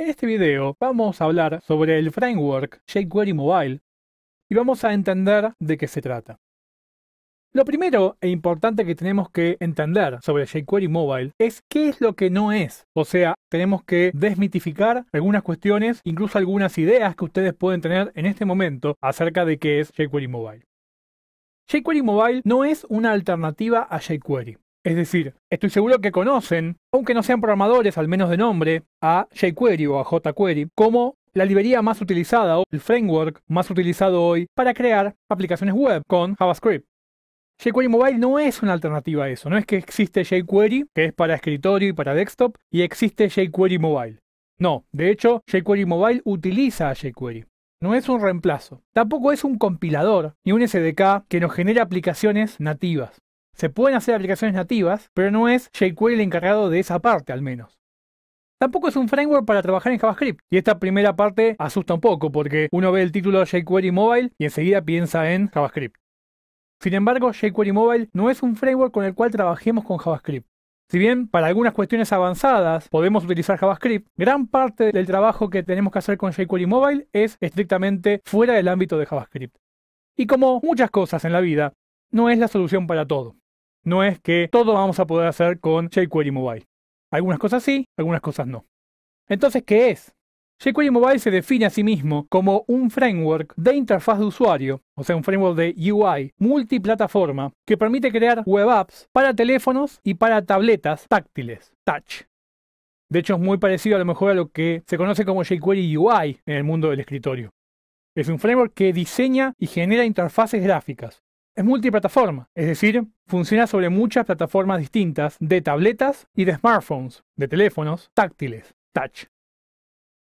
En este video vamos a hablar sobre el framework jQuery Mobile y vamos a entender de qué se trata. Lo primero e importante que tenemos que entender sobre jQuery Mobile es qué es lo que no es. O sea, tenemos que desmitificar algunas cuestiones, incluso algunas ideas que ustedes pueden tener en este momento acerca de qué es jQuery Mobile. jQuery Mobile no es una alternativa a jQuery. Es decir, estoy seguro que conocen, aunque no sean programadores, al menos de nombre, a jQuery o a jQuery como la librería más utilizada o el framework más utilizado hoy para crear aplicaciones web con JavaScript. jQuery Mobile no es una alternativa a eso, no es que existe jQuery, que es para escritorio y para desktop, y existe jQuery Mobile. No, de hecho, jQuery Mobile utiliza a jQuery. No es un reemplazo. Tampoco es un compilador ni un SDK que nos genera aplicaciones nativas. Se pueden hacer aplicaciones nativas, pero no es jQuery el encargado de esa parte al menos. Tampoco es un framework para trabajar en JavaScript, y esta primera parte asusta un poco porque uno ve el título jQuery Mobile y enseguida piensa en JavaScript. Sin embargo, jQuery Mobile no es un framework con el cual trabajemos con JavaScript. Si bien para algunas cuestiones avanzadas podemos utilizar JavaScript, gran parte del trabajo que tenemos que hacer con jQuery Mobile es estrictamente fuera del ámbito de JavaScript. Y como muchas cosas en la vida, no es la solución para todo. No es que todo vamos a poder hacer con jQuery Mobile. Algunas cosas sí, algunas cosas no. Entonces, ¿qué es? jQuery Mobile se define a sí mismo como un framework de interfaz de usuario, o sea, un framework de UI multiplataforma que permite crear web apps para teléfonos y para tabletas táctiles, touch. De hecho, es muy parecido a lo mejor a lo que se conoce como jQuery UI en el mundo del escritorio. Es un framework que diseña y genera interfaces gráficas, es multiplataforma, es decir, funciona sobre muchas plataformas distintas de tabletas y de smartphones, de teléfonos táctiles, touch.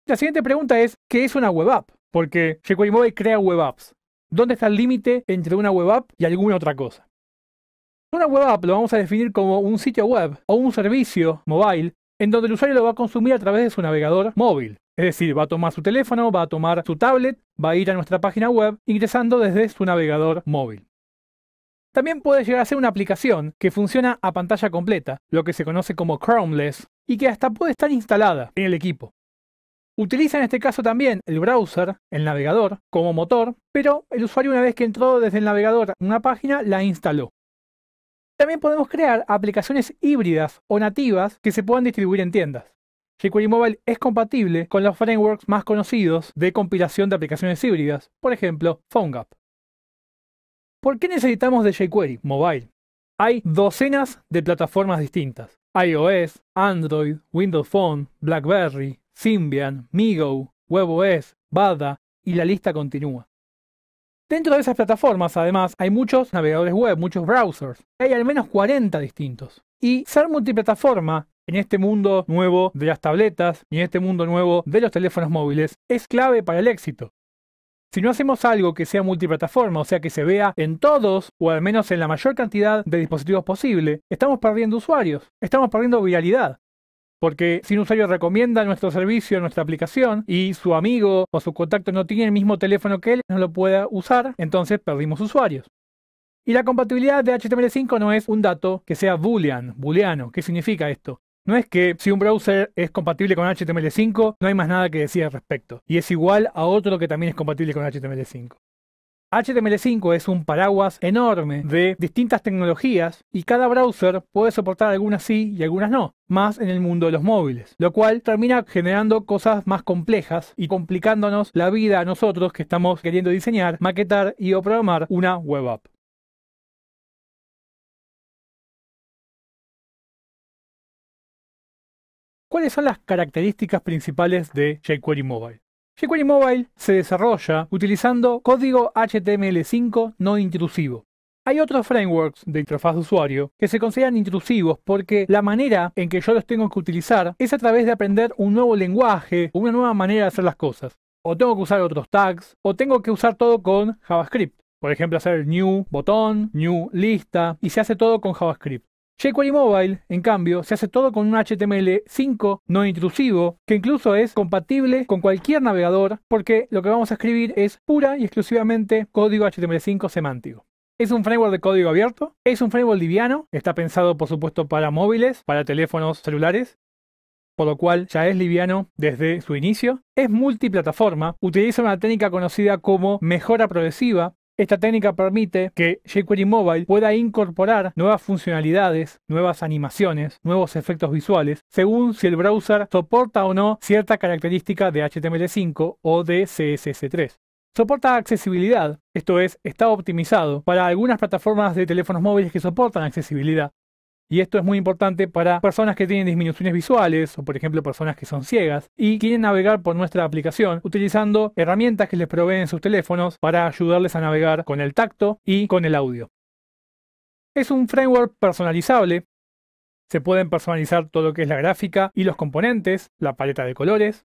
La siguiente pregunta es, ¿qué es una web app? Porque jQuery Mobile crea web apps. ¿Dónde está el límite entre una web app y alguna otra cosa? Una web app lo vamos a definir como un sitio web o un servicio mobile en donde el usuario lo va a consumir a través de su navegador móvil. Es decir, va a tomar su teléfono, va a tomar su tablet, va a ir a nuestra página web ingresando desde su navegador móvil. También puede llegar a ser una aplicación que funciona a pantalla completa, lo que se conoce como Chromeless, y que hasta puede estar instalada en el equipo. Utiliza en este caso también el browser, el navegador, como motor, pero el usuario una vez que entró desde el navegador en una página la instaló. También podemos crear aplicaciones híbridas o nativas que se puedan distribuir en tiendas. jQuery Mobile es compatible con los frameworks más conocidos de compilación de aplicaciones híbridas, por ejemplo, PhoneGap. ¿Por qué necesitamos de jQuery Mobile? Hay docenas de plataformas distintas. iOS, Android, Windows Phone, BlackBerry, Symbian, Migo, WebOS, Bada y la lista continúa. Dentro de esas plataformas, además, hay muchos navegadores web, muchos browsers. Hay al menos 40 distintos. Y ser multiplataforma en este mundo nuevo de las tabletas y en este mundo nuevo de los teléfonos móviles es clave para el éxito. Si no hacemos algo que sea multiplataforma, o sea que se vea en todos o al menos en la mayor cantidad de dispositivos posible, estamos perdiendo usuarios, estamos perdiendo viralidad. Porque si un usuario recomienda nuestro servicio, nuestra aplicación, y su amigo o su contacto no tiene el mismo teléfono que él, no lo pueda usar, entonces perdimos usuarios. Y la compatibilidad de HTML5 no es un dato que sea boolean, booleano. ¿Qué significa esto? No es que si un browser es compatible con HTML5, no hay más nada que decir al respecto. Y es igual a otro que también es compatible con HTML5. HTML5 es un paraguas enorme de distintas tecnologías y cada browser puede soportar algunas sí y algunas no, más en el mundo de los móviles, lo cual termina generando cosas más complejas y complicándonos la vida a nosotros que estamos queriendo diseñar, maquetar y o programar una web app. ¿Cuáles son las características principales de jQuery Mobile? jQuery Mobile se desarrolla utilizando código HTML5 no intrusivo. Hay otros frameworks de interfaz de usuario que se consideran intrusivos porque la manera en que yo los tengo que utilizar es a través de aprender un nuevo lenguaje una nueva manera de hacer las cosas. O tengo que usar otros tags, o tengo que usar todo con JavaScript. Por ejemplo, hacer new botón, new lista, y se hace todo con JavaScript jQuery Mobile, en cambio, se hace todo con un HTML5 no intrusivo, que incluso es compatible con cualquier navegador, porque lo que vamos a escribir es pura y exclusivamente código HTML5 semántico. Es un framework de código abierto, es un framework liviano, está pensado por supuesto para móviles, para teléfonos celulares, por lo cual ya es liviano desde su inicio. Es multiplataforma, utiliza una técnica conocida como mejora progresiva, esta técnica permite que jQuery Mobile pueda incorporar nuevas funcionalidades, nuevas animaciones, nuevos efectos visuales, según si el browser soporta o no cierta característica de HTML5 o de CSS3. Soporta accesibilidad, esto es, está optimizado para algunas plataformas de teléfonos móviles que soportan accesibilidad, y esto es muy importante para personas que tienen disminuciones visuales o por ejemplo personas que son ciegas y quieren navegar por nuestra aplicación utilizando herramientas que les proveen sus teléfonos para ayudarles a navegar con el tacto y con el audio. Es un framework personalizable. Se pueden personalizar todo lo que es la gráfica y los componentes, la paleta de colores,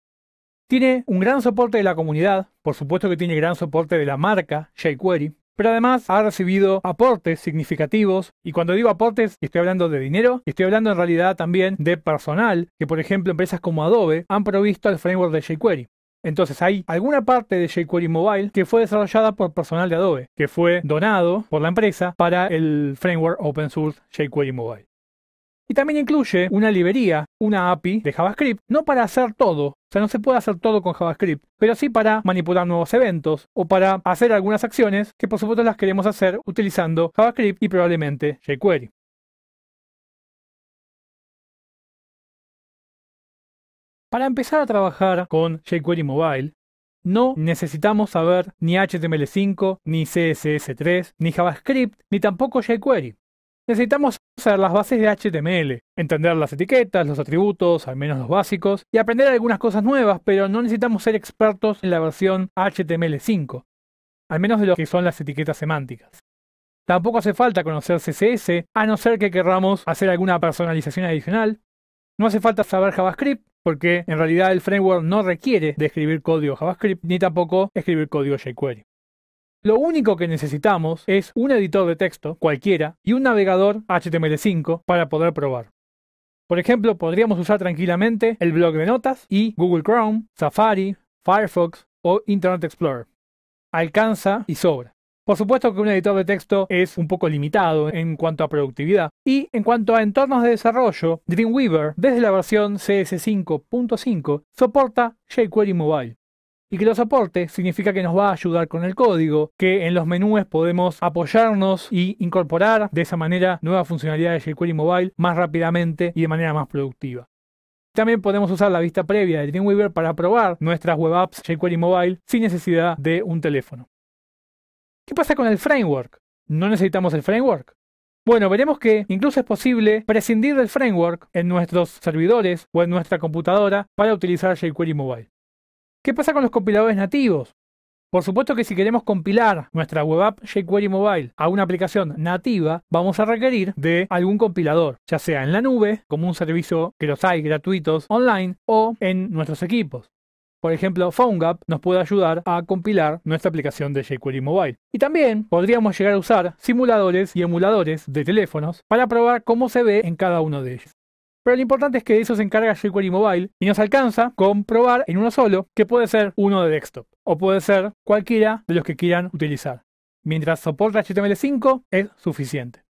tiene un gran soporte de la comunidad, por supuesto que tiene gran soporte de la marca jQuery pero además ha recibido aportes significativos, y cuando digo aportes estoy hablando de dinero, estoy hablando en realidad también de personal, que por ejemplo empresas como Adobe han provisto el framework de jQuery. Entonces hay alguna parte de jQuery Mobile que fue desarrollada por personal de Adobe, que fue donado por la empresa para el framework open source jQuery Mobile. Y también incluye una librería, una API de JavaScript, no para hacer todo, o sea, no se puede hacer todo con JavaScript, pero sí para manipular nuevos eventos o para hacer algunas acciones que por supuesto las queremos hacer utilizando JavaScript y probablemente jQuery. Para empezar a trabajar con jQuery Mobile, no necesitamos saber ni HTML5, ni CSS3, ni JavaScript, ni tampoco jQuery. Necesitamos saber las bases de HTML, entender las etiquetas, los atributos, al menos los básicos, y aprender algunas cosas nuevas, pero no necesitamos ser expertos en la versión HTML5, al menos de lo que son las etiquetas semánticas. Tampoco hace falta conocer CSS, a no ser que querramos hacer alguna personalización adicional. No hace falta saber JavaScript, porque en realidad el framework no requiere de escribir código JavaScript ni tampoco escribir código jQuery. Lo único que necesitamos es un editor de texto, cualquiera, y un navegador HTML5 para poder probar. Por ejemplo, podríamos usar tranquilamente el blog de notas y Google Chrome, Safari, Firefox o Internet Explorer. Alcanza y sobra. Por supuesto que un editor de texto es un poco limitado en cuanto a productividad. Y en cuanto a entornos de desarrollo, Dreamweaver, desde la versión CS5.5, soporta jQuery Mobile y que los aporte significa que nos va a ayudar con el código, que en los menús podemos apoyarnos y incorporar de esa manera nuevas funcionalidades de jQuery Mobile más rápidamente y de manera más productiva. También podemos usar la vista previa de Dreamweaver para probar nuestras web apps jQuery Mobile sin necesidad de un teléfono. ¿Qué pasa con el framework? ¿No necesitamos el framework? Bueno, veremos que incluso es posible prescindir del framework en nuestros servidores o en nuestra computadora para utilizar jQuery Mobile. ¿Qué pasa con los compiladores nativos? Por supuesto que si queremos compilar nuestra web app jQuery Mobile a una aplicación nativa, vamos a requerir de algún compilador, ya sea en la nube, como un servicio que los hay gratuitos online o en nuestros equipos. Por ejemplo, PhoneGap nos puede ayudar a compilar nuestra aplicación de jQuery Mobile. Y también podríamos llegar a usar simuladores y emuladores de teléfonos para probar cómo se ve en cada uno de ellos. Pero lo importante es que de eso se encarga jQuery Mobile y nos alcanza comprobar en uno solo que puede ser uno de desktop o puede ser cualquiera de los que quieran utilizar. Mientras soporta HTML5 es suficiente.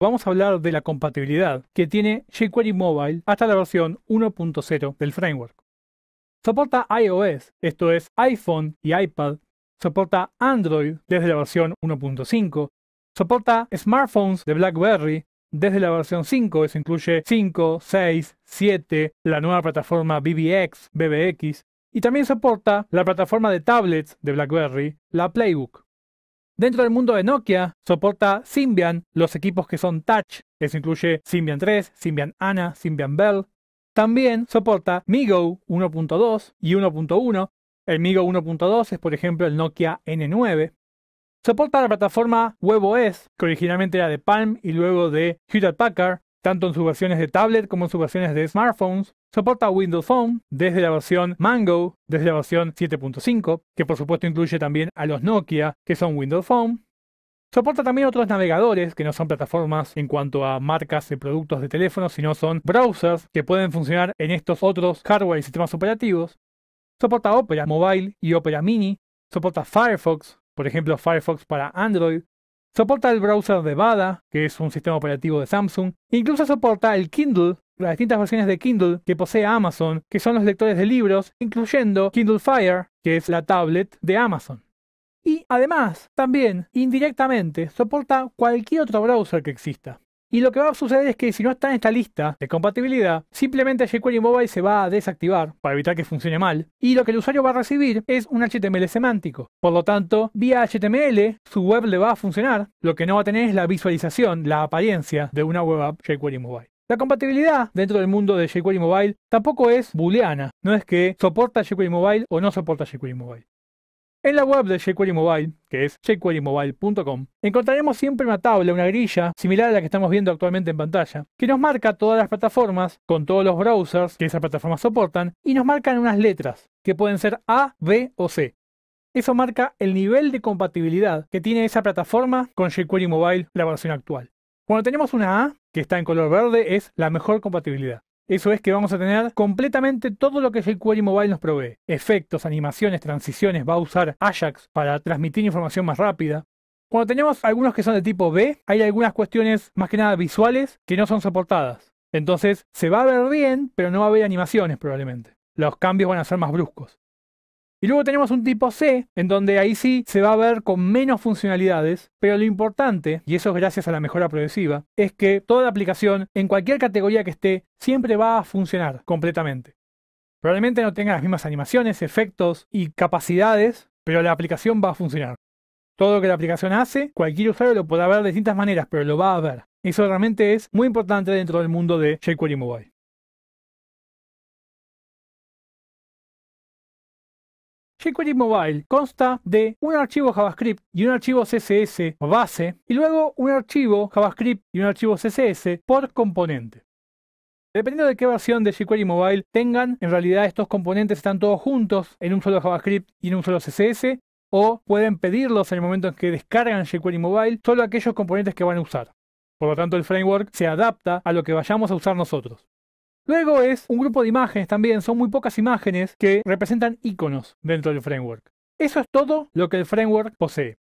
Vamos a hablar de la compatibilidad que tiene jQuery Mobile hasta la versión 1.0 del framework. Soporta iOS, esto es iPhone y iPad. Soporta Android desde la versión 1.5. Soporta smartphones de BlackBerry desde la versión 5, eso incluye 5, 6, 7, la nueva plataforma BBX, BBX, y también soporta la plataforma de tablets de BlackBerry, la Playbook. Dentro del mundo de Nokia, soporta Symbian, los equipos que son touch, eso incluye Symbian 3, Symbian Ana, Symbian Bell. También soporta MIGO 1.2 y 1.1. El MIGO 1.2 es, por ejemplo, el Nokia N9. Soporta la plataforma WebOS, que originalmente era de Palm y luego de Hewlett Packard, tanto en sus versiones de tablet como en sus versiones de smartphones. Soporta Windows Phone desde la versión Mango, desde la versión 7.5, que por supuesto incluye también a los Nokia, que son Windows Phone. Soporta también otros navegadores que no son plataformas en cuanto a marcas de productos de teléfono, sino son browsers que pueden funcionar en estos otros hardware y sistemas operativos. Soporta Opera Mobile y Opera Mini. Soporta Firefox, por ejemplo Firefox para Android, soporta el browser de Bada, que es un sistema operativo de Samsung, incluso soporta el Kindle, las distintas versiones de Kindle que posee Amazon, que son los lectores de libros, incluyendo Kindle Fire, que es la tablet de Amazon. Y además, también, indirectamente, soporta cualquier otro browser que exista. Y lo que va a suceder es que si no está en esta lista de compatibilidad, simplemente jQuery Mobile se va a desactivar para evitar que funcione mal. Y lo que el usuario va a recibir es un HTML semántico. Por lo tanto, vía HTML su web le va a funcionar. Lo que no va a tener es la visualización, la apariencia de una web app jQuery Mobile. La compatibilidad dentro del mundo de jQuery Mobile tampoco es booleana, no es que soporta jQuery Mobile o no soporta jQuery Mobile. En la web de jQuery Mobile, que es jQueryMobile.com, encontraremos siempre una tabla, una grilla, similar a la que estamos viendo actualmente en pantalla, que nos marca todas las plataformas con todos los browsers que esa plataforma soportan y nos marcan unas letras, que pueden ser A, B o C. Eso marca el nivel de compatibilidad que tiene esa plataforma con jQuery Mobile, la versión actual. Cuando tenemos una A, que está en color verde, es la mejor compatibilidad. Eso es que vamos a tener completamente todo lo que jQuery Mobile nos provee. Efectos, animaciones, transiciones, va a usar Ajax para transmitir información más rápida. Cuando tenemos algunos que son de tipo B, hay algunas cuestiones más que nada visuales que no son soportadas. Entonces se va a ver bien, pero no va a haber animaciones probablemente. Los cambios van a ser más bruscos. Y luego tenemos un tipo C, en donde ahí sí se va a ver con menos funcionalidades, pero lo importante, y eso es gracias a la mejora progresiva, es que toda la aplicación, en cualquier categoría que esté, siempre va a funcionar completamente. Probablemente no tenga las mismas animaciones, efectos y capacidades, pero la aplicación va a funcionar. Todo lo que la aplicación hace, cualquier usuario lo podrá ver de distintas maneras, pero lo va a ver. Eso realmente es muy importante dentro del mundo de jQuery Mobile. jQuery Mobile consta de un archivo JavaScript y un archivo CSS base, y luego un archivo JavaScript y un archivo CSS por componente. Dependiendo de qué versión de jQuery Mobile tengan, en realidad estos componentes están todos juntos en un solo JavaScript y en un solo CSS, o pueden pedirlos en el momento en que descargan jQuery Mobile solo aquellos componentes que van a usar. Por lo tanto, el framework se adapta a lo que vayamos a usar nosotros. Luego es un grupo de imágenes también, son muy pocas imágenes que representan iconos dentro del framework. Eso es todo lo que el framework posee.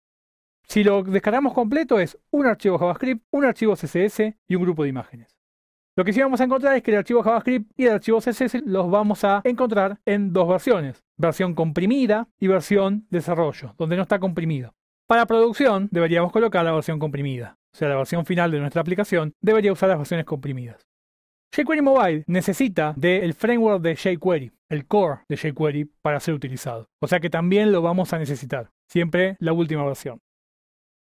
Si lo descargamos completo es un archivo JavaScript, un archivo CSS y un grupo de imágenes. Lo que sí vamos a encontrar es que el archivo JavaScript y el archivo CSS los vamos a encontrar en dos versiones, versión comprimida y versión desarrollo, donde no está comprimido. Para producción deberíamos colocar la versión comprimida, o sea, la versión final de nuestra aplicación debería usar las versiones comprimidas jQuery Mobile necesita del framework de jQuery, el core de jQuery, para ser utilizado. O sea que también lo vamos a necesitar, siempre la última versión.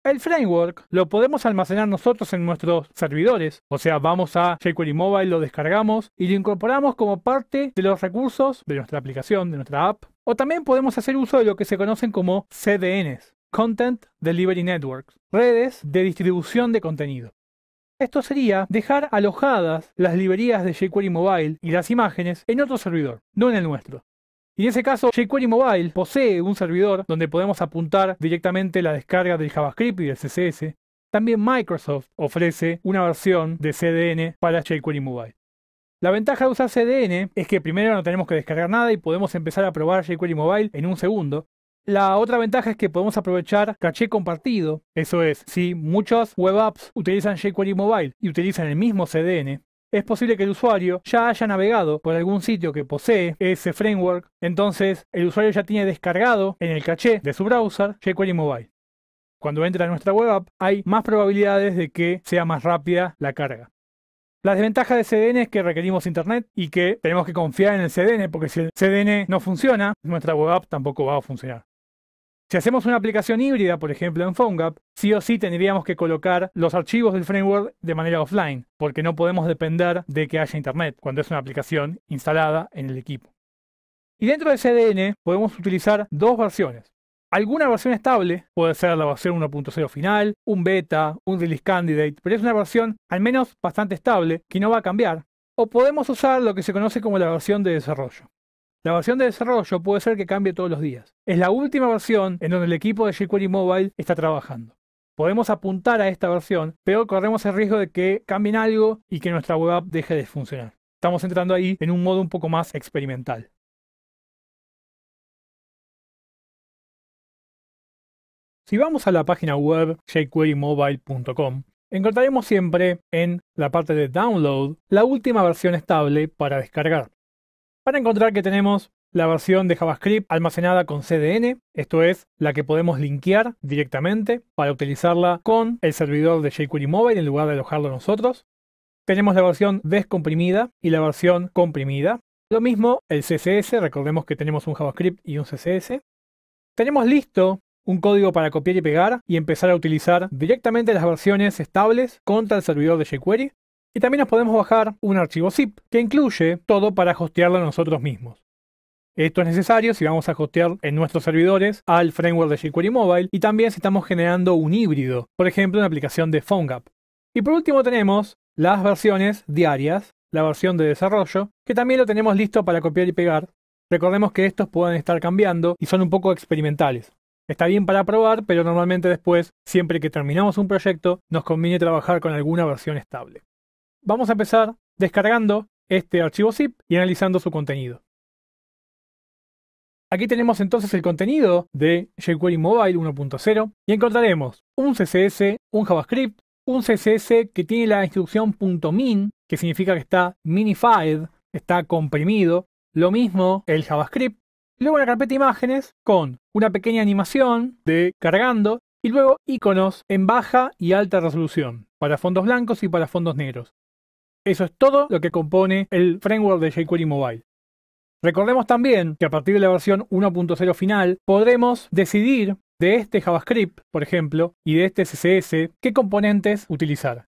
El framework lo podemos almacenar nosotros en nuestros servidores, o sea, vamos a jQuery Mobile, lo descargamos y lo incorporamos como parte de los recursos de nuestra aplicación, de nuestra app, o también podemos hacer uso de lo que se conocen como CDNs, Content Delivery Networks, redes de distribución de contenido. Esto sería dejar alojadas las librerías de jQuery Mobile y las imágenes en otro servidor, no en el nuestro. Y en ese caso, jQuery Mobile posee un servidor donde podemos apuntar directamente la descarga del JavaScript y del CSS. También Microsoft ofrece una versión de CDN para jQuery Mobile. La ventaja de usar CDN es que primero no tenemos que descargar nada y podemos empezar a probar jQuery Mobile en un segundo. La otra ventaja es que podemos aprovechar caché compartido. Eso es, si muchos web apps utilizan jQuery Mobile y utilizan el mismo CDN, es posible que el usuario ya haya navegado por algún sitio que posee ese framework, entonces el usuario ya tiene descargado en el caché de su browser jQuery Mobile. Cuando entra a nuestra web app hay más probabilidades de que sea más rápida la carga. La desventaja de CDN es que requerimos internet y que tenemos que confiar en el CDN porque si el CDN no funciona, nuestra web app tampoco va a funcionar. Si hacemos una aplicación híbrida, por ejemplo en PhoneGap, sí o sí tendríamos que colocar los archivos del framework de manera offline, porque no podemos depender de que haya Internet cuando es una aplicación instalada en el equipo. Y dentro de CDN podemos utilizar dos versiones. Alguna versión estable, puede ser la versión 1.0 final, un beta, un release candidate, pero es una versión al menos bastante estable que no va a cambiar. O podemos usar lo que se conoce como la versión de desarrollo. La versión de desarrollo puede ser que cambie todos los días. Es la última versión en donde el equipo de jQuery Mobile está trabajando. Podemos apuntar a esta versión, pero corremos el riesgo de que cambien algo y que nuestra web app deje de funcionar. Estamos entrando ahí en un modo un poco más experimental. Si vamos a la página web jQueryMobile.com, encontraremos siempre en la parte de download la última versión estable para descargar van a encontrar que tenemos la versión de JavaScript almacenada con CDN, esto es, la que podemos linkear directamente para utilizarla con el servidor de jQuery Mobile en lugar de alojarlo nosotros. Tenemos la versión descomprimida y la versión comprimida. Lo mismo el CSS, recordemos que tenemos un JavaScript y un CSS. Tenemos listo un código para copiar y pegar y empezar a utilizar directamente las versiones estables contra el servidor de jQuery. Y también nos podemos bajar un archivo zip que incluye todo para hostearlo nosotros mismos. Esto es necesario si vamos a hostear en nuestros servidores al framework de jQuery Mobile y también si estamos generando un híbrido, por ejemplo una aplicación de PhoneGap. Y por último tenemos las versiones diarias, la versión de desarrollo, que también lo tenemos listo para copiar y pegar. Recordemos que estos pueden estar cambiando y son un poco experimentales. Está bien para probar, pero normalmente después, siempre que terminamos un proyecto, nos conviene trabajar con alguna versión estable. Vamos a empezar descargando este archivo zip y analizando su contenido. Aquí tenemos entonces el contenido de jQuery Mobile 1.0 y encontraremos un CSS, un JavaScript, un CSS que tiene la instrucción .min, que significa que está minified, está comprimido, lo mismo el JavaScript, luego una carpeta imágenes con una pequeña animación de cargando y luego iconos en baja y alta resolución para fondos blancos y para fondos negros. Eso es todo lo que compone el framework de jQuery Mobile. Recordemos también que a partir de la versión 1.0 final podremos decidir de este JavaScript, por ejemplo, y de este CSS, qué componentes utilizar.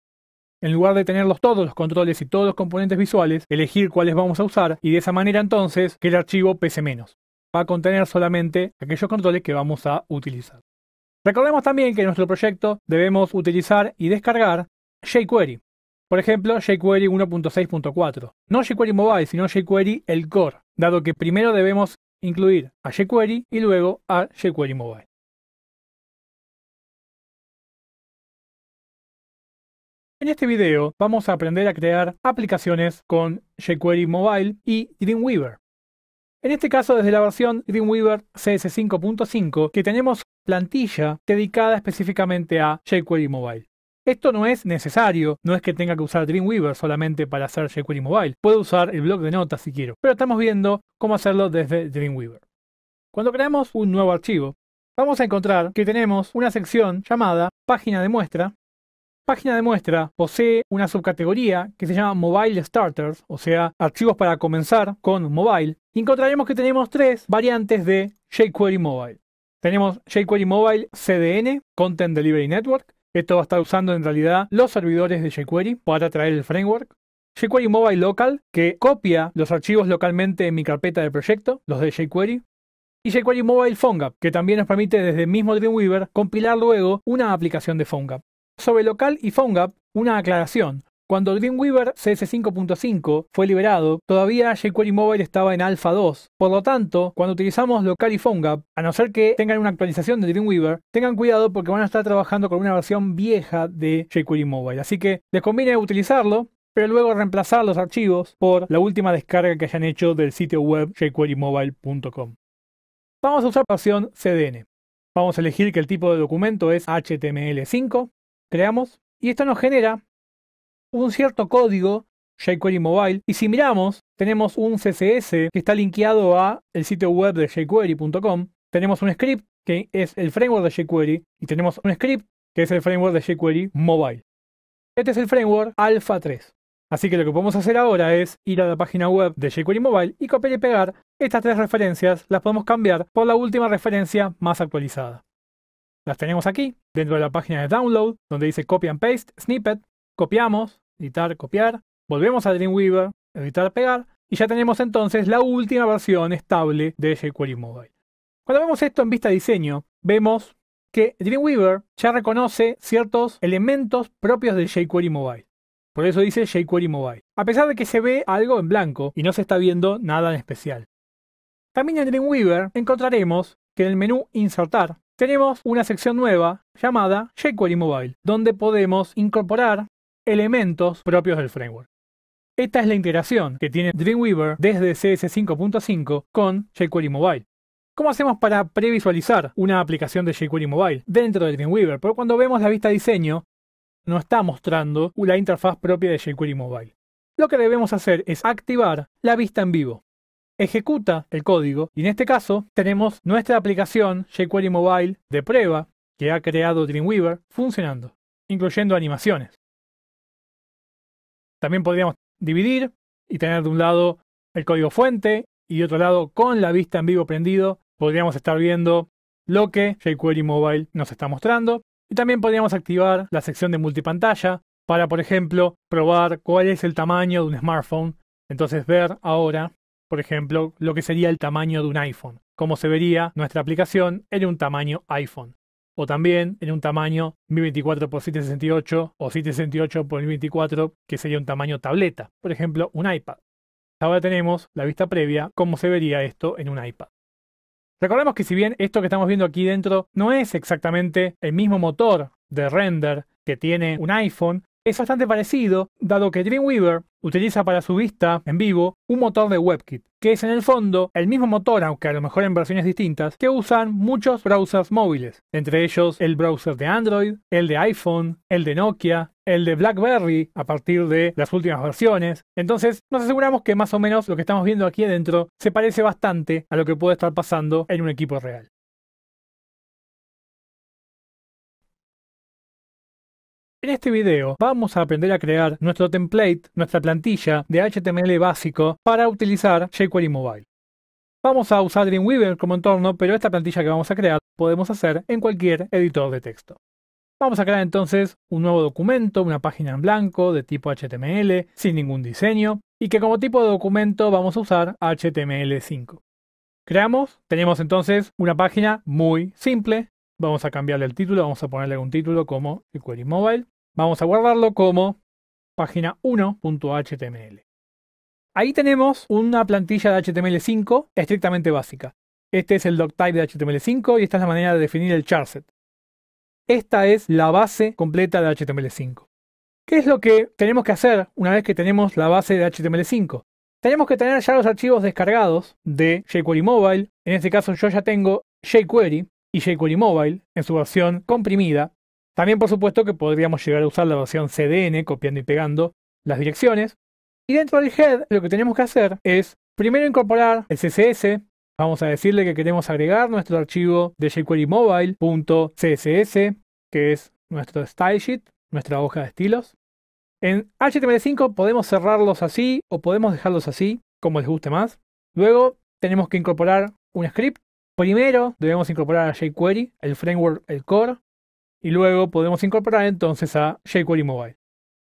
En lugar de tenerlos todos los controles y todos los componentes visuales, elegir cuáles vamos a usar y de esa manera entonces que el archivo pese menos. Va a contener solamente aquellos controles que vamos a utilizar. Recordemos también que en nuestro proyecto debemos utilizar y descargar jQuery, por ejemplo, jQuery 1.6.4. No jQuery Mobile, sino jQuery el core, dado que primero debemos incluir a jQuery y luego a jQuery Mobile. En este video vamos a aprender a crear aplicaciones con jQuery Mobile y Dreamweaver. En este caso desde la versión Dreamweaver CS5.5 que tenemos plantilla dedicada específicamente a jQuery Mobile. Esto no es necesario, no es que tenga que usar Dreamweaver solamente para hacer jQuery Mobile. Puedo usar el blog de notas si quiero, pero estamos viendo cómo hacerlo desde Dreamweaver. Cuando creamos un nuevo archivo, vamos a encontrar que tenemos una sección llamada página de muestra. Página de muestra posee una subcategoría que se llama Mobile Starters, o sea, archivos para comenzar con mobile. Y encontraremos que tenemos tres variantes de jQuery Mobile. Tenemos jQuery Mobile CDN, Content Delivery Network, esto va a estar usando en realidad los servidores de jQuery para traer el framework. jQuery Mobile Local, que copia los archivos localmente en mi carpeta de proyecto, los de jQuery. Y jQuery Mobile PhoneGap, que también nos permite desde el mismo Dreamweaver compilar luego una aplicación de PhoneGap. Sobre local y PhoneGap, una aclaración. Cuando Dreamweaver CS5.5 fue liberado, todavía jQuery Mobile estaba en alfa 2. Por lo tanto, cuando utilizamos local y a no ser que tengan una actualización de Dreamweaver, tengan cuidado porque van a estar trabajando con una versión vieja de jQuery Mobile. Así que les conviene utilizarlo, pero luego reemplazar los archivos por la última descarga que hayan hecho del sitio web jQueryMobile.com. Vamos a usar la opción CDN. Vamos a elegir que el tipo de documento es HTML5. Creamos. Y esto nos genera un cierto código jQuery Mobile. Y si miramos, tenemos un CSS que está linkeado a el sitio web de jQuery.com. Tenemos un script que es el framework de jQuery y tenemos un script que es el framework de jQuery Mobile. Este es el framework Alpha 3. Así que lo que podemos hacer ahora es ir a la página web de jQuery Mobile y copiar y pegar estas tres referencias, las podemos cambiar por la última referencia más actualizada. Las tenemos aquí, dentro de la página de download, donde dice copy and paste, snippet, copiamos, editar, copiar, volvemos a Dreamweaver, editar, pegar, y ya tenemos entonces la última versión estable de jQuery Mobile. Cuando vemos esto en vista de diseño, vemos que Dreamweaver ya reconoce ciertos elementos propios de jQuery Mobile. Por eso dice jQuery Mobile. A pesar de que se ve algo en blanco y no se está viendo nada en especial. También en Dreamweaver encontraremos que en el menú Insertar tenemos una sección nueva llamada jQuery Mobile, donde podemos incorporar elementos propios del framework. Esta es la integración que tiene Dreamweaver desde CS 5.5 con jQuery Mobile. ¿Cómo hacemos para previsualizar una aplicación de jQuery Mobile dentro de Dreamweaver? Porque cuando vemos la vista diseño, no está mostrando la interfaz propia de jQuery Mobile. Lo que debemos hacer es activar la vista en vivo. Ejecuta el código y en este caso tenemos nuestra aplicación jQuery Mobile de prueba que ha creado Dreamweaver funcionando, incluyendo animaciones. También podríamos dividir y tener de un lado el código fuente y de otro lado con la vista en vivo prendido podríamos estar viendo lo que jQuery Mobile nos está mostrando. Y también podríamos activar la sección de multipantalla para, por ejemplo, probar cuál es el tamaño de un smartphone. Entonces ver ahora, por ejemplo, lo que sería el tamaño de un iPhone. Cómo se vería nuestra aplicación en un tamaño iPhone o también en un tamaño 1024 x 768 o 768 x 1024, que sería un tamaño tableta, por ejemplo, un iPad. Ahora tenemos la vista previa, cómo se vería esto en un iPad. Recordemos que si bien esto que estamos viendo aquí dentro no es exactamente el mismo motor de render que tiene un iPhone, es bastante parecido, dado que Dreamweaver utiliza para su vista en vivo un motor de WebKit, que es en el fondo el mismo motor, aunque a lo mejor en versiones distintas, que usan muchos browsers móviles, entre ellos el browser de Android, el de iPhone, el de Nokia, el de BlackBerry a partir de las últimas versiones. Entonces nos aseguramos que más o menos lo que estamos viendo aquí adentro se parece bastante a lo que puede estar pasando en un equipo real. En este video vamos a aprender a crear nuestro template, nuestra plantilla de HTML básico para utilizar jQuery Mobile. Vamos a usar Dreamweaver como entorno, pero esta plantilla que vamos a crear podemos hacer en cualquier editor de texto. Vamos a crear entonces un nuevo documento, una página en blanco de tipo HTML, sin ningún diseño, y que como tipo de documento vamos a usar HTML5. Creamos, tenemos entonces una página muy simple, Vamos a cambiarle el título, vamos a ponerle un título como jQuery Mobile. Vamos a guardarlo como página 1.html. Ahí tenemos una plantilla de HTML5 estrictamente básica. Este es el doctype de HTML5 y esta es la manera de definir el charset. Esta es la base completa de HTML5. ¿Qué es lo que tenemos que hacer una vez que tenemos la base de HTML5? Tenemos que tener ya los archivos descargados de jQuery Mobile. En este caso yo ya tengo jQuery y jQuery Mobile en su versión comprimida. También por supuesto que podríamos llegar a usar la versión CDN copiando y pegando las direcciones. Y dentro del head lo que tenemos que hacer es primero incorporar el CSS. Vamos a decirle que queremos agregar nuestro archivo de jQueryMobile.css, que es nuestro style sheet, nuestra hoja de estilos. En HTML5 podemos cerrarlos así o podemos dejarlos así, como les guste más. Luego tenemos que incorporar un script. Primero debemos incorporar a jQuery, el framework, el core, y luego podemos incorporar entonces a jQuery Mobile.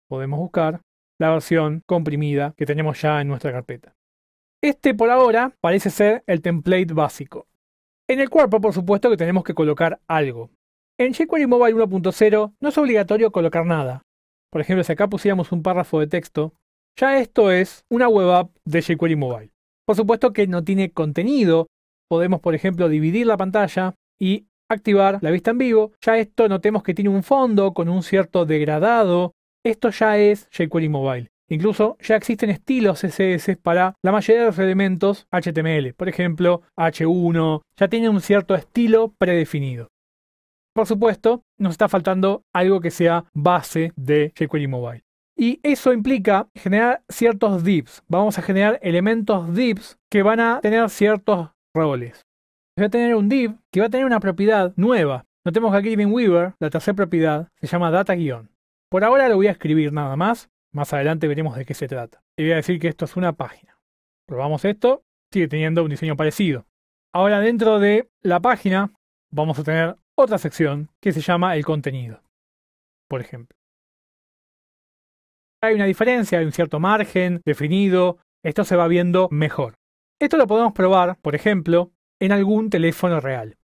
Podemos buscar la versión comprimida que tenemos ya en nuestra carpeta. Este por ahora parece ser el template básico, en el cuerpo por supuesto que tenemos que colocar algo. En jQuery Mobile 1.0 no es obligatorio colocar nada. Por ejemplo, si acá pusiéramos un párrafo de texto, ya esto es una web app de jQuery Mobile. Por supuesto que no tiene contenido, podemos por ejemplo dividir la pantalla y activar la vista en vivo. Ya esto notemos que tiene un fondo con un cierto degradado. Esto ya es jQuery Mobile. Incluso ya existen estilos CSS para la mayoría de los elementos HTML, por ejemplo H1, ya tiene un cierto estilo predefinido. Por supuesto, nos está faltando algo que sea base de jQuery Mobile. Y eso implica generar ciertos divs. Vamos a generar elementos divs que van a tener ciertos roles voy a tener un div que va a tener una propiedad nueva. Notemos que aquí en Weaver, la tercera propiedad, se llama data guión. Por ahora lo voy a escribir nada más, más adelante veremos de qué se trata. Y voy a decir que esto es una página. Probamos esto, sigue teniendo un diseño parecido. Ahora dentro de la página vamos a tener otra sección que se llama el contenido, por ejemplo. Hay una diferencia, hay un cierto margen definido, esto se va viendo mejor. Esto lo podemos probar, por ejemplo, en algún teléfono real.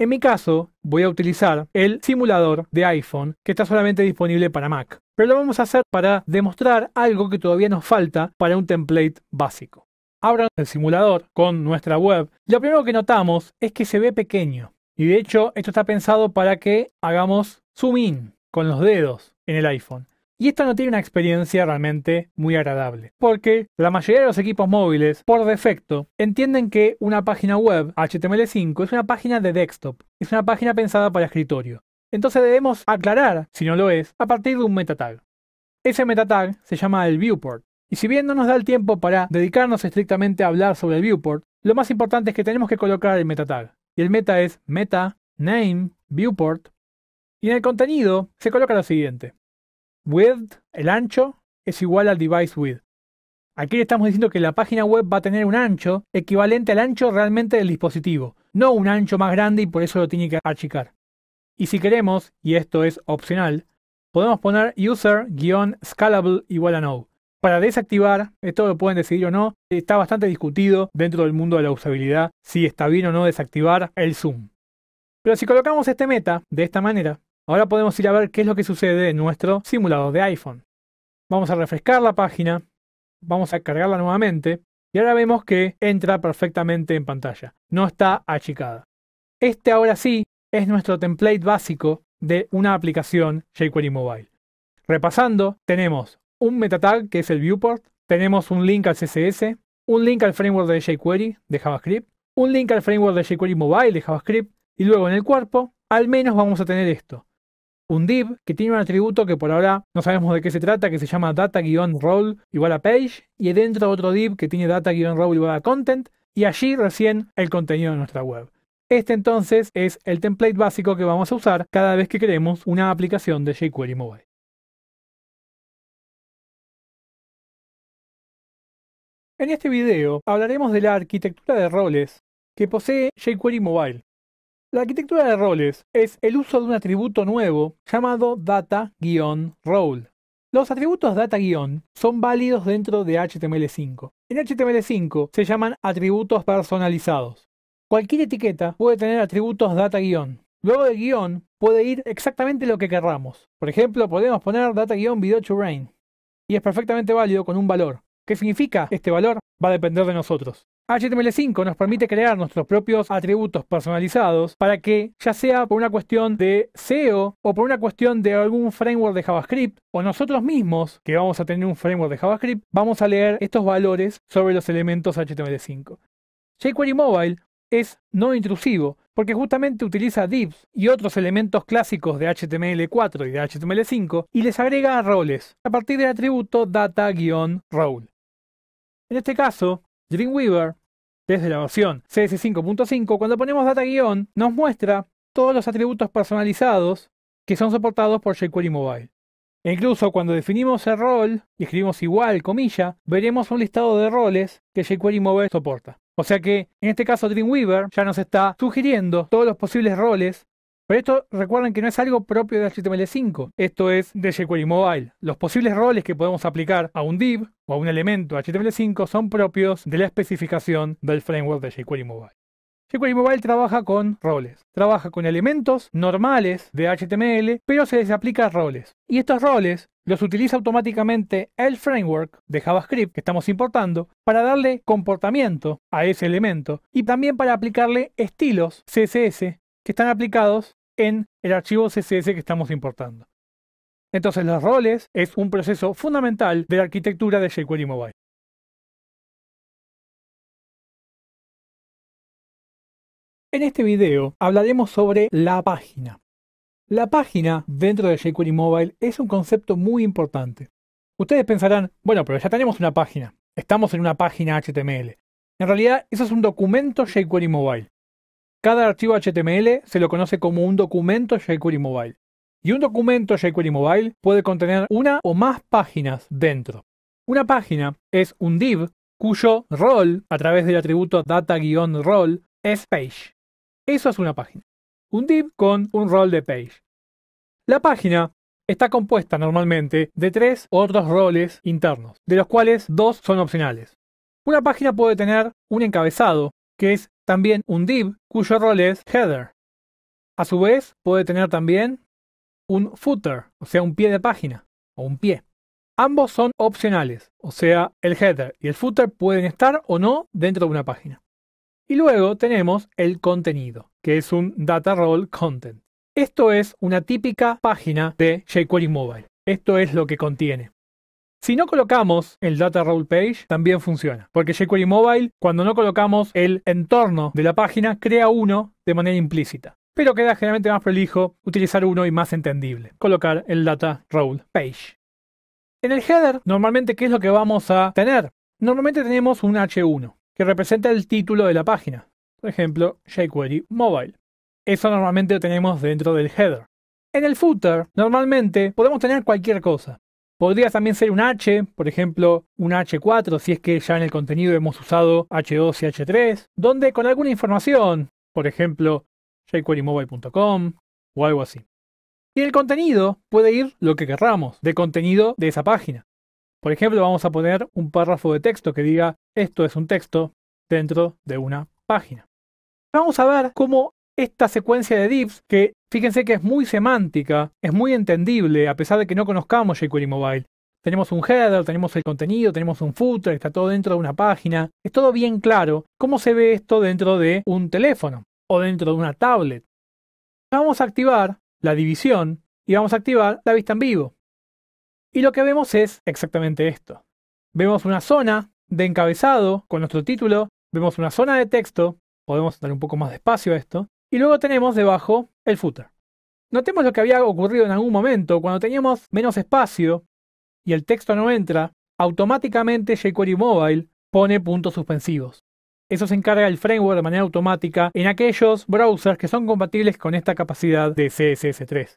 En mi caso, voy a utilizar el simulador de iPhone que está solamente disponible para Mac, pero lo vamos a hacer para demostrar algo que todavía nos falta para un template básico. Abran el simulador con nuestra web. Lo primero que notamos es que se ve pequeño. Y de hecho, esto está pensado para que hagamos zoom in con los dedos en el iPhone. Y esto no tiene una experiencia realmente muy agradable, porque la mayoría de los equipos móviles, por defecto, entienden que una página web HTML5 es una página de desktop, es una página pensada para escritorio. Entonces debemos aclarar, si no lo es, a partir de un metatag. Ese metatag se llama el viewport. Y si bien no nos da el tiempo para dedicarnos estrictamente a hablar sobre el viewport, lo más importante es que tenemos que colocar el metatag. Y el meta es meta, name, viewport. Y en el contenido se coloca lo siguiente width, el ancho, es igual al device width. Aquí le estamos diciendo que la página web va a tener un ancho equivalente al ancho realmente del dispositivo, no un ancho más grande y por eso lo tiene que achicar. Y si queremos, y esto es opcional, podemos poner user-scalable igual a no. Para desactivar, esto lo pueden decidir o no, está bastante discutido dentro del mundo de la usabilidad si está bien o no desactivar el zoom. Pero si colocamos este meta de esta manera, Ahora podemos ir a ver qué es lo que sucede en nuestro simulador de iPhone. Vamos a refrescar la página, vamos a cargarla nuevamente y ahora vemos que entra perfectamente en pantalla, no está achicada. Este ahora sí es nuestro template básico de una aplicación jQuery Mobile. Repasando, tenemos un meta que es el viewport, tenemos un link al CSS, un link al framework de jQuery de JavaScript, un link al framework de jQuery Mobile de JavaScript y luego en el cuerpo al menos vamos a tener esto un div que tiene un atributo que por ahora no sabemos de qué se trata, que se llama data-role igual a page, y dentro otro div que tiene data-role igual a content, y allí recién el contenido de nuestra web. Este entonces es el template básico que vamos a usar cada vez que queremos una aplicación de jQuery Mobile. En este video hablaremos de la arquitectura de roles que posee jQuery Mobile la arquitectura de roles es el uso de un atributo nuevo llamado data-role. Los atributos data- son válidos dentro de HTML5. En HTML5 se llaman atributos personalizados. Cualquier etiqueta puede tener atributos data- Luego de guión puede ir exactamente lo que querramos. Por ejemplo, podemos poner data-video terrain. Y es perfectamente válido con un valor. ¿Qué significa este valor? Va a depender de nosotros. HTML5 nos permite crear nuestros propios atributos personalizados para que, ya sea por una cuestión de SEO o por una cuestión de algún framework de JavaScript, o nosotros mismos, que vamos a tener un framework de JavaScript, vamos a leer estos valores sobre los elementos HTML5. jQuery Mobile es no intrusivo, porque justamente utiliza divs y otros elementos clásicos de HTML4 y de HTML5 y les agrega roles a partir del atributo data-role. En este caso, Dreamweaver, desde la versión CS5.5, cuando ponemos data guión, nos muestra todos los atributos personalizados que son soportados por jQuery Mobile. E incluso cuando definimos el rol y escribimos igual, comilla, veremos un listado de roles que jQuery Mobile soporta. O sea que, en este caso, Dreamweaver ya nos está sugiriendo todos los posibles roles pero esto recuerden que no es algo propio de HTML5, esto es de jQuery Mobile. Los posibles roles que podemos aplicar a un div o a un elemento HTML5 son propios de la especificación del framework de jQuery Mobile. jQuery Mobile trabaja con roles, trabaja con elementos normales de HTML, pero se les aplica roles. Y estos roles los utiliza automáticamente el framework de JavaScript que estamos importando para darle comportamiento a ese elemento y también para aplicarle estilos CSS que están aplicados en el archivo CSS que estamos importando. Entonces los roles es un proceso fundamental de la arquitectura de jQuery Mobile. En este video hablaremos sobre la página. La página dentro de jQuery Mobile es un concepto muy importante. Ustedes pensarán, bueno, pero ya tenemos una página. Estamos en una página HTML. En realidad, eso es un documento jQuery Mobile. Cada archivo HTML se lo conoce como un documento jQuery Mobile. Y un documento jQuery Mobile puede contener una o más páginas dentro. Una página es un div cuyo rol, a través del atributo data role es page. Eso es una página. Un div con un rol de page. La página está compuesta normalmente de tres o dos roles internos, de los cuales dos son opcionales. Una página puede tener un encabezado, que es también un div cuyo rol es header. A su vez, puede tener también un footer, o sea, un pie de página o un pie. Ambos son opcionales, o sea, el header y el footer pueden estar o no dentro de una página. Y luego tenemos el contenido, que es un data role content. Esto es una típica página de jQuery Mobile. Esto es lo que contiene. Si no colocamos el data role page, también funciona, porque jQuery Mobile, cuando no colocamos el entorno de la página, crea uno de manera implícita. Pero queda generalmente más prolijo utilizar uno y más entendible, colocar el data role page. En el header, normalmente, ¿qué es lo que vamos a tener? Normalmente tenemos un H1, que representa el título de la página. Por ejemplo, jQuery Mobile. Eso normalmente lo tenemos dentro del header. En el footer, normalmente podemos tener cualquier cosa. Podría también ser un H, por ejemplo, un H4, si es que ya en el contenido hemos usado H2 y H3, donde con alguna información, por ejemplo, jQueryMobile.com o algo así. Y el contenido puede ir lo que querramos de contenido de esa página. Por ejemplo, vamos a poner un párrafo de texto que diga esto es un texto dentro de una página. Vamos a ver cómo esta secuencia de divs, que Fíjense que es muy semántica, es muy entendible, a pesar de que no conozcamos jQuery Mobile. Tenemos un header, tenemos el contenido, tenemos un footer, está todo dentro de una página. Es todo bien claro cómo se ve esto dentro de un teléfono o dentro de una tablet. Vamos a activar la división y vamos a activar la vista en vivo. Y lo que vemos es exactamente esto. Vemos una zona de encabezado con nuestro título, vemos una zona de texto, podemos dar un poco más de espacio a esto, y luego tenemos debajo el footer. Notemos lo que había ocurrido en algún momento, cuando teníamos menos espacio y el texto no entra, automáticamente jQuery Mobile pone puntos suspensivos. Eso se encarga el framework de manera automática en aquellos browsers que son compatibles con esta capacidad de CSS3.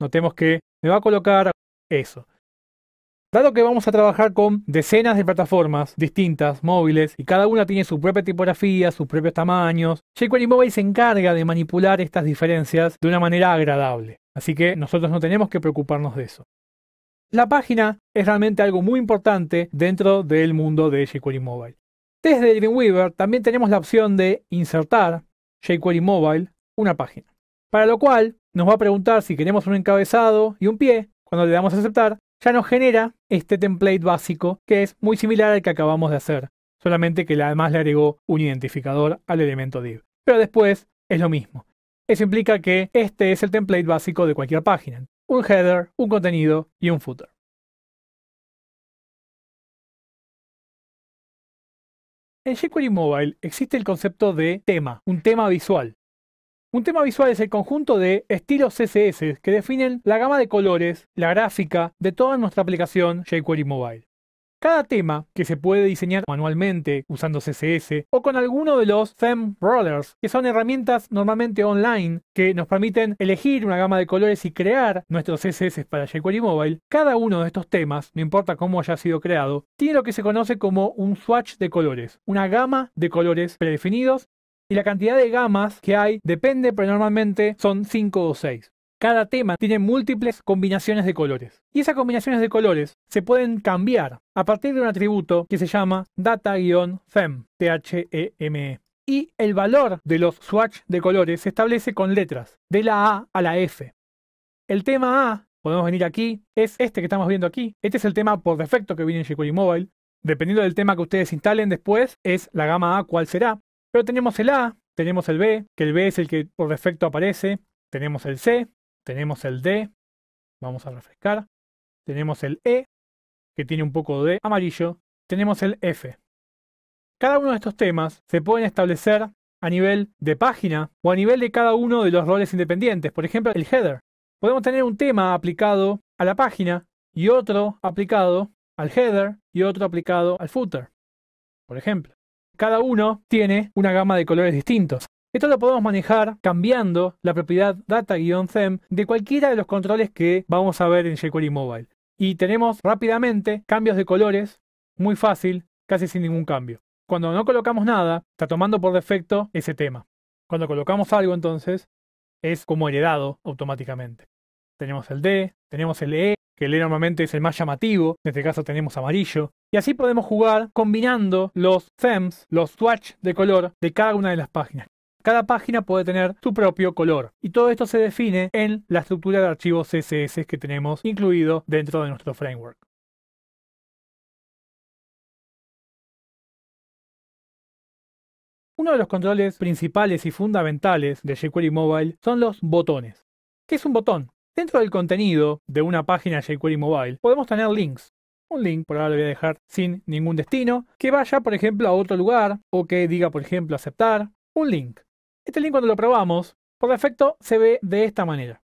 Notemos que me va a colocar eso. Dado que vamos a trabajar con decenas de plataformas distintas, móviles, y cada una tiene su propia tipografía, sus propios tamaños, jQuery Mobile se encarga de manipular estas diferencias de una manera agradable. Así que nosotros no tenemos que preocuparnos de eso. La página es realmente algo muy importante dentro del mundo de jQuery Mobile. Desde Weaver también tenemos la opción de insertar jQuery Mobile una página. Para lo cual nos va a preguntar si queremos un encabezado y un pie. Cuando le damos a aceptar, ya nos genera este template básico que es muy similar al que acabamos de hacer, solamente que además le agregó un identificador al elemento div. Pero después es lo mismo. Eso implica que este es el template básico de cualquier página. Un header, un contenido y un footer. En jQuery Mobile existe el concepto de tema, un tema visual. Un tema visual es el conjunto de estilos CSS que definen la gama de colores, la gráfica de toda nuestra aplicación jQuery Mobile. Cada tema, que se puede diseñar manualmente usando CSS o con alguno de los theme rollers, que son herramientas normalmente online que nos permiten elegir una gama de colores y crear nuestros CSS para jQuery Mobile, cada uno de estos temas, no importa cómo haya sido creado, tiene lo que se conoce como un swatch de colores, una gama de colores predefinidos y la cantidad de gamas que hay depende, pero normalmente son 5 o 6. Cada tema tiene múltiples combinaciones de colores. Y esas combinaciones de colores se pueden cambiar a partir de un atributo que se llama data fem t e e. Y el valor de los swatch de colores se establece con letras, de la A a la F. El tema A, podemos venir aquí, es este que estamos viendo aquí. Este es el tema por defecto que viene en jQuery Mobile. Dependiendo del tema que ustedes instalen después, es la gama A cuál será tenemos el A, tenemos el B, que el B es el que por defecto aparece, tenemos el C, tenemos el D, vamos a refrescar, tenemos el E, que tiene un poco de amarillo, tenemos el F. Cada uno de estos temas se pueden establecer a nivel de página o a nivel de cada uno de los roles independientes, por ejemplo el header. Podemos tener un tema aplicado a la página y otro aplicado al header y otro aplicado al footer, por ejemplo. Cada uno tiene una gama de colores distintos. Esto lo podemos manejar cambiando la propiedad data-them de cualquiera de los controles que vamos a ver en jQuery Mobile. Y tenemos rápidamente cambios de colores, muy fácil, casi sin ningún cambio. Cuando no colocamos nada, está tomando por defecto ese tema. Cuando colocamos algo entonces, es como heredado automáticamente. Tenemos el D, tenemos el E, que el normalmente es el más llamativo, en este caso tenemos amarillo, y así podemos jugar combinando los themes, los swatch de color de cada una de las páginas. Cada página puede tener su propio color y todo esto se define en la estructura de archivos CSS que tenemos incluido dentro de nuestro framework. Uno de los controles principales y fundamentales de jQuery Mobile son los botones. ¿Qué es un botón? Dentro del contenido de una página jQuery Mobile podemos tener links. Un link, por ahora lo voy a dejar sin ningún destino, que vaya, por ejemplo, a otro lugar o que diga, por ejemplo, aceptar. Un link. Este link cuando lo probamos, por defecto se ve de esta manera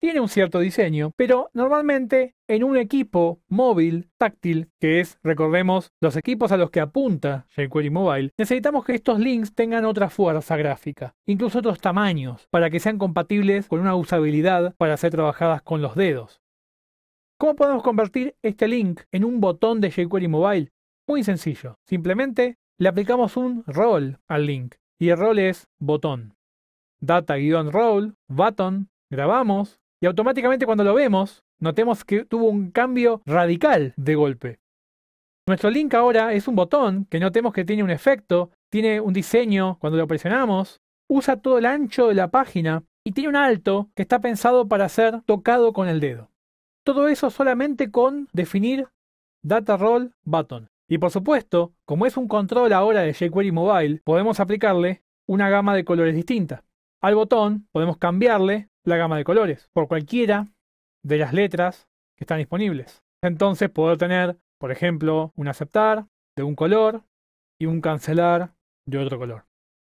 tiene un cierto diseño, pero normalmente en un equipo móvil táctil, que es, recordemos, los equipos a los que apunta jQuery Mobile, necesitamos que estos links tengan otra fuerza gráfica, incluso otros tamaños, para que sean compatibles con una usabilidad para ser trabajadas con los dedos. ¿Cómo podemos convertir este link en un botón de jQuery Mobile? Muy sencillo, simplemente le aplicamos un role al link, y el rol es botón. Data-roll, button, grabamos, y automáticamente cuando lo vemos, notemos que tuvo un cambio radical de golpe. Nuestro link ahora es un botón que notemos que tiene un efecto, tiene un diseño cuando lo presionamos, usa todo el ancho de la página y tiene un alto que está pensado para ser tocado con el dedo. Todo eso solamente con definir Data Roll Button. Y por supuesto, como es un control ahora de jQuery Mobile, podemos aplicarle una gama de colores distinta. Al botón podemos cambiarle la gama de colores, por cualquiera de las letras que están disponibles. Entonces puedo tener, por ejemplo, un aceptar de un color y un cancelar de otro color.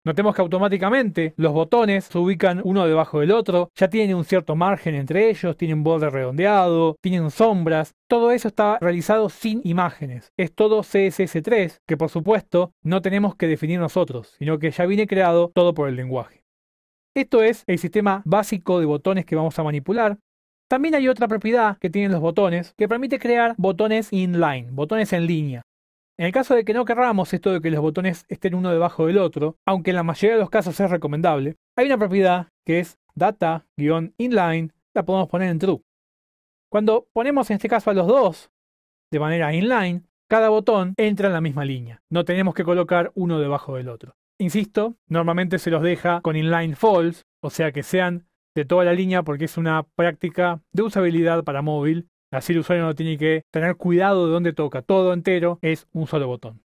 Notemos que automáticamente los botones se ubican uno debajo del otro, ya tienen un cierto margen entre ellos, tienen borde redondeado, tienen sombras, todo eso está realizado sin imágenes. Es todo CSS3, que por supuesto no tenemos que definir nosotros, sino que ya viene creado todo por el lenguaje. Esto es el sistema básico de botones que vamos a manipular. También hay otra propiedad que tienen los botones que permite crear botones inline, botones en línea. En el caso de que no querramos esto de que los botones estén uno debajo del otro, aunque en la mayoría de los casos es recomendable, hay una propiedad que es data-inline, la podemos poner en true. Cuando ponemos en este caso a los dos de manera inline, cada botón entra en la misma línea. No tenemos que colocar uno debajo del otro. Insisto, normalmente se los deja con inline false, o sea que sean de toda la línea porque es una práctica de usabilidad para móvil. Así el usuario no tiene que tener cuidado de dónde toca. Todo entero es un solo botón.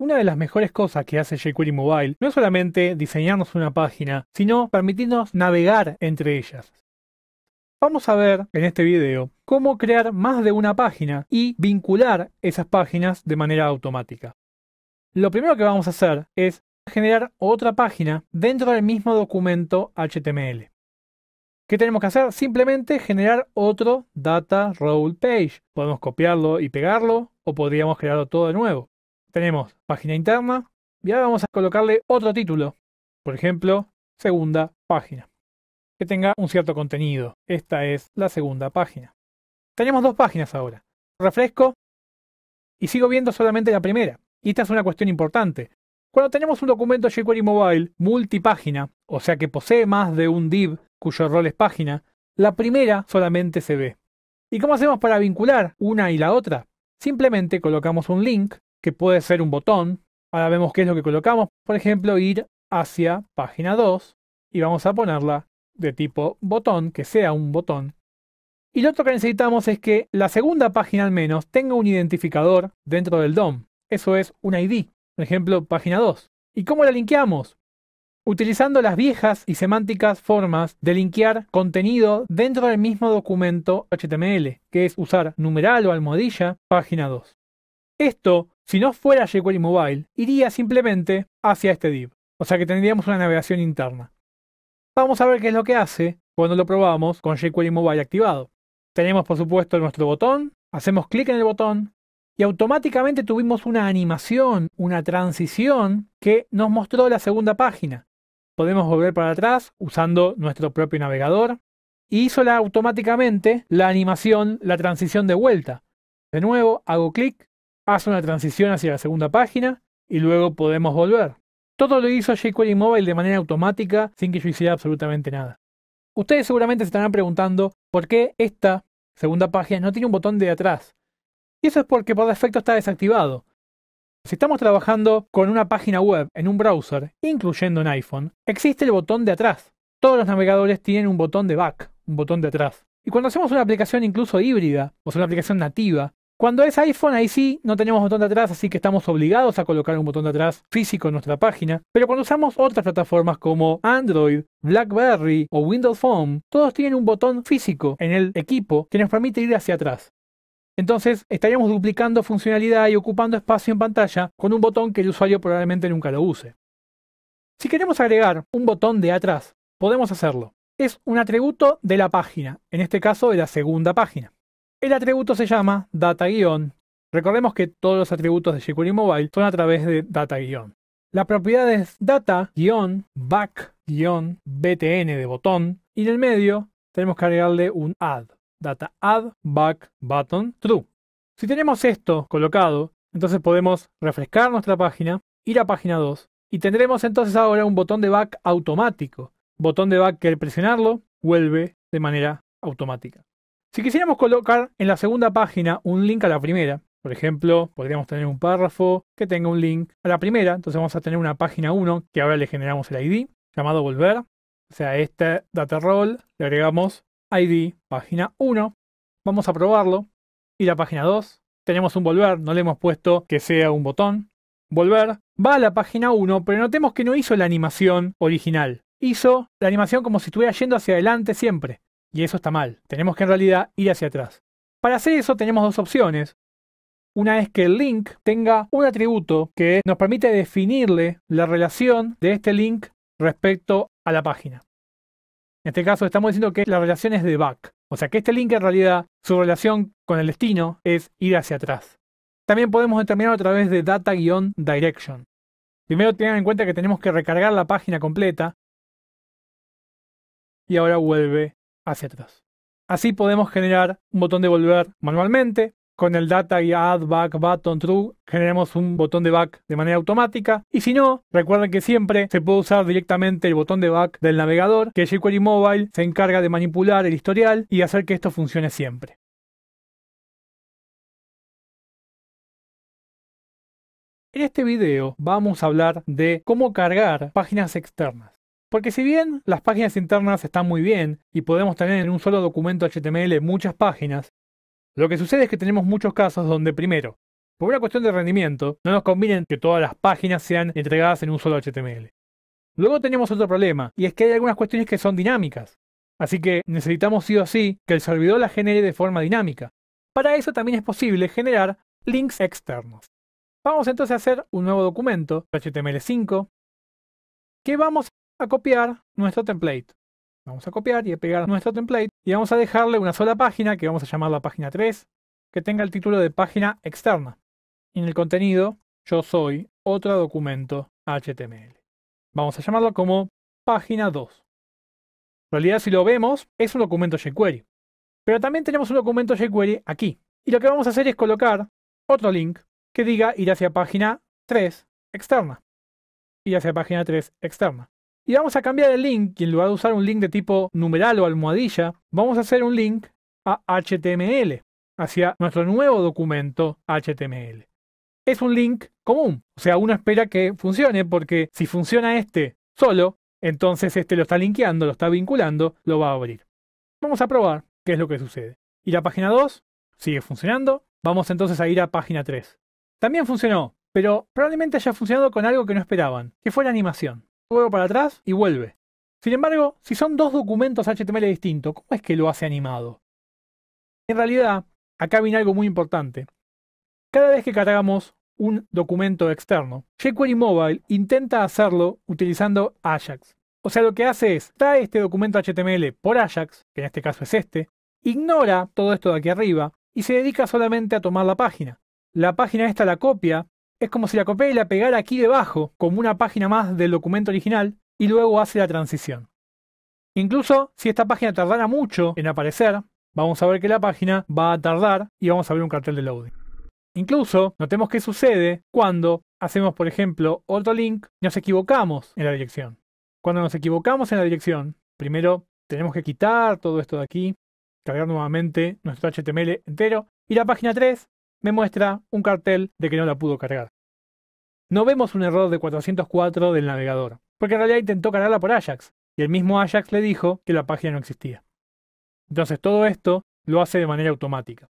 Una de las mejores cosas que hace jQuery Mobile no es solamente diseñarnos una página, sino permitirnos navegar entre ellas. Vamos a ver en este video cómo crear más de una página y vincular esas páginas de manera automática. Lo primero que vamos a hacer es generar otra página dentro del mismo documento HTML. ¿Qué tenemos que hacer? Simplemente generar otro data role page. Podemos copiarlo y pegarlo o podríamos crearlo todo de nuevo. Tenemos página interna y ahora vamos a colocarle otro título. Por ejemplo, segunda página que tenga un cierto contenido. Esta es la segunda página. Tenemos dos páginas ahora. Refresco y sigo viendo solamente la primera. Y esta es una cuestión importante. Cuando tenemos un documento jQuery Mobile multipágina, o sea que posee más de un div cuyo rol es página, la primera solamente se ve. ¿Y cómo hacemos para vincular una y la otra? Simplemente colocamos un link, que puede ser un botón. Ahora vemos qué es lo que colocamos. Por ejemplo, ir hacia página 2 y vamos a ponerla de tipo botón, que sea un botón. Y lo otro que necesitamos es que la segunda página al menos tenga un identificador dentro del DOM. Eso es un ID. Por ejemplo, página 2. ¿Y cómo la linkeamos? Utilizando las viejas y semánticas formas de linkear contenido dentro del mismo documento HTML, que es usar numeral o almohadilla, página 2. Esto, si no fuera jQuery Mobile, iría simplemente hacia este div. O sea que tendríamos una navegación interna. Vamos a ver qué es lo que hace cuando lo probamos con jQuery Mobile activado. Tenemos por supuesto nuestro botón, hacemos clic en el botón y automáticamente tuvimos una animación, una transición que nos mostró la segunda página. Podemos volver para atrás usando nuestro propio navegador y hizo automáticamente la animación, la transición de vuelta. De nuevo, hago clic, hace una transición hacia la segunda página y luego podemos volver. Todo lo hizo jQuery Mobile de manera automática sin que yo hiciera absolutamente nada. Ustedes seguramente se estarán preguntando por qué esta segunda página no tiene un botón de atrás. Y eso es porque por defecto está desactivado. Si estamos trabajando con una página web en un browser, incluyendo un iPhone, existe el botón de atrás. Todos los navegadores tienen un botón de back, un botón de atrás. Y cuando hacemos una aplicación incluso híbrida, o sea, una aplicación nativa, cuando es iPhone, ahí sí, no tenemos botón de atrás, así que estamos obligados a colocar un botón de atrás físico en nuestra página. Pero cuando usamos otras plataformas como Android, BlackBerry o Windows Phone, todos tienen un botón físico en el equipo que nos permite ir hacia atrás. Entonces estaríamos duplicando funcionalidad y ocupando espacio en pantalla con un botón que el usuario probablemente nunca lo use. Si queremos agregar un botón de atrás, podemos hacerlo. Es un atributo de la página, en este caso de la segunda página. El atributo se llama data Recordemos que todos los atributos de jQuery Mobile son a través de data -guión. La propiedad es data-back-btn de botón y en el medio tenemos que agregarle un add. Data add back button true. Si tenemos esto colocado, entonces podemos refrescar nuestra página, ir a página 2 y tendremos entonces ahora un botón de back automático. Botón de back que al presionarlo vuelve de manera automática. Si quisiéramos colocar en la segunda página un link a la primera, por ejemplo, podríamos tener un párrafo que tenga un link a la primera, entonces vamos a tener una página 1 que ahora le generamos el ID llamado volver, o sea, este data role le agregamos ID página 1, vamos a probarlo y la página 2 tenemos un volver, no le hemos puesto que sea un botón, volver, va a la página 1, pero notemos que no hizo la animación original, hizo la animación como si estuviera yendo hacia adelante siempre. Y eso está mal. Tenemos que en realidad ir hacia atrás. Para hacer eso tenemos dos opciones. Una es que el link tenga un atributo que nos permite definirle la relación de este link respecto a la página. En este caso estamos diciendo que la relación es de back. O sea que este link en realidad, su relación con el destino es ir hacia atrás. También podemos determinar a través de data-direction. Primero tengan en cuenta que tenemos que recargar la página completa. Y ahora vuelve hacia Así podemos generar un botón de volver manualmente. Con el data y add back button true generamos un botón de back de manera automática. Y si no, recuerden que siempre se puede usar directamente el botón de back del navegador, que jQuery Mobile se encarga de manipular el historial y hacer que esto funcione siempre. En este video vamos a hablar de cómo cargar páginas externas. Porque si bien las páginas internas están muy bien y podemos tener en un solo documento HTML muchas páginas, lo que sucede es que tenemos muchos casos donde primero, por una cuestión de rendimiento, no nos conviene que todas las páginas sean entregadas en un solo HTML. Luego tenemos otro problema, y es que hay algunas cuestiones que son dinámicas. Así que necesitamos sí o sí que el servidor las genere de forma dinámica. Para eso también es posible generar links externos. Vamos entonces a hacer un nuevo documento, HTML5, que vamos a copiar nuestro template. Vamos a copiar y a pegar nuestro template y vamos a dejarle una sola página que vamos a llamar la página 3 que tenga el título de página externa. Y en el contenido yo soy otro documento HTML. Vamos a llamarlo como página 2. En realidad si lo vemos es un documento jQuery. Pero también tenemos un documento jQuery aquí. Y lo que vamos a hacer es colocar otro link que diga ir hacia página 3 externa. Ir hacia página 3 externa. Y vamos a cambiar el link y en lugar de usar un link de tipo numeral o almohadilla, vamos a hacer un link a HTML hacia nuestro nuevo documento HTML. Es un link común, o sea, uno espera que funcione porque si funciona este solo, entonces este lo está linkeando, lo está vinculando, lo va a abrir. Vamos a probar qué es lo que sucede. Y la página 2 sigue funcionando, vamos entonces a ir a página 3. También funcionó, pero probablemente haya funcionado con algo que no esperaban, que fue la animación luego para atrás y vuelve. Sin embargo, si son dos documentos HTML distintos, ¿cómo es que lo hace animado? En realidad, acá viene algo muy importante. Cada vez que cargamos un documento externo, jQuery Mobile intenta hacerlo utilizando Ajax. O sea, lo que hace es, trae este documento HTML por Ajax, que en este caso es este, ignora todo esto de aquí arriba y se dedica solamente a tomar la página. La página esta la copia es como si la copiara y la pegara aquí debajo, como una página más del documento original, y luego hace la transición. Incluso si esta página tardara mucho en aparecer, vamos a ver que la página va a tardar y vamos a ver un cartel de loading. Incluso notemos qué sucede cuando hacemos, por ejemplo, otro link y nos equivocamos en la dirección. Cuando nos equivocamos en la dirección, primero tenemos que quitar todo esto de aquí, cargar nuevamente nuestro HTML entero y la página 3 me muestra un cartel de que no la pudo cargar. No vemos un error de 404 del navegador, porque en realidad intentó cargarla por Ajax, y el mismo Ajax le dijo que la página no existía. Entonces todo esto lo hace de manera automática.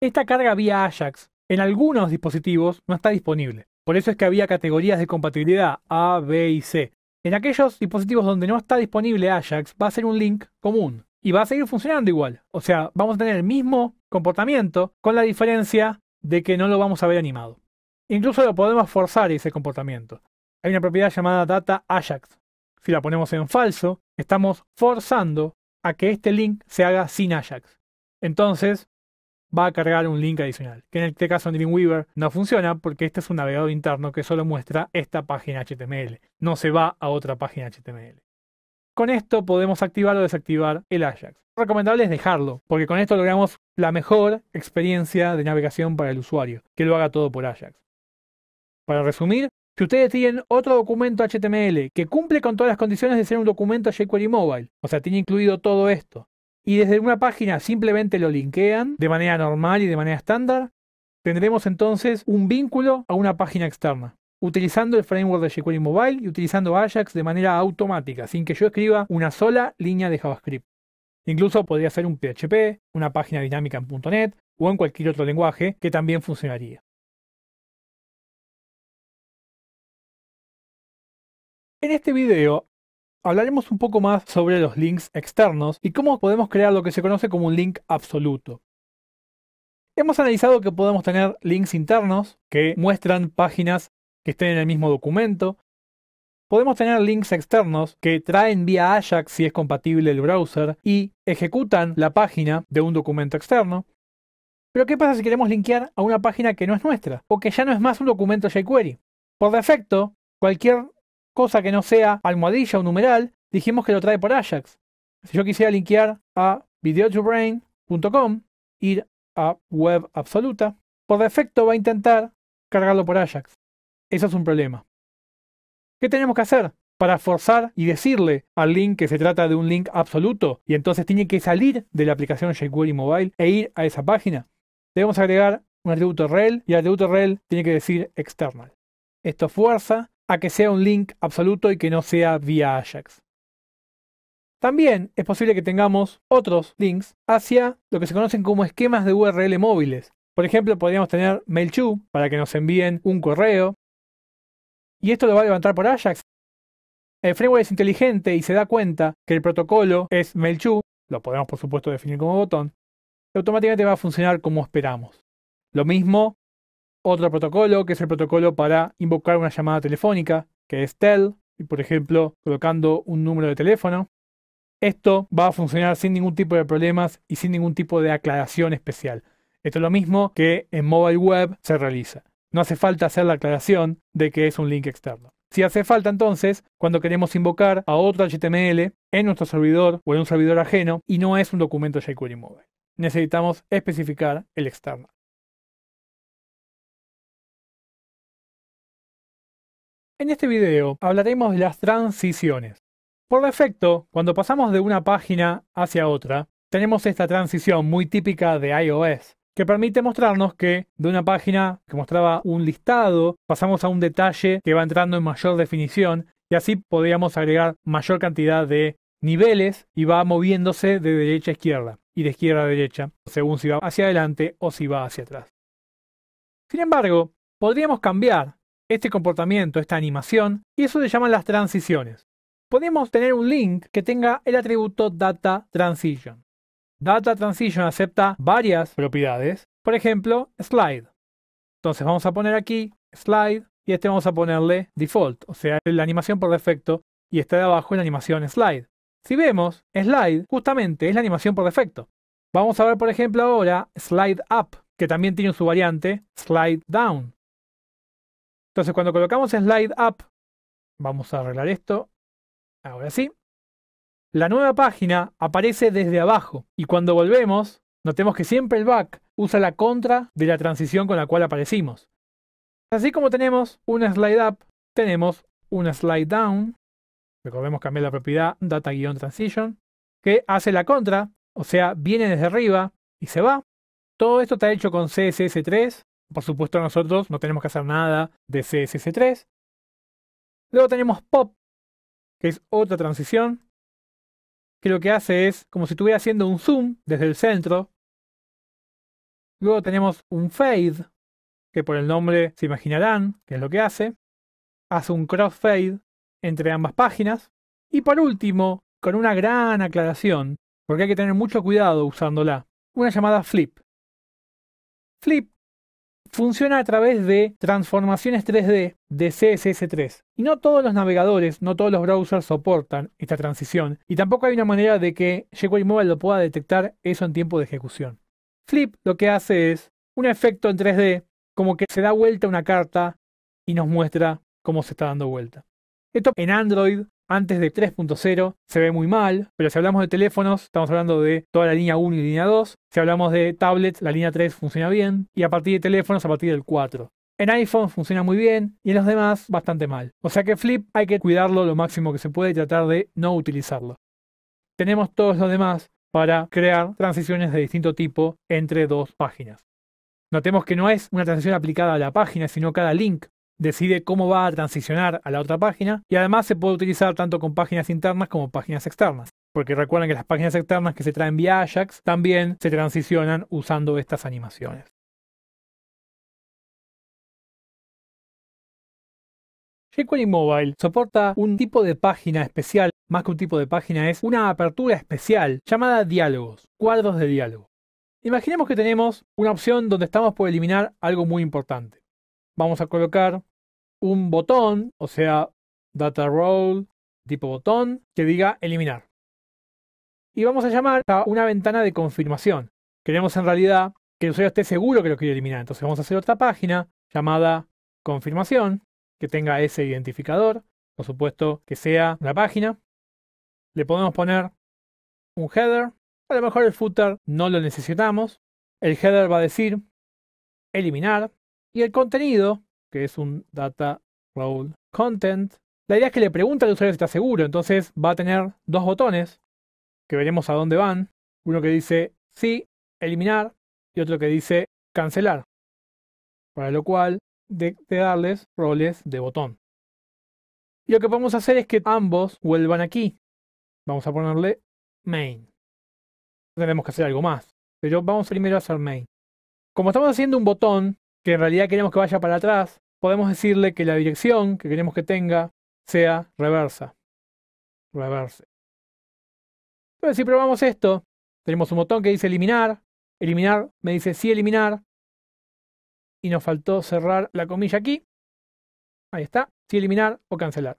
Esta carga vía Ajax en algunos dispositivos no está disponible. Por eso es que había categorías de compatibilidad A, B y C. En aquellos dispositivos donde no está disponible Ajax va a ser un link común y va a seguir funcionando igual. O sea, vamos a tener el mismo comportamiento con la diferencia de que no lo vamos a ver animado. Incluso lo podemos forzar ese comportamiento. Hay una propiedad llamada data Ajax. Si la ponemos en falso, estamos forzando a que este link se haga sin Ajax. Entonces, va a cargar un link adicional, que en este caso en Dreamweaver no funciona porque este es un navegador interno que solo muestra esta página HTML, no se va a otra página HTML. Con esto podemos activar o desactivar el Ajax. recomendable es dejarlo, porque con esto logramos la mejor experiencia de navegación para el usuario, que lo haga todo por Ajax. Para resumir, si ustedes tienen otro documento HTML que cumple con todas las condiciones de ser un documento jQuery Mobile, o sea, tiene incluido todo esto, y desde una página simplemente lo linkean de manera normal y de manera estándar, tendremos entonces un vínculo a una página externa utilizando el framework de jQuery Mobile y utilizando Ajax de manera automática, sin que yo escriba una sola línea de JavaScript. Incluso podría ser un PHP, una página dinámica en .NET o en cualquier otro lenguaje que también funcionaría. En este video hablaremos un poco más sobre los links externos y cómo podemos crear lo que se conoce como un link absoluto. Hemos analizado que podemos tener links internos que muestran páginas que estén en el mismo documento. Podemos tener links externos que traen vía Ajax si es compatible el browser y ejecutan la página de un documento externo. Pero ¿qué pasa si queremos linkear a una página que no es nuestra o que ya no es más un documento jQuery? Por defecto, cualquier cosa que no sea almohadilla o numeral, dijimos que lo trae por Ajax. Si yo quisiera linkear a videotobrain.com, ir a web absoluta, por defecto va a intentar cargarlo por Ajax. Eso es un problema. ¿Qué tenemos que hacer? Para forzar y decirle al link que se trata de un link absoluto y entonces tiene que salir de la aplicación jQuery Mobile e ir a esa página. Debemos agregar un atributo rel y el atributo rel tiene que decir external. Esto fuerza a que sea un link absoluto y que no sea vía Ajax. También es posible que tengamos otros links hacia lo que se conocen como esquemas de URL móviles. Por ejemplo, podríamos tener MailChimp para que nos envíen un correo y esto lo va a levantar por Ajax. El framework es inteligente y se da cuenta que el protocolo es Melchú, lo podemos por supuesto definir como botón, y automáticamente va a funcionar como esperamos. Lo mismo, otro protocolo, que es el protocolo para invocar una llamada telefónica, que es TEL, y por ejemplo colocando un número de teléfono. Esto va a funcionar sin ningún tipo de problemas y sin ningún tipo de aclaración especial. Esto es lo mismo que en mobile web se realiza. No hace falta hacer la aclaración de que es un link externo. Si hace falta entonces, cuando queremos invocar a otro HTML en nuestro servidor o en un servidor ajeno y no es un documento jQuery Mobile, necesitamos especificar el externo. En este video hablaremos de las transiciones. Por defecto, cuando pasamos de una página hacia otra, tenemos esta transición muy típica de iOS, que permite mostrarnos que de una página que mostraba un listado pasamos a un detalle que va entrando en mayor definición y así podríamos agregar mayor cantidad de niveles y va moviéndose de derecha a izquierda y de izquierda a derecha, según si va hacia adelante o si va hacia atrás. Sin embargo, podríamos cambiar este comportamiento, esta animación, y eso se llaman las transiciones. Podemos tener un link que tenga el atributo data transition. Data Transition acepta varias propiedades, por ejemplo, slide. Entonces vamos a poner aquí slide y este vamos a ponerle default, o sea, la animación por defecto y está de abajo en la animación slide. Si vemos, slide justamente es la animación por defecto. Vamos a ver, por ejemplo, ahora slide up, que también tiene su variante slide down. Entonces, cuando colocamos slide up, vamos a arreglar esto. Ahora sí, la nueva página aparece desde abajo y cuando volvemos, notemos que siempre el back usa la contra de la transición con la cual aparecimos. Así como tenemos una slide up, tenemos una slide down, recordemos cambiar la propiedad data-transition, que hace la contra, o sea, viene desde arriba y se va. Todo esto está hecho con CSS3, por supuesto nosotros no tenemos que hacer nada de CSS3. Luego tenemos pop, que es otra transición, que lo que hace es como si estuviera haciendo un zoom desde el centro. Luego tenemos un fade, que por el nombre se imaginarán que es lo que hace. Hace un crossfade entre ambas páginas. Y por último, con una gran aclaración, porque hay que tener mucho cuidado usándola, una llamada flip. Flip funciona a través de transformaciones 3D de CSS3. Y no todos los navegadores, no todos los browsers soportan esta transición, y tampoco hay una manera de que jQuery Mobile lo pueda detectar eso en tiempo de ejecución. Flip lo que hace es un efecto en 3D, como que se da vuelta una carta y nos muestra cómo se está dando vuelta. Esto en Android antes de 3.0 se ve muy mal, pero si hablamos de teléfonos, estamos hablando de toda la línea 1 y línea 2. Si hablamos de tablets, la línea 3 funciona bien. Y a partir de teléfonos, a partir del 4. En iPhone funciona muy bien y en los demás bastante mal. O sea que Flip hay que cuidarlo lo máximo que se puede y tratar de no utilizarlo. Tenemos todos los demás para crear transiciones de distinto tipo entre dos páginas. Notemos que no es una transición aplicada a la página, sino cada link decide cómo va a transicionar a la otra página y además se puede utilizar tanto con páginas internas como páginas externas. Porque recuerden que las páginas externas que se traen vía Ajax también se transicionan usando estas animaciones. jQuery Mobile soporta un tipo de página especial, más que un tipo de página, es una apertura especial llamada diálogos, cuadros de diálogo. Imaginemos que tenemos una opción donde estamos por eliminar algo muy importante vamos a colocar un botón, o sea, data role tipo botón, que diga eliminar. Y vamos a llamar a una ventana de confirmación. Queremos en realidad que el usuario esté seguro que lo quiere eliminar. Entonces vamos a hacer otra página llamada confirmación, que tenga ese identificador. Por supuesto que sea una página. Le podemos poner un header. A lo mejor el footer no lo necesitamos. El header va a decir eliminar. Y el contenido, que es un data role content, la idea es que le pregunta al usuario si está seguro, entonces va a tener dos botones, que veremos a dónde van, uno que dice sí, eliminar, y otro que dice cancelar, para lo cual de, darles roles de botón. Y lo que podemos hacer es que ambos vuelvan aquí. Vamos a ponerle main. Tenemos que hacer algo más, pero vamos primero a hacer main. Como estamos haciendo un botón que en realidad queremos que vaya para atrás, podemos decirle que la dirección que queremos que tenga sea reversa. Reverse. Entonces, si probamos esto, tenemos un botón que dice eliminar, eliminar, me dice sí eliminar, y nos faltó cerrar la comilla aquí. Ahí está, sí eliminar o cancelar.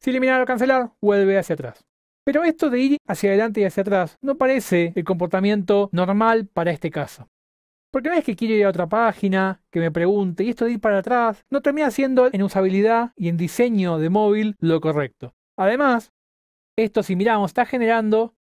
Si eliminar o cancelar, vuelve hacia atrás. Pero esto de ir hacia adelante y hacia atrás no parece el comportamiento normal para este caso. Porque no es que quiero ir a otra página, que me pregunte, y esto de ir para atrás, no termina siendo en usabilidad y en diseño de móvil lo correcto. Además, esto si miramos está generando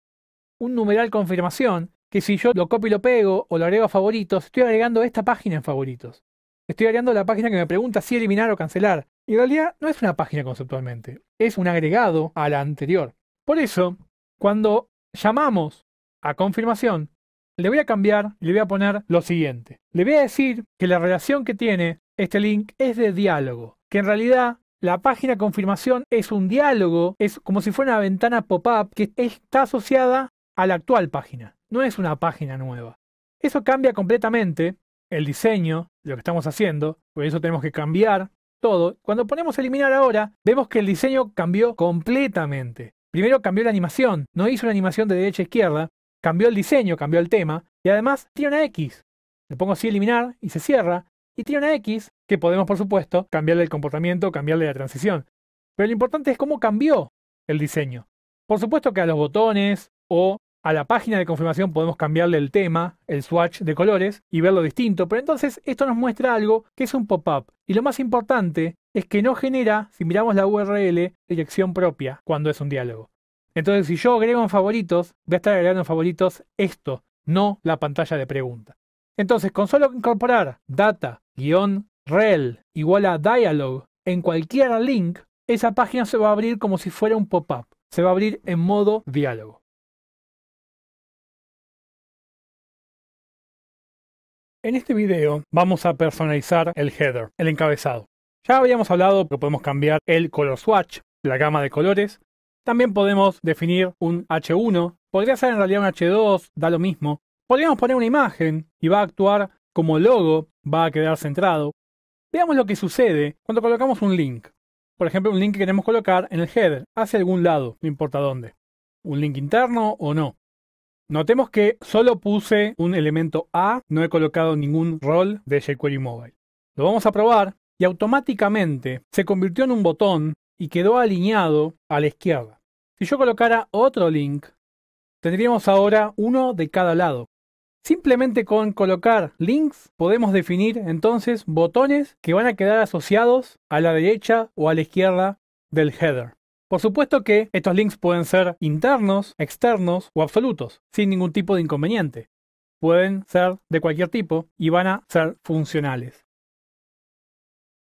un numeral confirmación, que si yo lo copio y lo pego o lo agrego a favoritos, estoy agregando esta página en favoritos. Estoy agregando la página que me pregunta si eliminar o cancelar. Y en realidad no es una página conceptualmente, es un agregado a la anterior. Por eso, cuando llamamos a confirmación, le voy a cambiar y le voy a poner lo siguiente. Le voy a decir que la relación que tiene este link es de diálogo, que en realidad la página confirmación es un diálogo, es como si fuera una ventana pop-up que está asociada a la actual página, no es una página nueva. Eso cambia completamente el diseño, lo que estamos haciendo, por eso tenemos que cambiar todo. Cuando ponemos eliminar ahora, vemos que el diseño cambió completamente. Primero cambió la animación, no hizo una animación de derecha a izquierda, Cambió el diseño, cambió el tema, y además tiene una X. Le pongo así eliminar y se cierra, y tiene una X que podemos, por supuesto, cambiarle el comportamiento, cambiarle la transición. Pero lo importante es cómo cambió el diseño. Por supuesto que a los botones o a la página de confirmación podemos cambiarle el tema, el swatch de colores y verlo distinto, pero entonces esto nos muestra algo que es un pop-up. Y lo más importante es que no genera, si miramos la URL, dirección propia cuando es un diálogo. Entonces, si yo agrego en favoritos, voy a estar agregando en favoritos esto, no la pantalla de pregunta. Entonces, con solo incorporar data-rel igual a dialog en cualquier link, esa página se va a abrir como si fuera un pop-up. Se va a abrir en modo diálogo. En este video vamos a personalizar el header, el encabezado. Ya habíamos hablado que podemos cambiar el color swatch, la gama de colores, también podemos definir un H1, podría ser en realidad un H2, da lo mismo. Podríamos poner una imagen y va a actuar como logo, va a quedar centrado. Veamos lo que sucede cuando colocamos un link. Por ejemplo, un link que queremos colocar en el header, hacia algún lado, no importa dónde. Un link interno o no. Notemos que solo puse un elemento A, no he colocado ningún rol de jQuery Mobile. Lo vamos a probar y automáticamente se convirtió en un botón y quedó alineado a la izquierda. Si yo colocara otro link, tendríamos ahora uno de cada lado. Simplemente con colocar links podemos definir entonces botones que van a quedar asociados a la derecha o a la izquierda del header. Por supuesto que estos links pueden ser internos, externos o absolutos, sin ningún tipo de inconveniente. Pueden ser de cualquier tipo y van a ser funcionales.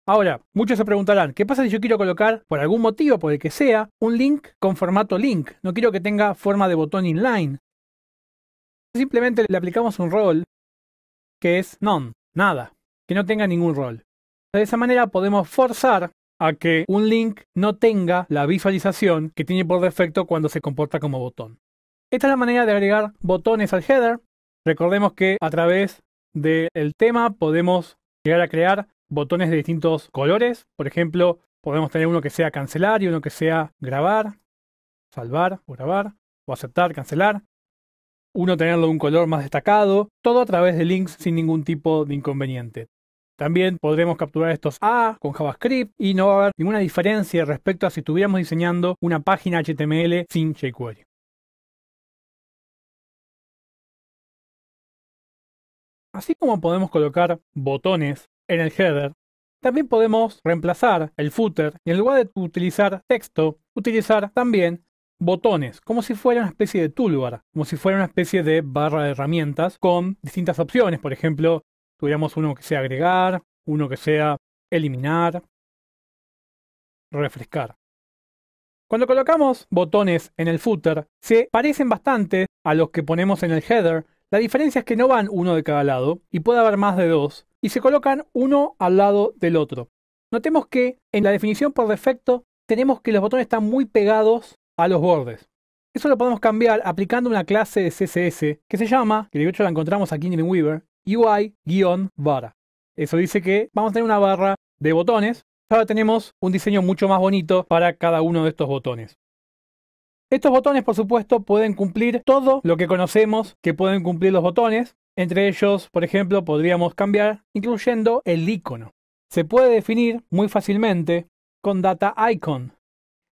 Ahora, muchos se preguntarán, ¿qué pasa si yo quiero colocar, por algún motivo, por el que sea, un link con formato link? No quiero que tenga forma de botón inline. Simplemente le aplicamos un role que es none, nada, que no tenga ningún role. De esa manera podemos forzar a que un link no tenga la visualización que tiene por defecto cuando se comporta como botón. Esta es la manera de agregar botones al header. Recordemos que a través del tema podemos llegar a crear botones de distintos colores. Por ejemplo, podemos tener uno que sea cancelar y uno que sea grabar, salvar o grabar, o aceptar, cancelar. Uno tenerlo de un color más destacado, todo a través de links sin ningún tipo de inconveniente. También podremos capturar estos A con JavaScript y no va a haber ninguna diferencia respecto a si estuviéramos diseñando una página HTML sin jQuery. Así como podemos colocar botones en el header. También podemos reemplazar el footer y en lugar de utilizar texto, utilizar también botones, como si fuera una especie de toolbar, como si fuera una especie de barra de herramientas con distintas opciones. Por ejemplo, tuviéramos uno que sea agregar, uno que sea eliminar, refrescar. Cuando colocamos botones en el footer, se parecen bastante a los que ponemos en el header, la diferencia es que no van uno de cada lado, y puede haber más de dos, y se colocan uno al lado del otro. Notemos que en la definición por defecto tenemos que los botones están muy pegados a los bordes. Eso lo podemos cambiar aplicando una clase de CSS que se llama, que de hecho la encontramos aquí en Weaver, ui barra Eso dice que vamos a tener una barra de botones. Ahora tenemos un diseño mucho más bonito para cada uno de estos botones. Estos botones, por supuesto, pueden cumplir todo lo que conocemos que pueden cumplir los botones. Entre ellos, por ejemplo, podríamos cambiar incluyendo el icono. Se puede definir muy fácilmente con Data Icon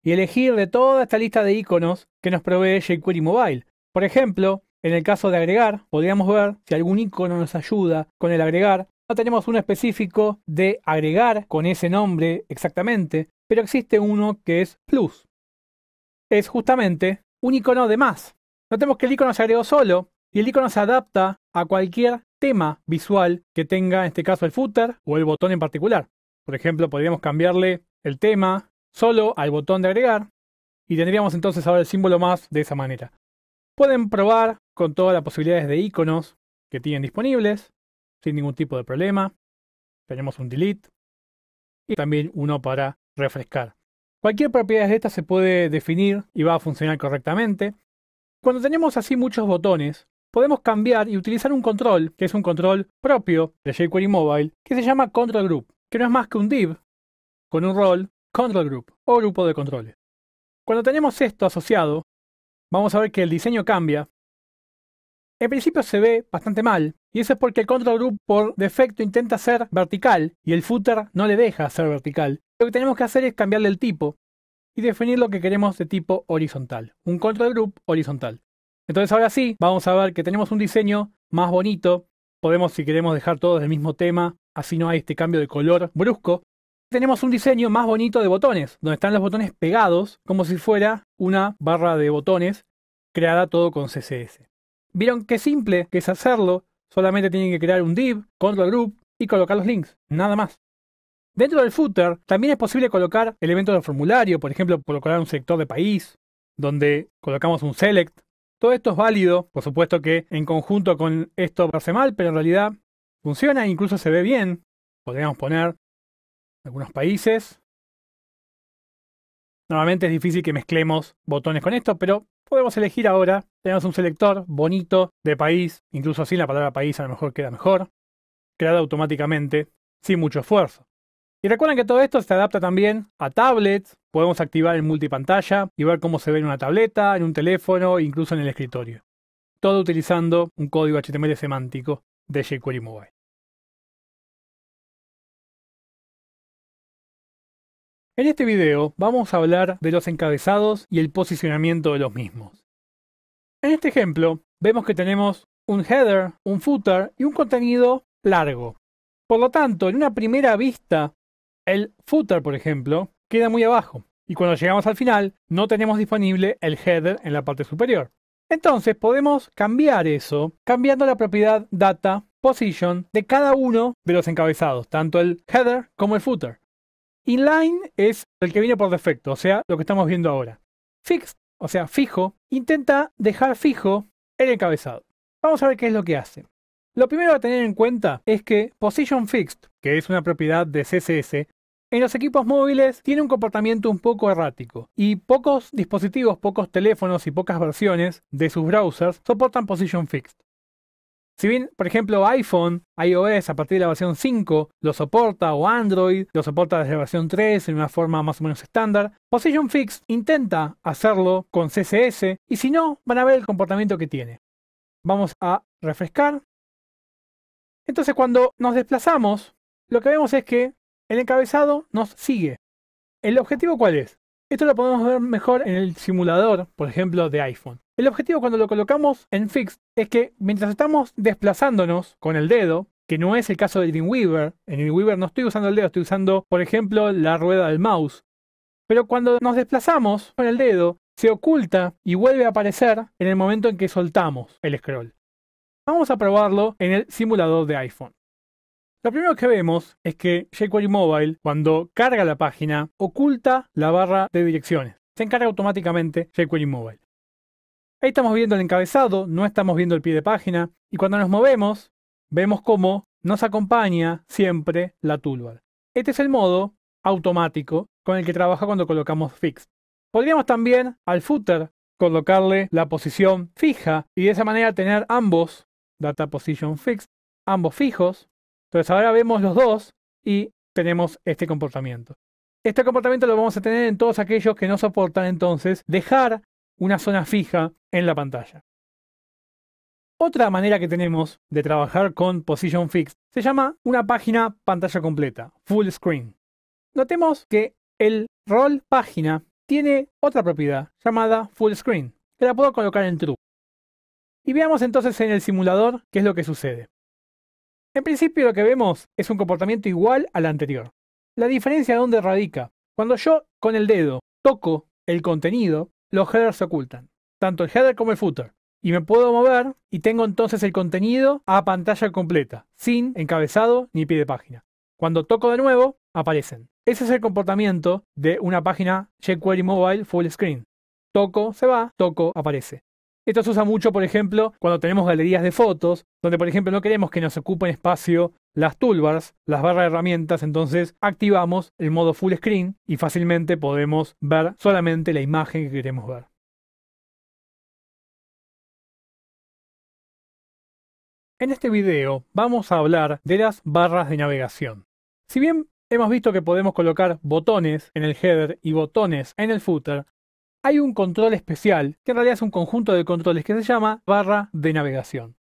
y elegir de toda esta lista de iconos que nos provee jQuery Mobile. Por ejemplo, en el caso de agregar, podríamos ver si algún icono nos ayuda con el agregar. No tenemos uno específico de agregar con ese nombre exactamente, pero existe uno que es plus es justamente un icono de más. Notemos que el icono se agregó solo y el icono se adapta a cualquier tema visual que tenga, en este caso, el footer o el botón en particular. Por ejemplo, podríamos cambiarle el tema solo al botón de agregar y tendríamos entonces ahora el símbolo más de esa manera. Pueden probar con todas las posibilidades de iconos que tienen disponibles sin ningún tipo de problema. Tenemos un delete y también uno para refrescar. Cualquier propiedad de esta se puede definir y va a funcionar correctamente. Cuando tenemos así muchos botones, podemos cambiar y utilizar un control, que es un control propio de jQuery Mobile, que se llama Control Group, que no es más que un div con un rol Control Group o grupo de controles. Cuando tenemos esto asociado, vamos a ver que el diseño cambia. En principio se ve bastante mal, y eso es porque el control group por defecto intenta ser vertical y el footer no le deja ser vertical. Lo que tenemos que hacer es cambiarle el tipo y definir lo que queremos de tipo horizontal, un control group horizontal. Entonces ahora sí, vamos a ver que tenemos un diseño más bonito, podemos si queremos dejar todo del mismo tema, así no hay este cambio de color brusco. Tenemos un diseño más bonito de botones, donde están los botones pegados, como si fuera una barra de botones creada todo con CSS. ¿Vieron qué simple que es hacerlo? Solamente tienen que crear un div, control group y colocar los links, nada más. Dentro del footer también es posible colocar elementos de formulario, por ejemplo, colocar un sector de país, donde colocamos un select. Todo esto es válido, por supuesto que en conjunto con esto parece mal, pero en realidad funciona e incluso se ve bien. Podríamos poner algunos países. Normalmente es difícil que mezclemos botones con esto, pero podemos elegir ahora. Tenemos un selector bonito de país, incluso así la palabra país a lo mejor queda mejor, creado automáticamente, sin mucho esfuerzo. Y recuerden que todo esto se adapta también a tablets, podemos activar el multipantalla y ver cómo se ve en una tableta, en un teléfono, incluso en el escritorio. Todo utilizando un código HTML semántico de jQuery Mobile. En este video vamos a hablar de los encabezados y el posicionamiento de los mismos. En este ejemplo vemos que tenemos un header, un footer y un contenido largo. Por lo tanto, en una primera vista el footer, por ejemplo, queda muy abajo y cuando llegamos al final no tenemos disponible el header en la parte superior. Entonces podemos cambiar eso cambiando la propiedad data position de cada uno de los encabezados, tanto el header como el footer. Inline es el que viene por defecto, o sea, lo que estamos viendo ahora. Fixed, o sea, fijo, intenta dejar fijo el encabezado. Vamos a ver qué es lo que hace. Lo primero a tener en cuenta es que Position Fixed, que es una propiedad de CSS, en los equipos móviles tiene un comportamiento un poco errático y pocos dispositivos, pocos teléfonos y pocas versiones de sus browsers soportan Position Fixed. Si bien, por ejemplo, iPhone, iOS a partir de la versión 5 lo soporta o Android lo soporta desde la versión 3 en una forma más o menos estándar, Position Fixed intenta hacerlo con CSS y si no, van a ver el comportamiento que tiene. Vamos a refrescar entonces cuando nos desplazamos, lo que vemos es que el encabezado nos sigue. ¿El objetivo cuál es? Esto lo podemos ver mejor en el simulador, por ejemplo, de iPhone. El objetivo cuando lo colocamos en Fix es que mientras estamos desplazándonos con el dedo, que no es el caso de Weaver, en Weaver no estoy usando el dedo, estoy usando, por ejemplo, la rueda del mouse. Pero cuando nos desplazamos con el dedo, se oculta y vuelve a aparecer en el momento en que soltamos el scroll. Vamos a probarlo en el simulador de iPhone. Lo primero que vemos es que jQuery Mobile, cuando carga la página, oculta la barra de direcciones. Se encarga automáticamente jQuery Mobile. Ahí estamos viendo el encabezado, no estamos viendo el pie de página. Y cuando nos movemos, vemos cómo nos acompaña siempre la toolbar. Este es el modo automático con el que trabaja cuando colocamos fixed. Podríamos también al footer colocarle la posición fija y de esa manera tener ambos Data Position Fixed, ambos fijos. Entonces ahora vemos los dos y tenemos este comportamiento. Este comportamiento lo vamos a tener en todos aquellos que no soportan entonces dejar una zona fija en la pantalla. Otra manera que tenemos de trabajar con Position Fixed se llama una página pantalla completa, full screen. Notemos que el rol página tiene otra propiedad llamada full screen, que la puedo colocar en true. Y veamos entonces en el simulador qué es lo que sucede. En principio lo que vemos es un comportamiento igual al anterior. La diferencia de dónde radica. Cuando yo con el dedo toco el contenido, los headers se ocultan, tanto el header como el footer. Y me puedo mover y tengo entonces el contenido a pantalla completa, sin encabezado ni pie de página. Cuando toco de nuevo, aparecen. Ese es el comportamiento de una página jQuery Mobile Full Screen. Toco, se va, toco, aparece. Esto se usa mucho, por ejemplo, cuando tenemos galerías de fotos, donde por ejemplo no queremos que nos ocupen espacio las toolbars, las barras de herramientas, entonces activamos el modo full screen y fácilmente podemos ver solamente la imagen que queremos ver. En este video vamos a hablar de las barras de navegación. Si bien Hemos visto que podemos colocar botones en el header y botones en el footer hay un control especial, que en realidad es un conjunto de controles que se llama barra de navegación.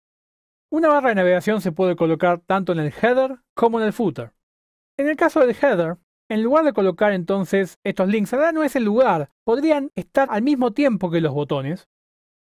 Una barra de navegación se puede colocar tanto en el header como en el footer. En el caso del header, en lugar de colocar entonces estos links, ahora no es el lugar, podrían estar al mismo tiempo que los botones.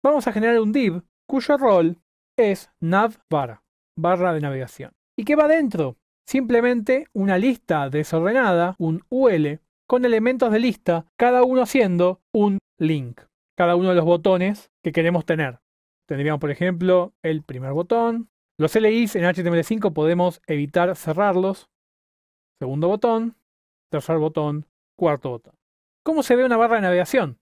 Vamos a generar un div cuyo rol es nav barra, barra de navegación. ¿Y qué va dentro? Simplemente una lista desordenada, un UL, con elementos de lista, cada uno siendo un link, cada uno de los botones que queremos tener. Tendríamos, por ejemplo, el primer botón. Los LIs en HTML5 podemos evitar cerrarlos. Segundo botón, tercer botón, cuarto botón. ¿Cómo se ve una barra de navegación?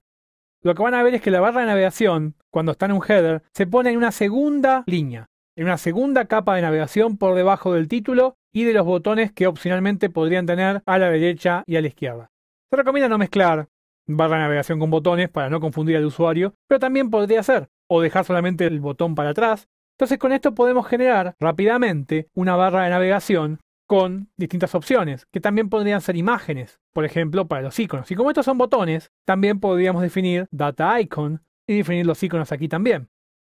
Lo que van a ver es que la barra de navegación, cuando está en un header, se pone en una segunda línea, en una segunda capa de navegación por debajo del título y de los botones que opcionalmente podrían tener a la derecha y a la izquierda. Se recomienda no mezclar barra de navegación con botones para no confundir al usuario, pero también podría ser o dejar solamente el botón para atrás. Entonces con esto podemos generar rápidamente una barra de navegación con distintas opciones, que también podrían ser imágenes, por ejemplo, para los iconos. Y como estos son botones, también podríamos definir data icon y definir los iconos aquí también.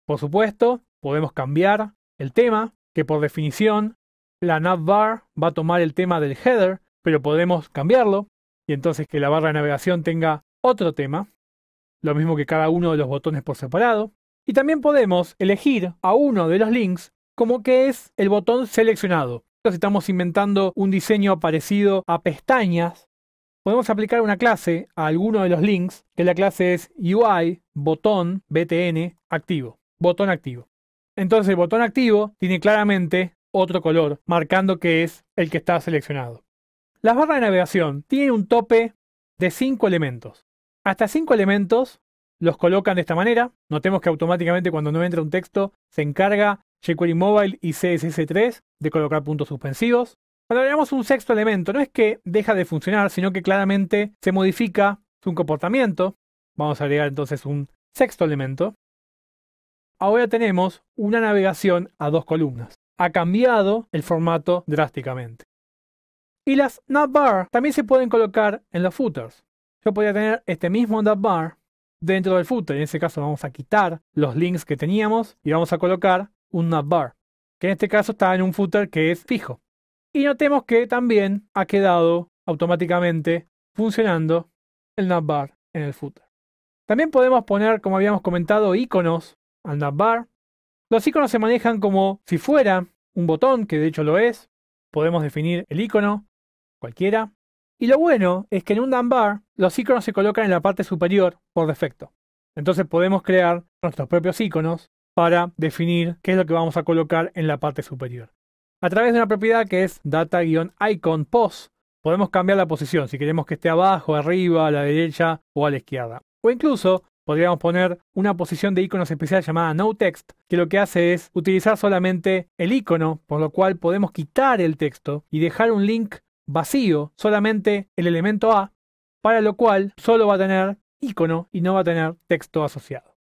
Por supuesto, podemos cambiar el tema, que por definición la navbar va a tomar el tema del header, pero podemos cambiarlo y entonces que la barra de navegación tenga otro tema, lo mismo que cada uno de los botones por separado. Y también podemos elegir a uno de los links como que es el botón seleccionado. Entonces estamos inventando un diseño parecido a pestañas. Podemos aplicar una clase a alguno de los links, que la clase es UI botón btn activo, botón activo. Entonces el botón activo tiene claramente otro color, marcando que es el que está seleccionado. Las barras de navegación tienen un tope de cinco elementos. Hasta cinco elementos los colocan de esta manera. Notemos que automáticamente cuando no entra un texto se encarga jQuery Mobile y CSS3 de colocar puntos suspensivos. Cuando agregamos un sexto elemento, no es que deja de funcionar, sino que claramente se modifica su comportamiento. Vamos a agregar entonces un sexto elemento. Ahora tenemos una navegación a dos columnas. Ha cambiado el formato drásticamente. Y las navbar también se pueden colocar en los footers. Yo podría tener este mismo navbar dentro del footer. En este caso vamos a quitar los links que teníamos y vamos a colocar un navbar, que en este caso está en un footer que es fijo. Y notemos que también ha quedado automáticamente funcionando el navbar en el footer. También podemos poner, como habíamos comentado, iconos al navbar. Los iconos se manejan como si fuera un botón, que de hecho lo es. Podemos definir el icono, cualquiera. Y lo bueno es que en un Dunbar los iconos se colocan en la parte superior por defecto. Entonces podemos crear nuestros propios iconos para definir qué es lo que vamos a colocar en la parte superior. A través de una propiedad que es data-icon-pos podemos cambiar la posición si queremos que esté abajo, arriba, a la derecha o a la izquierda. O incluso podríamos poner una posición de iconos especial llamada no text, que lo que hace es utilizar solamente el icono, por lo cual podemos quitar el texto y dejar un link vacío solamente el elemento A, para lo cual solo va a tener icono y no va a tener texto asociado.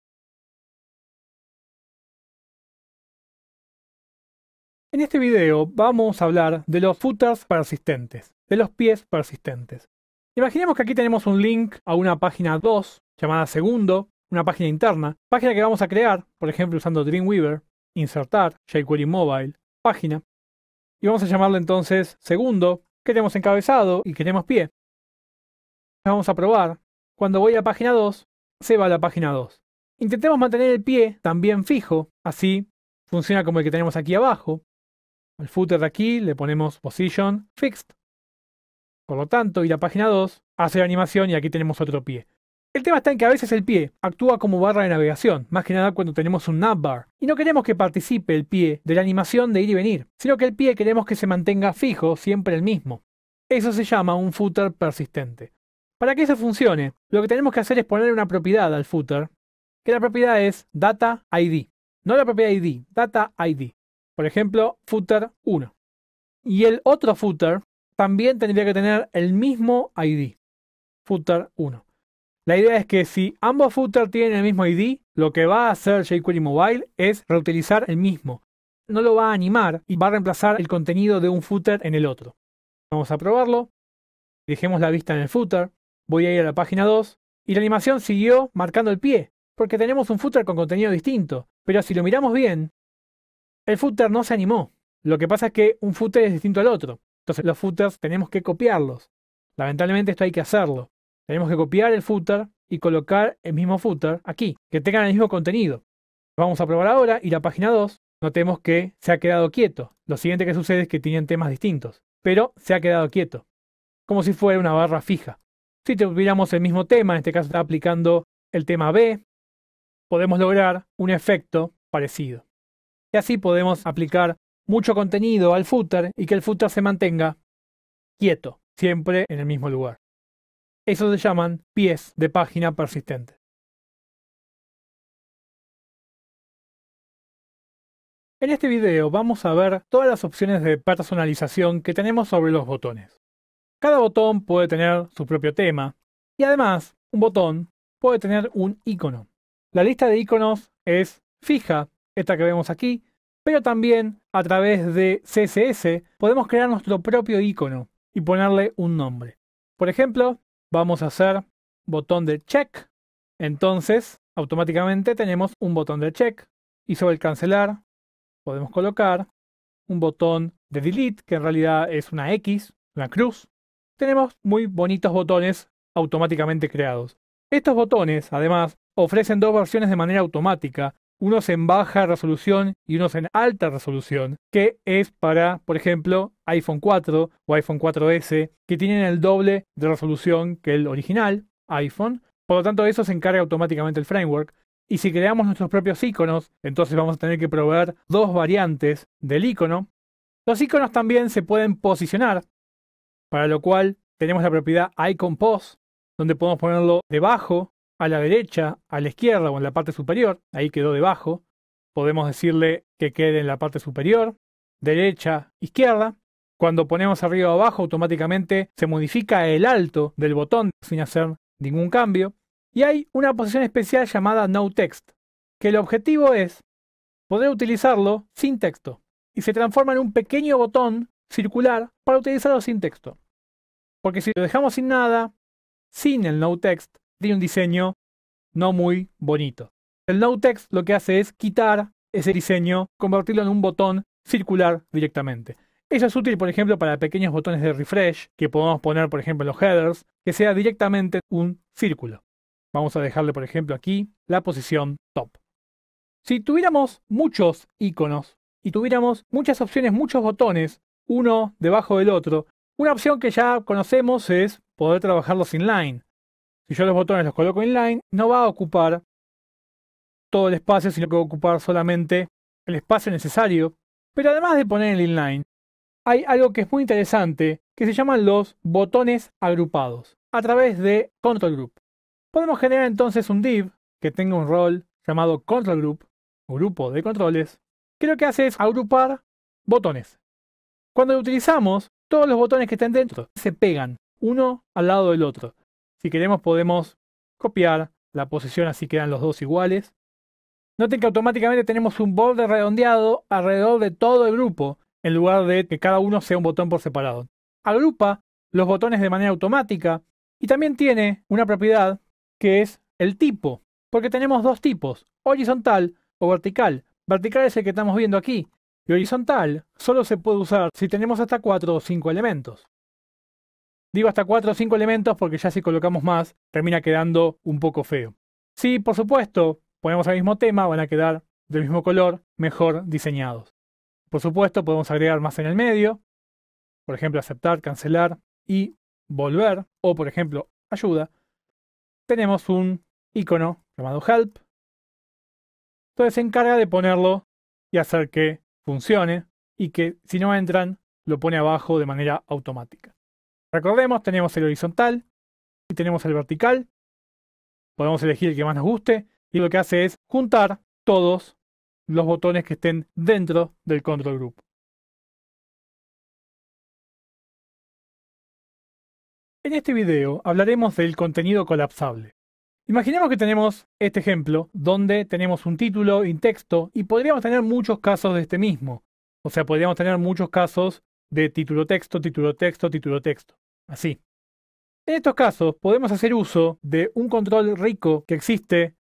En este video vamos a hablar de los footers persistentes, de los pies persistentes. Imaginemos que aquí tenemos un link a una página 2 llamada segundo, una página interna, página que vamos a crear, por ejemplo usando Dreamweaver, insertar jQuery Mobile, página, y vamos a llamarle entonces segundo tenemos encabezado y queremos pie. Vamos a probar. Cuando voy a página 2, se va a la página 2. Intentemos mantener el pie también fijo, así funciona como el que tenemos aquí abajo. El footer de aquí le ponemos position fixed. Por lo tanto, ir a página 2, hace la animación y aquí tenemos otro pie. El tema está en que a veces el pie actúa como barra de navegación, más que nada cuando tenemos un navbar, y no queremos que participe el pie de la animación de ir y venir, sino que el pie queremos que se mantenga fijo, siempre el mismo. Eso se llama un footer persistente. Para que eso funcione, lo que tenemos que hacer es poner una propiedad al footer, que la propiedad es data ID. No la propiedad ID, data ID. Por ejemplo, footer 1. Y el otro footer también tendría que tener el mismo ID, footer 1. La idea es que si ambos footer tienen el mismo ID, lo que va a hacer jQuery Mobile es reutilizar el mismo. No lo va a animar y va a reemplazar el contenido de un footer en el otro. Vamos a probarlo. Dejemos la vista en el footer. Voy a ir a la página 2. Y la animación siguió marcando el pie, porque tenemos un footer con contenido distinto. Pero si lo miramos bien, el footer no se animó. Lo que pasa es que un footer es distinto al otro. Entonces los footers tenemos que copiarlos. Lamentablemente esto hay que hacerlo. Tenemos que copiar el footer y colocar el mismo footer aquí, que tenga el mismo contenido. Vamos a probar ahora y la página 2, notemos que se ha quedado quieto. Lo siguiente que sucede es que tienen temas distintos, pero se ha quedado quieto, como si fuera una barra fija. Si tuviéramos el mismo tema, en este caso está aplicando el tema B, podemos lograr un efecto parecido. Y así podemos aplicar mucho contenido al footer y que el footer se mantenga quieto, siempre en el mismo lugar. Eso se llaman pies de página persistente. En este video vamos a ver todas las opciones de personalización que tenemos sobre los botones. Cada botón puede tener su propio tema y además un botón puede tener un icono. La lista de iconos es fija, esta que vemos aquí, pero también a través de CSS podemos crear nuestro propio icono y ponerle un nombre. Por ejemplo, vamos a hacer botón de check. Entonces, automáticamente tenemos un botón de check. Y sobre el cancelar, podemos colocar un botón de delete, que en realidad es una X, una cruz. Tenemos muy bonitos botones automáticamente creados. Estos botones, además, ofrecen dos versiones de manera automática unos en baja resolución y unos en alta resolución, que es para, por ejemplo, iPhone 4 o iPhone 4S, que tienen el doble de resolución que el original iPhone. Por lo tanto, eso se encarga automáticamente el framework. Y si creamos nuestros propios iconos, entonces vamos a tener que proveer dos variantes del icono. Los iconos también se pueden posicionar, para lo cual tenemos la propiedad post donde podemos ponerlo debajo a la derecha, a la izquierda o en la parte superior, ahí quedó debajo. Podemos decirle que quede en la parte superior, derecha, izquierda. Cuando ponemos arriba o abajo, automáticamente se modifica el alto del botón sin hacer ningún cambio. Y hay una posición especial llamada no text, que el objetivo es poder utilizarlo sin texto. Y se transforma en un pequeño botón circular para utilizarlo sin texto. Porque si lo dejamos sin nada, sin el no text, tiene un diseño no muy bonito. El no text lo que hace es quitar ese diseño, convertirlo en un botón circular directamente. Eso es útil, por ejemplo, para pequeños botones de refresh que podemos poner, por ejemplo, en los headers, que sea directamente un círculo. Vamos a dejarle, por ejemplo, aquí la posición top. Si tuviéramos muchos iconos y tuviéramos muchas opciones, muchos botones, uno debajo del otro, una opción que ya conocemos es poder trabajarlos inline si yo los botones los coloco inline, no va a ocupar todo el espacio, sino que va a ocupar solamente el espacio necesario. Pero además de poner el inline, hay algo que es muy interesante, que se llaman los botones agrupados, a través de control group. Podemos generar entonces un div que tenga un rol llamado control group, grupo de controles, que lo que hace es agrupar botones. Cuando lo utilizamos, todos los botones que estén dentro se pegan uno al lado del otro. Si queremos podemos copiar la posición así quedan los dos iguales. Noten que automáticamente tenemos un borde redondeado alrededor de todo el grupo, en lugar de que cada uno sea un botón por separado. Agrupa los botones de manera automática y también tiene una propiedad que es el tipo, porque tenemos dos tipos, horizontal o vertical. Vertical es el que estamos viendo aquí y horizontal solo se puede usar si tenemos hasta cuatro o cinco elementos. Digo hasta cuatro o cinco elementos porque ya si colocamos más, termina quedando un poco feo. Si, por supuesto, ponemos el mismo tema, van a quedar del mismo color, mejor diseñados. Por supuesto, podemos agregar más en el medio, por ejemplo, aceptar, cancelar y volver, o por ejemplo, ayuda. Tenemos un icono llamado help. Entonces se encarga de ponerlo y hacer que funcione y que si no entran, lo pone abajo de manera automática. Recordemos, tenemos el horizontal y tenemos el vertical. Podemos elegir el que más nos guste y lo que hace es juntar todos los botones que estén dentro del control group. En este video hablaremos del contenido colapsable. Imaginemos que tenemos este ejemplo donde tenemos un título y texto y podríamos tener muchos casos de este mismo. O sea, podríamos tener muchos casos de título texto, título texto, título texto. Así. En estos casos podemos hacer uso de un control rico que existe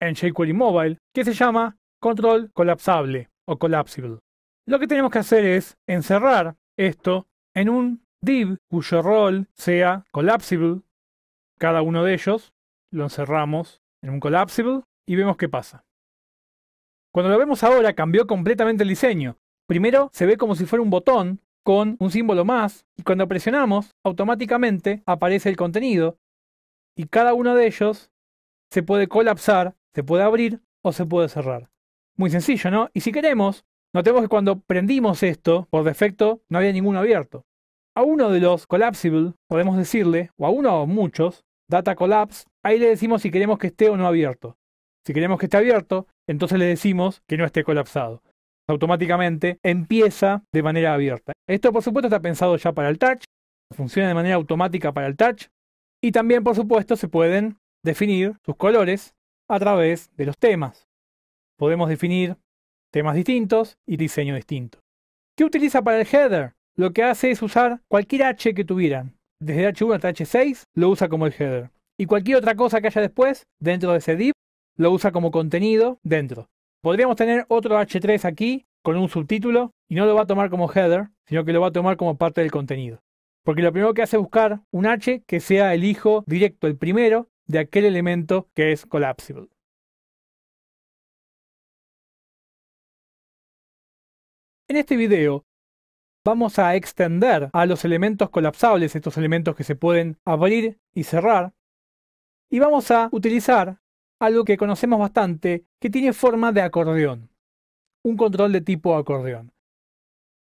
en jQuery Mobile que se llama control colapsable o collapsible. Lo que tenemos que hacer es encerrar esto en un div cuyo rol sea collapsible, cada uno de ellos, lo encerramos en un collapsible y vemos qué pasa. Cuando lo vemos ahora cambió completamente el diseño. Primero se ve como si fuera un botón con un símbolo más y cuando presionamos automáticamente aparece el contenido y cada uno de ellos se puede colapsar, se puede abrir o se puede cerrar. Muy sencillo, ¿no? Y si queremos, notemos que cuando prendimos esto, por defecto, no había ninguno abierto. A uno de los collapsible podemos decirle, o a uno o muchos, data collapse, ahí le decimos si queremos que esté o no abierto. Si queremos que esté abierto, entonces le decimos que no esté colapsado automáticamente, empieza de manera abierta. Esto por supuesto está pensado ya para el touch, funciona de manera automática para el touch y también por supuesto se pueden definir sus colores a través de los temas. Podemos definir temas distintos y diseño distinto. ¿Qué utiliza para el header? Lo que hace es usar cualquier H que tuvieran. Desde H1 hasta H6 lo usa como el header. Y cualquier otra cosa que haya después, dentro de ese div, lo usa como contenido dentro. Podríamos tener otro H3 aquí con un subtítulo y no lo va a tomar como header, sino que lo va a tomar como parte del contenido. Porque lo primero que hace es buscar un H que sea el hijo directo, el primero, de aquel elemento que es collapsible. En este video vamos a extender a los elementos colapsables, estos elementos que se pueden abrir y cerrar, y vamos a utilizar algo que conocemos bastante, que tiene forma de acordeón, un control de tipo acordeón.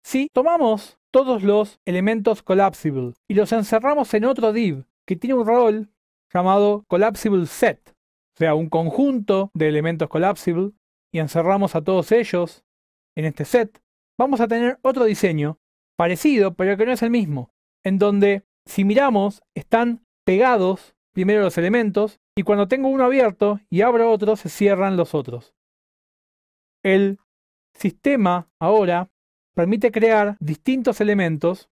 Si tomamos todos los elementos collapsible y los encerramos en otro div que tiene un rol llamado collapsible set, o sea, un conjunto de elementos collapsible, y encerramos a todos ellos en este set, vamos a tener otro diseño parecido, pero que no es el mismo, en donde si miramos están pegados primero los elementos y cuando tengo uno abierto y abro otro, se cierran los otros. El sistema ahora permite crear distintos elementos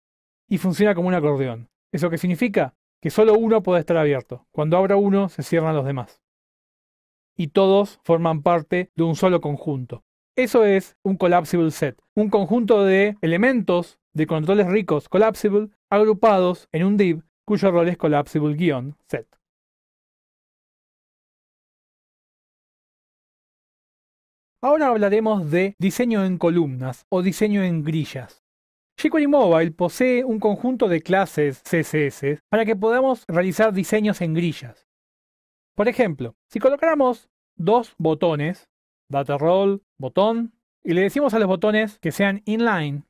y funciona como un acordeón. ¿Eso qué significa? Que solo uno puede estar abierto. Cuando abra uno, se cierran los demás. Y todos forman parte de un solo conjunto. Eso es un collapsible set, un conjunto de elementos de controles ricos collapsible agrupados en un div cuyo rol es collapsible-set. Ahora hablaremos de diseño en columnas o diseño en grillas. jQuery Mobile posee un conjunto de clases CSS para que podamos realizar diseños en grillas. Por ejemplo, si colocáramos dos botones, data roll, botón, y le decimos a los botones que sean inline,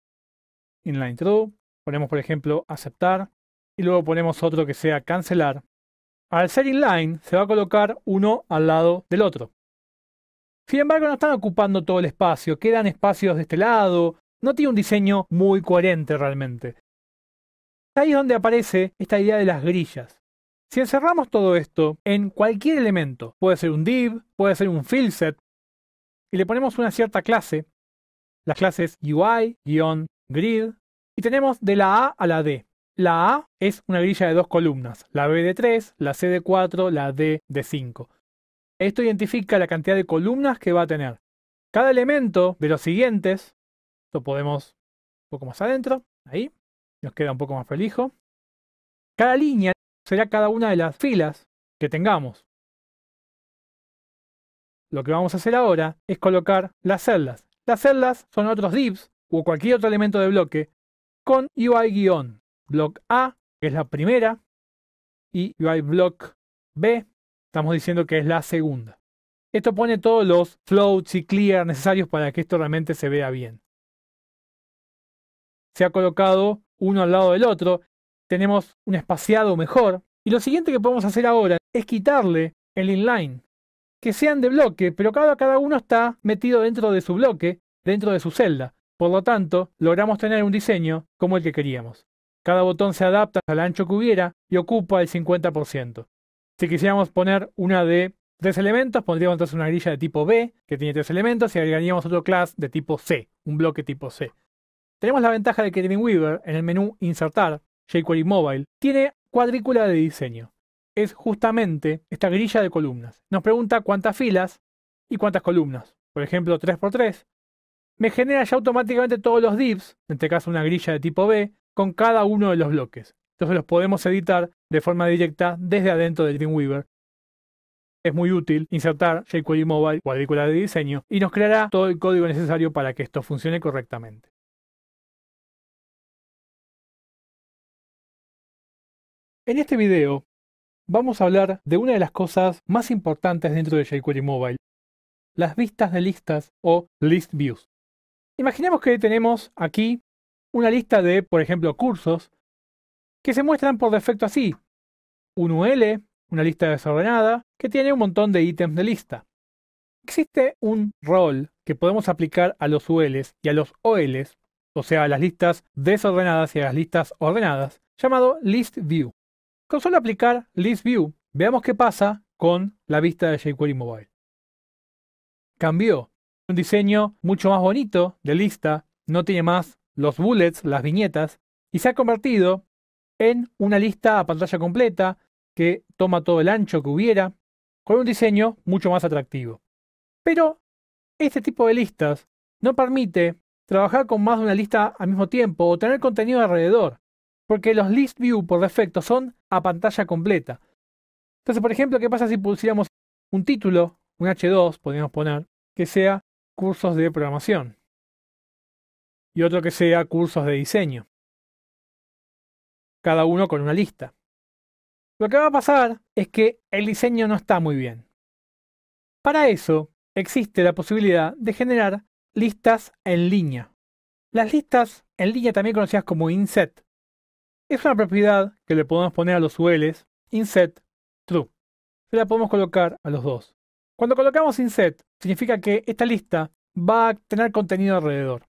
inline true, ponemos por ejemplo aceptar, y luego ponemos otro que sea cancelar, al ser inline se va a colocar uno al lado del otro. Sin embargo, no están ocupando todo el espacio, quedan espacios de este lado, no tiene un diseño muy coherente realmente. Ahí es donde aparece esta idea de las grillas. Si encerramos todo esto en cualquier elemento, puede ser un div, puede ser un fill y le ponemos una cierta clase, las clases UI, grid, y tenemos de la A a la D. La A es una grilla de dos columnas, la B de 3, la C de 4, la D de 5. Esto identifica la cantidad de columnas que va a tener. Cada elemento de los siguientes, lo podemos un poco más adentro, ahí, nos queda un poco más feliz. Cada línea será cada una de las filas que tengamos. Lo que vamos a hacer ahora es colocar las celdas. Las celdas son otros divs o cualquier otro elemento de bloque con UI-block A, que es la primera, y UI-block B, Estamos diciendo que es la segunda. Esto pone todos los floats y clear necesarios para que esto realmente se vea bien. Se ha colocado uno al lado del otro. Tenemos un espaciado mejor. Y lo siguiente que podemos hacer ahora es quitarle el inline. Que sean de bloque, pero cada, cada uno está metido dentro de su bloque, dentro de su celda. Por lo tanto, logramos tener un diseño como el que queríamos. Cada botón se adapta al ancho que hubiera y ocupa el 50%. Si quisiéramos poner una de tres elementos, pondríamos entonces una grilla de tipo B, que tiene tres elementos, y agregaríamos otro class de tipo C, un bloque tipo C. Tenemos la ventaja de que Dreamweaver, en el menú Insertar, jQuery Mobile, tiene cuadrícula de diseño. Es justamente esta grilla de columnas. Nos pregunta cuántas filas y cuántas columnas. Por ejemplo, 3x3. Me genera ya automáticamente todos los divs, en este caso una grilla de tipo B, con cada uno de los bloques. Entonces los podemos editar de forma directa desde adentro del Dreamweaver. Es muy útil insertar jQuery Mobile cuadrícula de diseño y nos creará todo el código necesario para que esto funcione correctamente. En este video vamos a hablar de una de las cosas más importantes dentro de jQuery Mobile, las vistas de listas o list views. Imaginemos que tenemos aquí una lista de, por ejemplo, cursos que se muestran por defecto así. Un UL, una lista desordenada, que tiene un montón de ítems de lista. Existe un rol que podemos aplicar a los ULs y a los OLs, o sea, a las listas desordenadas y a las listas ordenadas, llamado ListView. Con solo aplicar ListView, veamos qué pasa con la vista de jQuery Mobile. Cambió. Un diseño mucho más bonito de lista, no tiene más los bullets, las viñetas, y se ha convertido en una lista a pantalla completa que toma todo el ancho que hubiera, con un diseño mucho más atractivo. Pero este tipo de listas no permite trabajar con más de una lista al mismo tiempo o tener contenido alrededor, porque los list view por defecto son a pantalla completa. Entonces, por ejemplo, ¿qué pasa si pusiéramos un título, un H2, podríamos poner, que sea cursos de programación? Y otro que sea cursos de diseño cada uno con una lista. Lo que va a pasar es que el diseño no está muy bien. Para eso existe la posibilidad de generar listas en línea. Las listas en línea también conocidas como inset. Es una propiedad que le podemos poner a los ULs inset true. Se la podemos colocar a los dos. Cuando colocamos inset, significa que esta lista va a tener contenido alrededor.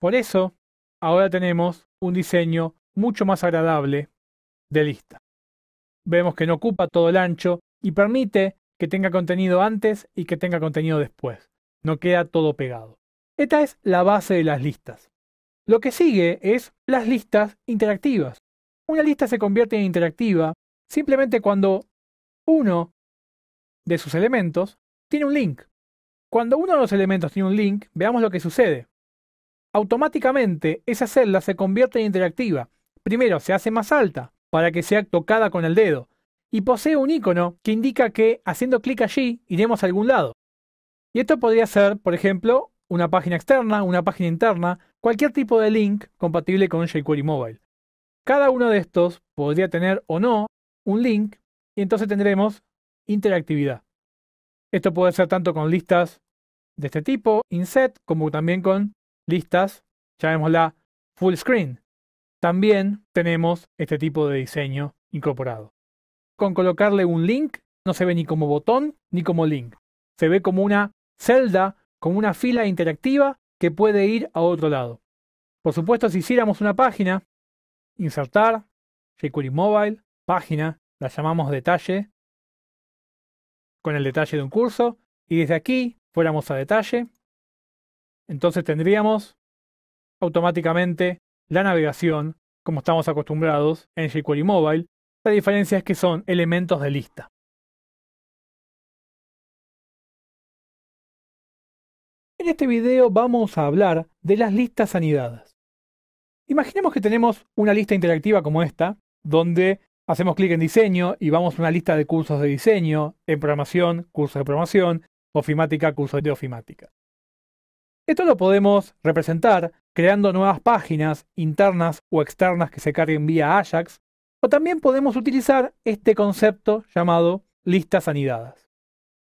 Por eso, ahora tenemos un diseño mucho más agradable de lista. Vemos que no ocupa todo el ancho y permite que tenga contenido antes y que tenga contenido después. No queda todo pegado. Esta es la base de las listas. Lo que sigue es las listas interactivas. Una lista se convierte en interactiva simplemente cuando uno de sus elementos tiene un link. Cuando uno de los elementos tiene un link, veamos lo que sucede. Automáticamente esa celda se convierte en interactiva primero se hace más alta para que sea tocada con el dedo y posee un icono que indica que haciendo clic allí iremos a algún lado. Y esto podría ser, por ejemplo, una página externa, una página interna, cualquier tipo de link compatible con jQuery Mobile. Cada uno de estos podría tener o no un link y entonces tendremos interactividad. Esto puede ser tanto con listas de este tipo, inset, como también con listas, llamémosla full screen, también tenemos este tipo de diseño incorporado. Con colocarle un link no se ve ni como botón ni como link. Se ve como una celda, como una fila interactiva que puede ir a otro lado. Por supuesto, si hiciéramos una página, insertar, jQuery Mobile, página, la llamamos detalle, con el detalle de un curso, y desde aquí fuéramos a detalle, entonces tendríamos automáticamente la navegación, como estamos acostumbrados en jQuery Mobile, la diferencia es que son elementos de lista. En este video vamos a hablar de las listas anidadas. Imaginemos que tenemos una lista interactiva como esta, donde hacemos clic en diseño y vamos a una lista de cursos de diseño, en programación, cursos de programación, ofimática, cursos de ofimática. Esto lo podemos representar creando nuevas páginas internas o externas que se carguen vía Ajax, o también podemos utilizar este concepto llamado listas anidadas.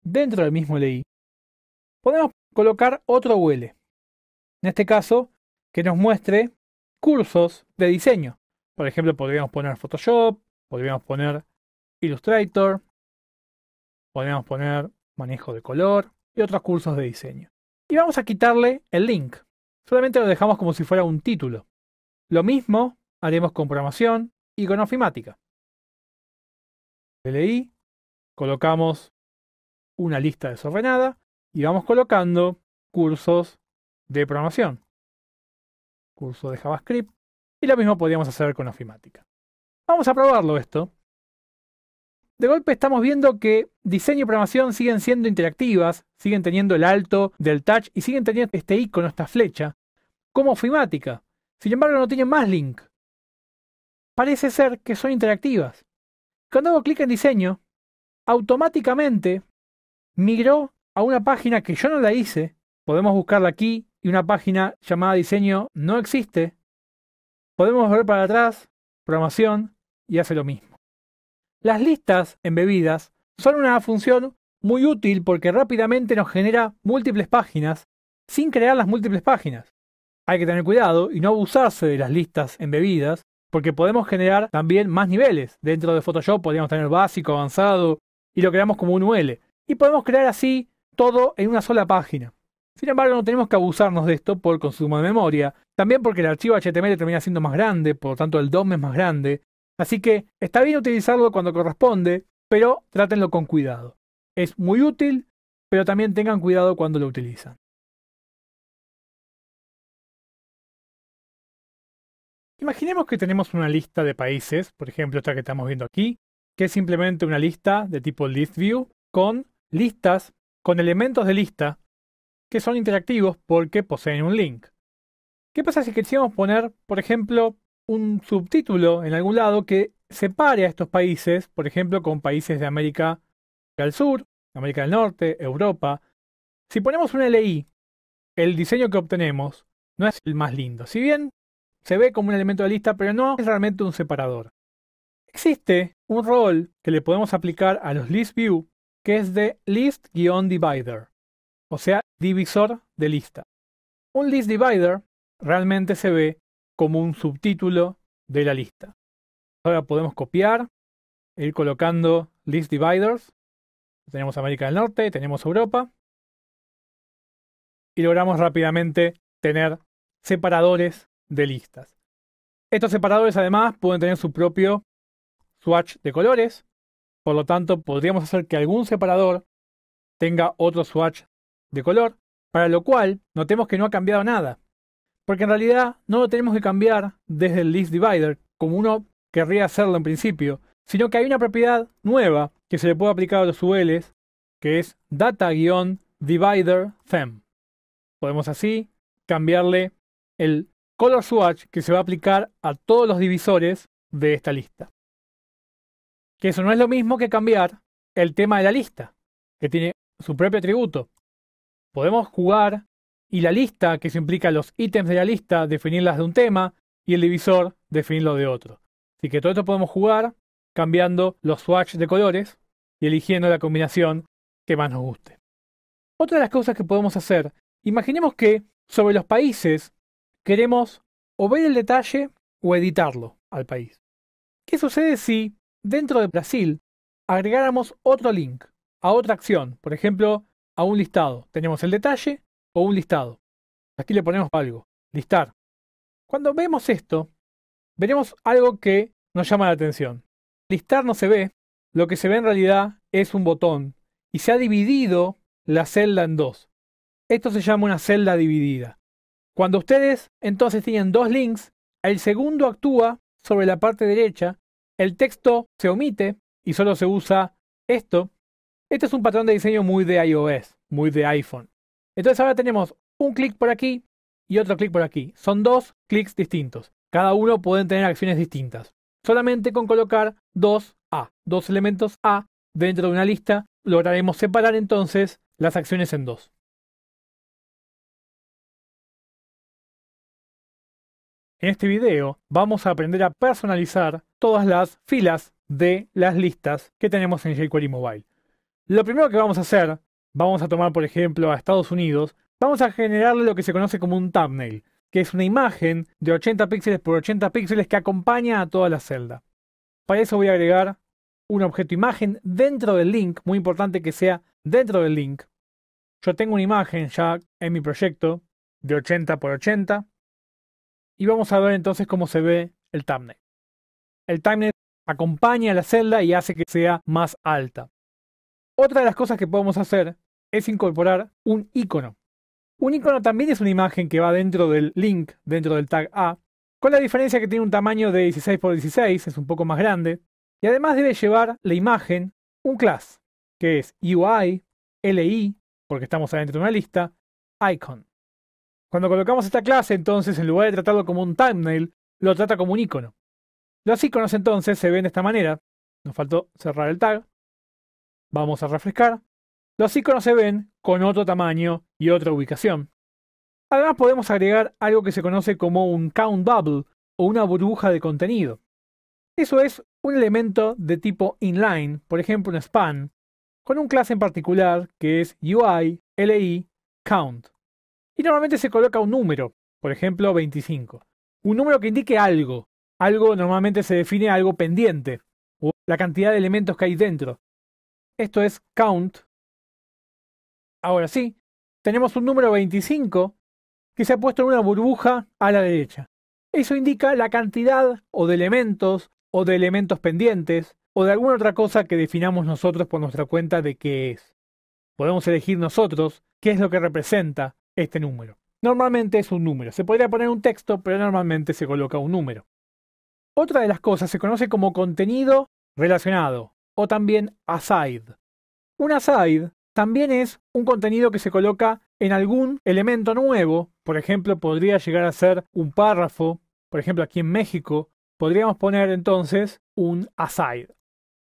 Dentro del mismo LI, podemos colocar otro UL, en este caso que nos muestre cursos de diseño. Por ejemplo, podríamos poner Photoshop, podríamos poner Illustrator, podríamos poner manejo de color y otros cursos de diseño. Y vamos a quitarle el link solamente lo dejamos como si fuera un título. Lo mismo haremos con programación y con ofimática. Leí, colocamos una lista desordenada y vamos colocando cursos de programación. Curso de JavaScript. Y lo mismo podríamos hacer con ofimática. Vamos a probarlo esto. De golpe estamos viendo que diseño y programación siguen siendo interactivas, siguen teniendo el alto del touch y siguen teniendo este icono, esta flecha, como ofimática. Sin embargo, no tienen más link. Parece ser que son interactivas. Cuando hago clic en diseño, automáticamente migró a una página que yo no la hice. Podemos buscarla aquí y una página llamada diseño no existe. Podemos volver para atrás, programación, y hace lo mismo. Las listas embebidas son una función muy útil porque rápidamente nos genera múltiples páginas sin crear las múltiples páginas. Hay que tener cuidado y no abusarse de las listas embebidas, porque podemos generar también más niveles. Dentro de Photoshop podríamos tener básico, avanzado, y lo creamos como un UL. Y podemos crear así todo en una sola página. Sin embargo, no tenemos que abusarnos de esto por consumo de memoria, también porque el archivo HTML termina siendo más grande, por lo tanto el DOM es más grande, así que está bien utilizarlo cuando corresponde, pero trátenlo con cuidado. Es muy útil, pero también tengan cuidado cuando lo utilizan. Imaginemos que tenemos una lista de países, por ejemplo esta que estamos viendo aquí, que es simplemente una lista de tipo list view con listas, con elementos de lista que son interactivos porque poseen un link. ¿Qué pasa si quisiéramos poner, por ejemplo, un subtítulo en algún lado que separe a estos países, por ejemplo, con países de América del Sur, América del Norte, Europa? Si ponemos un LI, el diseño que obtenemos no es el más lindo. Si bien se ve como un elemento de lista, pero no es realmente un separador. Existe un rol que le podemos aplicar a los list view, que es de list-divider, o sea, divisor de lista. Un list divider realmente se ve como un subtítulo de la lista. Ahora podemos copiar, ir colocando list dividers. Tenemos América del Norte, tenemos Europa. Y logramos rápidamente tener separadores de listas. Estos separadores además pueden tener su propio swatch de colores, por lo tanto podríamos hacer que algún separador tenga otro swatch de color, para lo cual notemos que no ha cambiado nada, porque en realidad no lo tenemos que cambiar desde el list divider como uno querría hacerlo en principio, sino que hay una propiedad nueva que se le puede aplicar a los ULs, que es data-divider theme Podemos así cambiarle el color swatch que se va a aplicar a todos los divisores de esta lista. Que eso no es lo mismo que cambiar el tema de la lista, que tiene su propio atributo. Podemos jugar y la lista, que se implica los ítems de la lista, definirlas de un tema y el divisor definirlo de otro. Así que todo esto podemos jugar cambiando los swatch de colores y eligiendo la combinación que más nos guste. Otra de las cosas que podemos hacer, imaginemos que sobre los países Queremos o ver el detalle o editarlo al país. ¿Qué sucede si, dentro de Brasil, agregáramos otro link a otra acción? Por ejemplo, a un listado. Tenemos el detalle o un listado. Aquí le ponemos algo, listar. Cuando vemos esto, veremos algo que nos llama la atención. Listar no se ve, lo que se ve en realidad es un botón y se ha dividido la celda en dos. Esto se llama una celda dividida. Cuando ustedes entonces tienen dos links, el segundo actúa sobre la parte derecha, el texto se omite y solo se usa esto. Este es un patrón de diseño muy de iOS, muy de iPhone. Entonces ahora tenemos un clic por aquí y otro clic por aquí. Son dos clics distintos. Cada uno pueden tener acciones distintas. Solamente con colocar dos A, dos elementos A dentro de una lista, lograremos separar entonces las acciones en dos. En este video vamos a aprender a personalizar todas las filas de las listas que tenemos en jQuery Mobile. Lo primero que vamos a hacer, vamos a tomar por ejemplo a Estados Unidos, vamos a generarle lo que se conoce como un thumbnail, que es una imagen de 80 píxeles por 80 píxeles que acompaña a toda la celda. Para eso voy a agregar un objeto imagen dentro del link, muy importante que sea dentro del link. Yo tengo una imagen ya en mi proyecto de 80 por 80 y vamos a ver entonces cómo se ve el thumbnail. El thumbnail acompaña a la celda y hace que sea más alta. Otra de las cosas que podemos hacer es incorporar un icono. Un icono también es una imagen que va dentro del link, dentro del tag A, con la diferencia que tiene un tamaño de 16x16, es un poco más grande, y además debe llevar la imagen un class, que es UI, LI, porque estamos adentro de una lista, icon. Cuando colocamos esta clase, entonces, en lugar de tratarlo como un thumbnail, lo trata como un icono. Los iconos entonces se ven de esta manera. Nos faltó cerrar el tag. Vamos a refrescar. Los iconos se ven con otro tamaño y otra ubicación. Además podemos agregar algo que se conoce como un count bubble o una burbuja de contenido. Eso es un elemento de tipo inline, por ejemplo un span, con un clase en particular que es UI, LI, count. Y normalmente se coloca un número, por ejemplo 25. Un número que indique algo. Algo normalmente se define algo pendiente, o la cantidad de elementos que hay dentro. Esto es count. Ahora sí, tenemos un número 25 que se ha puesto en una burbuja a la derecha. Eso indica la cantidad o de elementos o de elementos pendientes o de alguna otra cosa que definamos nosotros por nuestra cuenta de qué es. Podemos elegir nosotros qué es lo que representa este número. Normalmente es un número. Se podría poner un texto, pero normalmente se coloca un número. Otra de las cosas se conoce como contenido relacionado o también aside. Un aside también es un contenido que se coloca en algún elemento nuevo. Por ejemplo, podría llegar a ser un párrafo. Por ejemplo, aquí en México podríamos poner entonces un aside.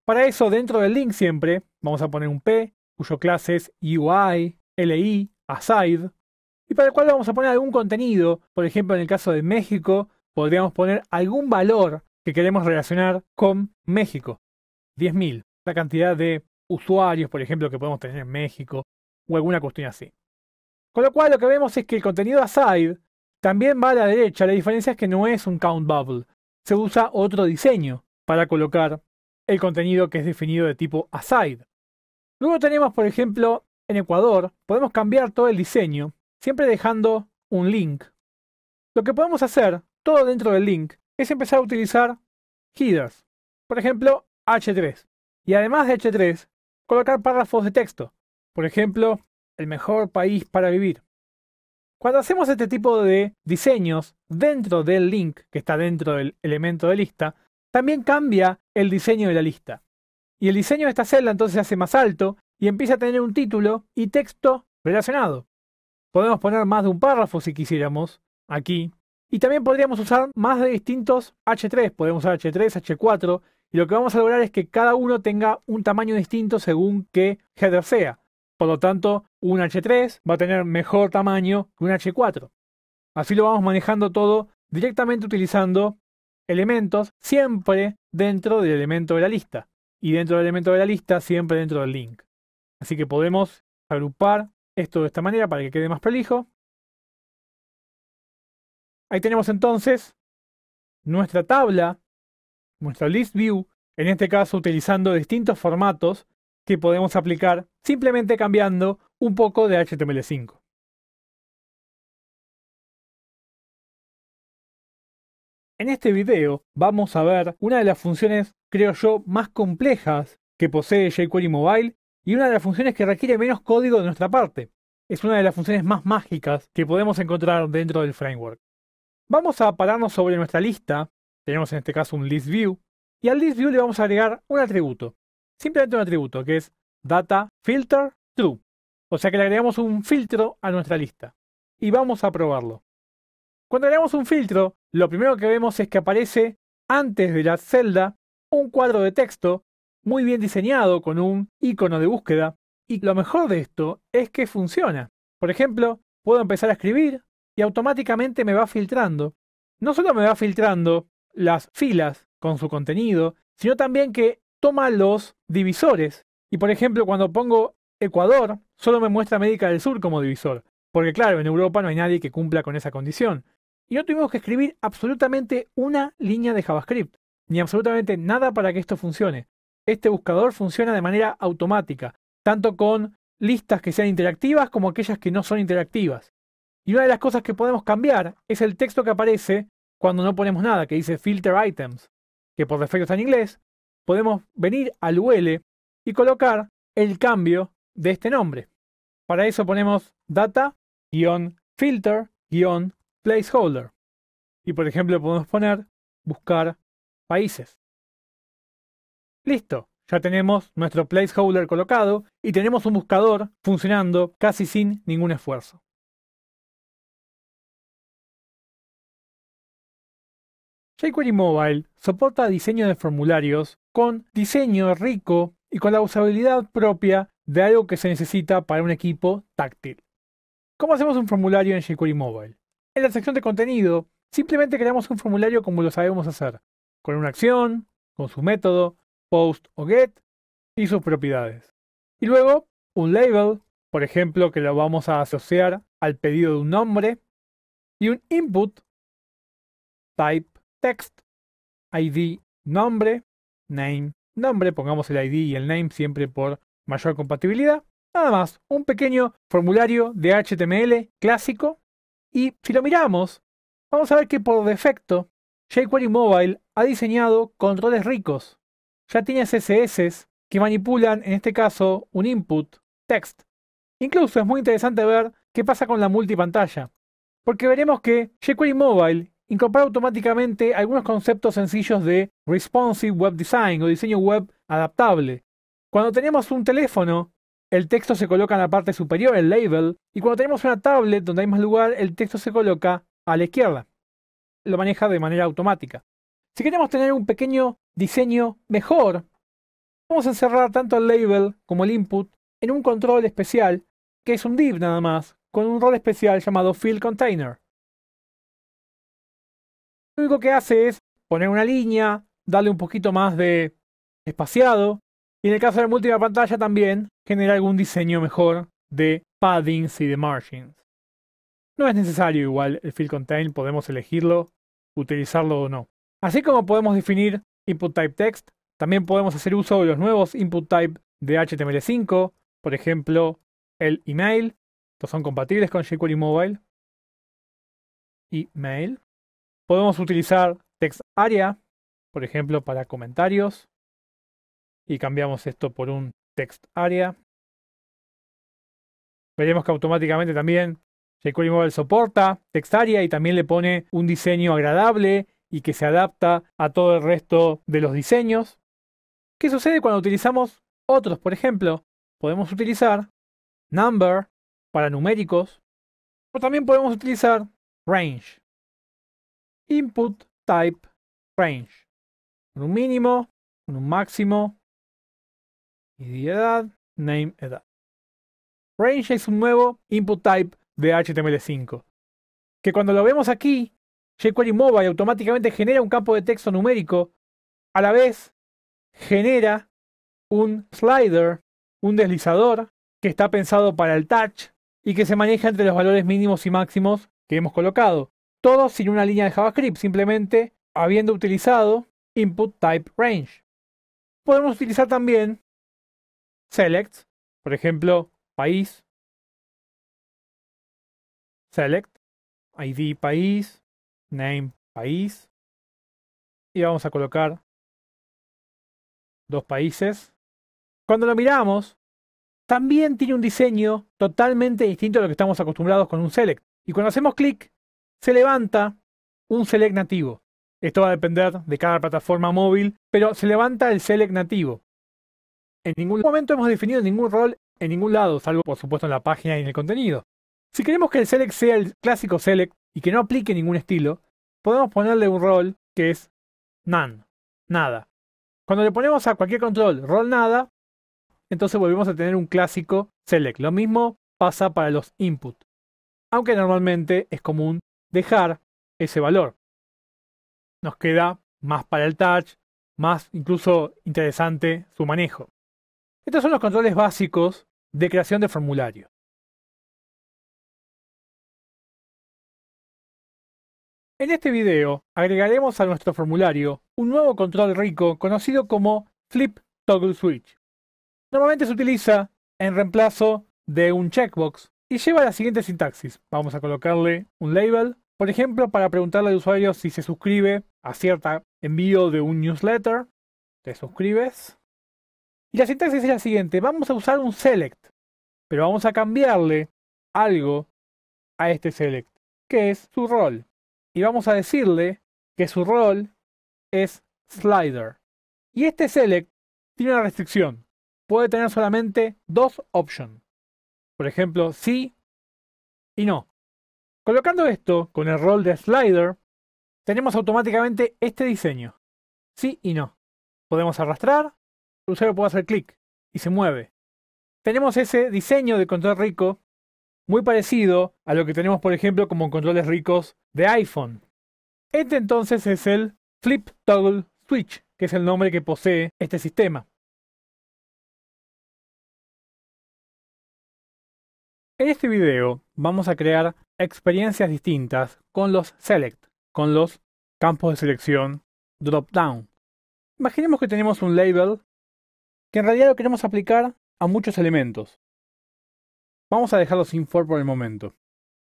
Para eso, dentro del link siempre vamos a poner un P, cuyo clase es UI, LI, aside y para el cual vamos a poner algún contenido. Por ejemplo, en el caso de México, podríamos poner algún valor que queremos relacionar con México. 10.000, la cantidad de usuarios, por ejemplo, que podemos tener en México, o alguna cuestión así. Con lo cual lo que vemos es que el contenido aside también va a la derecha, la diferencia es que no es un count bubble, se usa otro diseño para colocar el contenido que es definido de tipo aside. Luego tenemos, por ejemplo, en Ecuador, podemos cambiar todo el diseño siempre dejando un link. Lo que podemos hacer, todo dentro del link, es empezar a utilizar headers. Por ejemplo, H3. Y además de H3, colocar párrafos de texto. Por ejemplo, el mejor país para vivir. Cuando hacemos este tipo de diseños dentro del link que está dentro del elemento de lista, también cambia el diseño de la lista. Y el diseño de esta celda entonces se hace más alto y empieza a tener un título y texto relacionado. Podemos poner más de un párrafo si quisiéramos, aquí. Y también podríamos usar más de distintos H3, podemos usar H3, H4, y lo que vamos a lograr es que cada uno tenga un tamaño distinto según qué header sea. Por lo tanto, un H3 va a tener mejor tamaño que un H4. Así lo vamos manejando todo directamente utilizando elementos siempre dentro del elemento de la lista. Y dentro del elemento de la lista siempre dentro del link. Así que podemos agrupar esto de esta manera para que quede más prolijo. Ahí tenemos entonces nuestra tabla, nuestra list view, en este caso utilizando distintos formatos que podemos aplicar simplemente cambiando un poco de HTML5. En este video vamos a ver una de las funciones, creo yo, más complejas que posee jQuery Mobile y una de las funciones que requiere menos código de nuestra parte. Es una de las funciones más mágicas que podemos encontrar dentro del framework. Vamos a pararnos sobre nuestra lista, tenemos en este caso un list y al ListView le vamos a agregar un atributo, simplemente un atributo que es data o sea que le agregamos un filtro a nuestra lista y vamos a probarlo. Cuando agregamos un filtro, lo primero que vemos es que aparece antes de la celda un cuadro de texto muy bien diseñado con un icono de búsqueda. Y lo mejor de esto es que funciona. Por ejemplo, puedo empezar a escribir y automáticamente me va filtrando. No solo me va filtrando las filas con su contenido, sino también que toma los divisores. Y por ejemplo, cuando pongo Ecuador, solo me muestra América del Sur como divisor. Porque claro, en Europa no hay nadie que cumpla con esa condición. Y no tuvimos que escribir absolutamente una línea de JavaScript, ni absolutamente nada para que esto funcione este buscador funciona de manera automática, tanto con listas que sean interactivas como aquellas que no son interactivas. Y una de las cosas que podemos cambiar es el texto que aparece cuando no ponemos nada, que dice filter items, que por defecto está en inglés. Podemos venir al UL y colocar el cambio de este nombre. Para eso ponemos data-filter-placeholder. Y por ejemplo podemos poner buscar países. Listo, ya tenemos nuestro placeholder colocado y tenemos un buscador funcionando casi sin ningún esfuerzo. jQuery Mobile soporta diseño de formularios con diseño rico y con la usabilidad propia de algo que se necesita para un equipo táctil. ¿Cómo hacemos un formulario en jQuery Mobile? En la sección de contenido, simplemente creamos un formulario como lo sabemos hacer, con una acción, con su método, post o get y sus propiedades. Y luego un label, por ejemplo, que lo vamos a asociar al pedido de un nombre y un input type text id nombre name nombre pongamos el id y el name siempre por mayor compatibilidad nada más un pequeño formulario de html clásico y si lo miramos vamos a ver que por defecto jQuery mobile ha diseñado controles ricos ya tiene CSS que manipulan, en este caso, un input, text. Incluso es muy interesante ver qué pasa con la multipantalla, porque veremos que jQuery Mobile incorpora automáticamente algunos conceptos sencillos de responsive web design o diseño web adaptable. Cuando tenemos un teléfono, el texto se coloca en la parte superior, el label, y cuando tenemos una tablet donde hay más lugar, el texto se coloca a la izquierda. Lo maneja de manera automática. Si queremos tener un pequeño diseño mejor. Vamos a encerrar tanto el label como el input en un control especial, que es un div nada más, con un rol especial llamado field container. Lo único que hace es poner una línea, darle un poquito más de espaciado, y en el caso de la última pantalla también genera algún diseño mejor de paddings y de margins. No es necesario igual el field container podemos elegirlo, utilizarlo o no. Así como podemos definir input type text. También podemos hacer uso de los nuevos input type de HTML5, por ejemplo, el email. Estos son compatibles con jQuery Mobile. Email. Podemos utilizar text area, por ejemplo, para comentarios. Y cambiamos esto por un text area. Veremos que automáticamente también jQuery Mobile soporta text area y también le pone un diseño agradable y que se adapta a todo el resto de los diseños. ¿Qué sucede cuando utilizamos otros? Por ejemplo, podemos utilizar number para numéricos o también podemos utilizar range. Input type range. Con un mínimo, con un máximo y edad, name edad. Range es un nuevo input type de HTML5 que cuando lo vemos aquí jQuery Mobile automáticamente genera un campo de texto numérico, a la vez genera un slider, un deslizador, que está pensado para el touch y que se maneja entre los valores mínimos y máximos que hemos colocado. Todo sin una línea de JavaScript, simplemente habiendo utilizado input type range. Podemos utilizar también select, por ejemplo, país, select, id país, name país y vamos a colocar dos países. Cuando lo miramos, también tiene un diseño totalmente distinto a lo que estamos acostumbrados con un select. Y cuando hacemos clic, se levanta un select nativo. Esto va a depender de cada plataforma móvil, pero se levanta el select nativo. En ningún momento hemos definido ningún rol en ningún lado, salvo por supuesto en la página y en el contenido. Si queremos que el select sea el clásico select, y que no aplique ningún estilo, podemos ponerle un rol que es none, nada. Cuando le ponemos a cualquier control rol nada, entonces volvemos a tener un clásico select. Lo mismo pasa para los input, aunque normalmente es común dejar ese valor. Nos queda más para el touch, más incluso interesante su manejo. Estos son los controles básicos de creación de formulario. En este video agregaremos a nuestro formulario un nuevo control rico conocido como Flip Toggle Switch. Normalmente se utiliza en reemplazo de un checkbox y lleva la siguiente sintaxis. Vamos a colocarle un label, por ejemplo, para preguntarle al usuario si se suscribe a cierta envío de un newsletter. Te suscribes. Y la sintaxis es la siguiente. Vamos a usar un select, pero vamos a cambiarle algo a este select, que es su rol y vamos a decirle que su rol es slider. Y este select tiene una restricción. Puede tener solamente dos options. Por ejemplo, sí y no. Colocando esto con el rol de slider, tenemos automáticamente este diseño. Sí y no. Podemos arrastrar, el usuario puede hacer clic y se mueve. Tenemos ese diseño de control rico muy parecido a lo que tenemos por ejemplo como controles ricos de iPhone. Este entonces es el Flip Toggle Switch, que es el nombre que posee este sistema. En este video vamos a crear experiencias distintas con los Select, con los campos de selección DropDown. Imaginemos que tenemos un label que en realidad lo queremos aplicar a muchos elementos. Vamos a dejarlo sin for por el momento.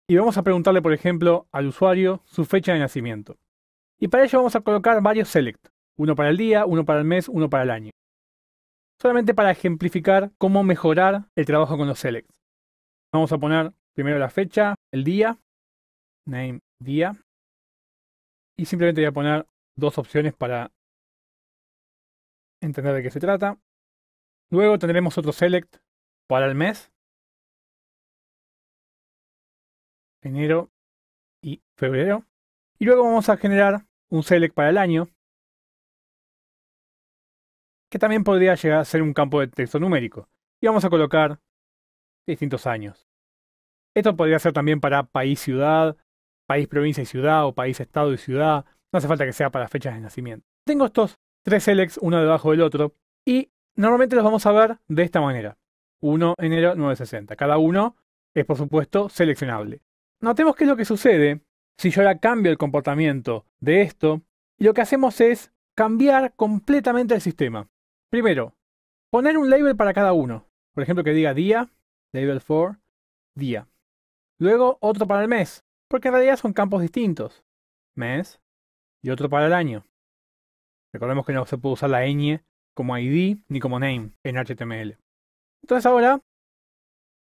Y vamos a preguntarle, por ejemplo, al usuario su fecha de nacimiento. Y para ello vamos a colocar varios select. Uno para el día, uno para el mes, uno para el año. Solamente para ejemplificar cómo mejorar el trabajo con los select. Vamos a poner primero la fecha, el día, name día. Y simplemente voy a poner dos opciones para entender de qué se trata. Luego tendremos otro select para el mes, enero y febrero. Y luego vamos a generar un select para el año, que también podría llegar a ser un campo de texto numérico. Y vamos a colocar distintos años. Esto podría ser también para país-ciudad, país-provincia y ciudad, o país-estado y ciudad. No hace falta que sea para fechas de nacimiento. Tengo estos tres selects uno debajo del otro, y normalmente los vamos a ver de esta manera. 1 enero 960. Cada uno es, por supuesto, seleccionable. Notemos qué es lo que sucede si yo ahora cambio el comportamiento de esto y lo que hacemos es cambiar completamente el sistema. Primero, poner un label para cada uno. Por ejemplo, que diga día, label for, día. Luego otro para el mes, porque en realidad son campos distintos. Mes y otro para el año. Recordemos que no se puede usar la ñ como ID ni como name en HTML. Entonces ahora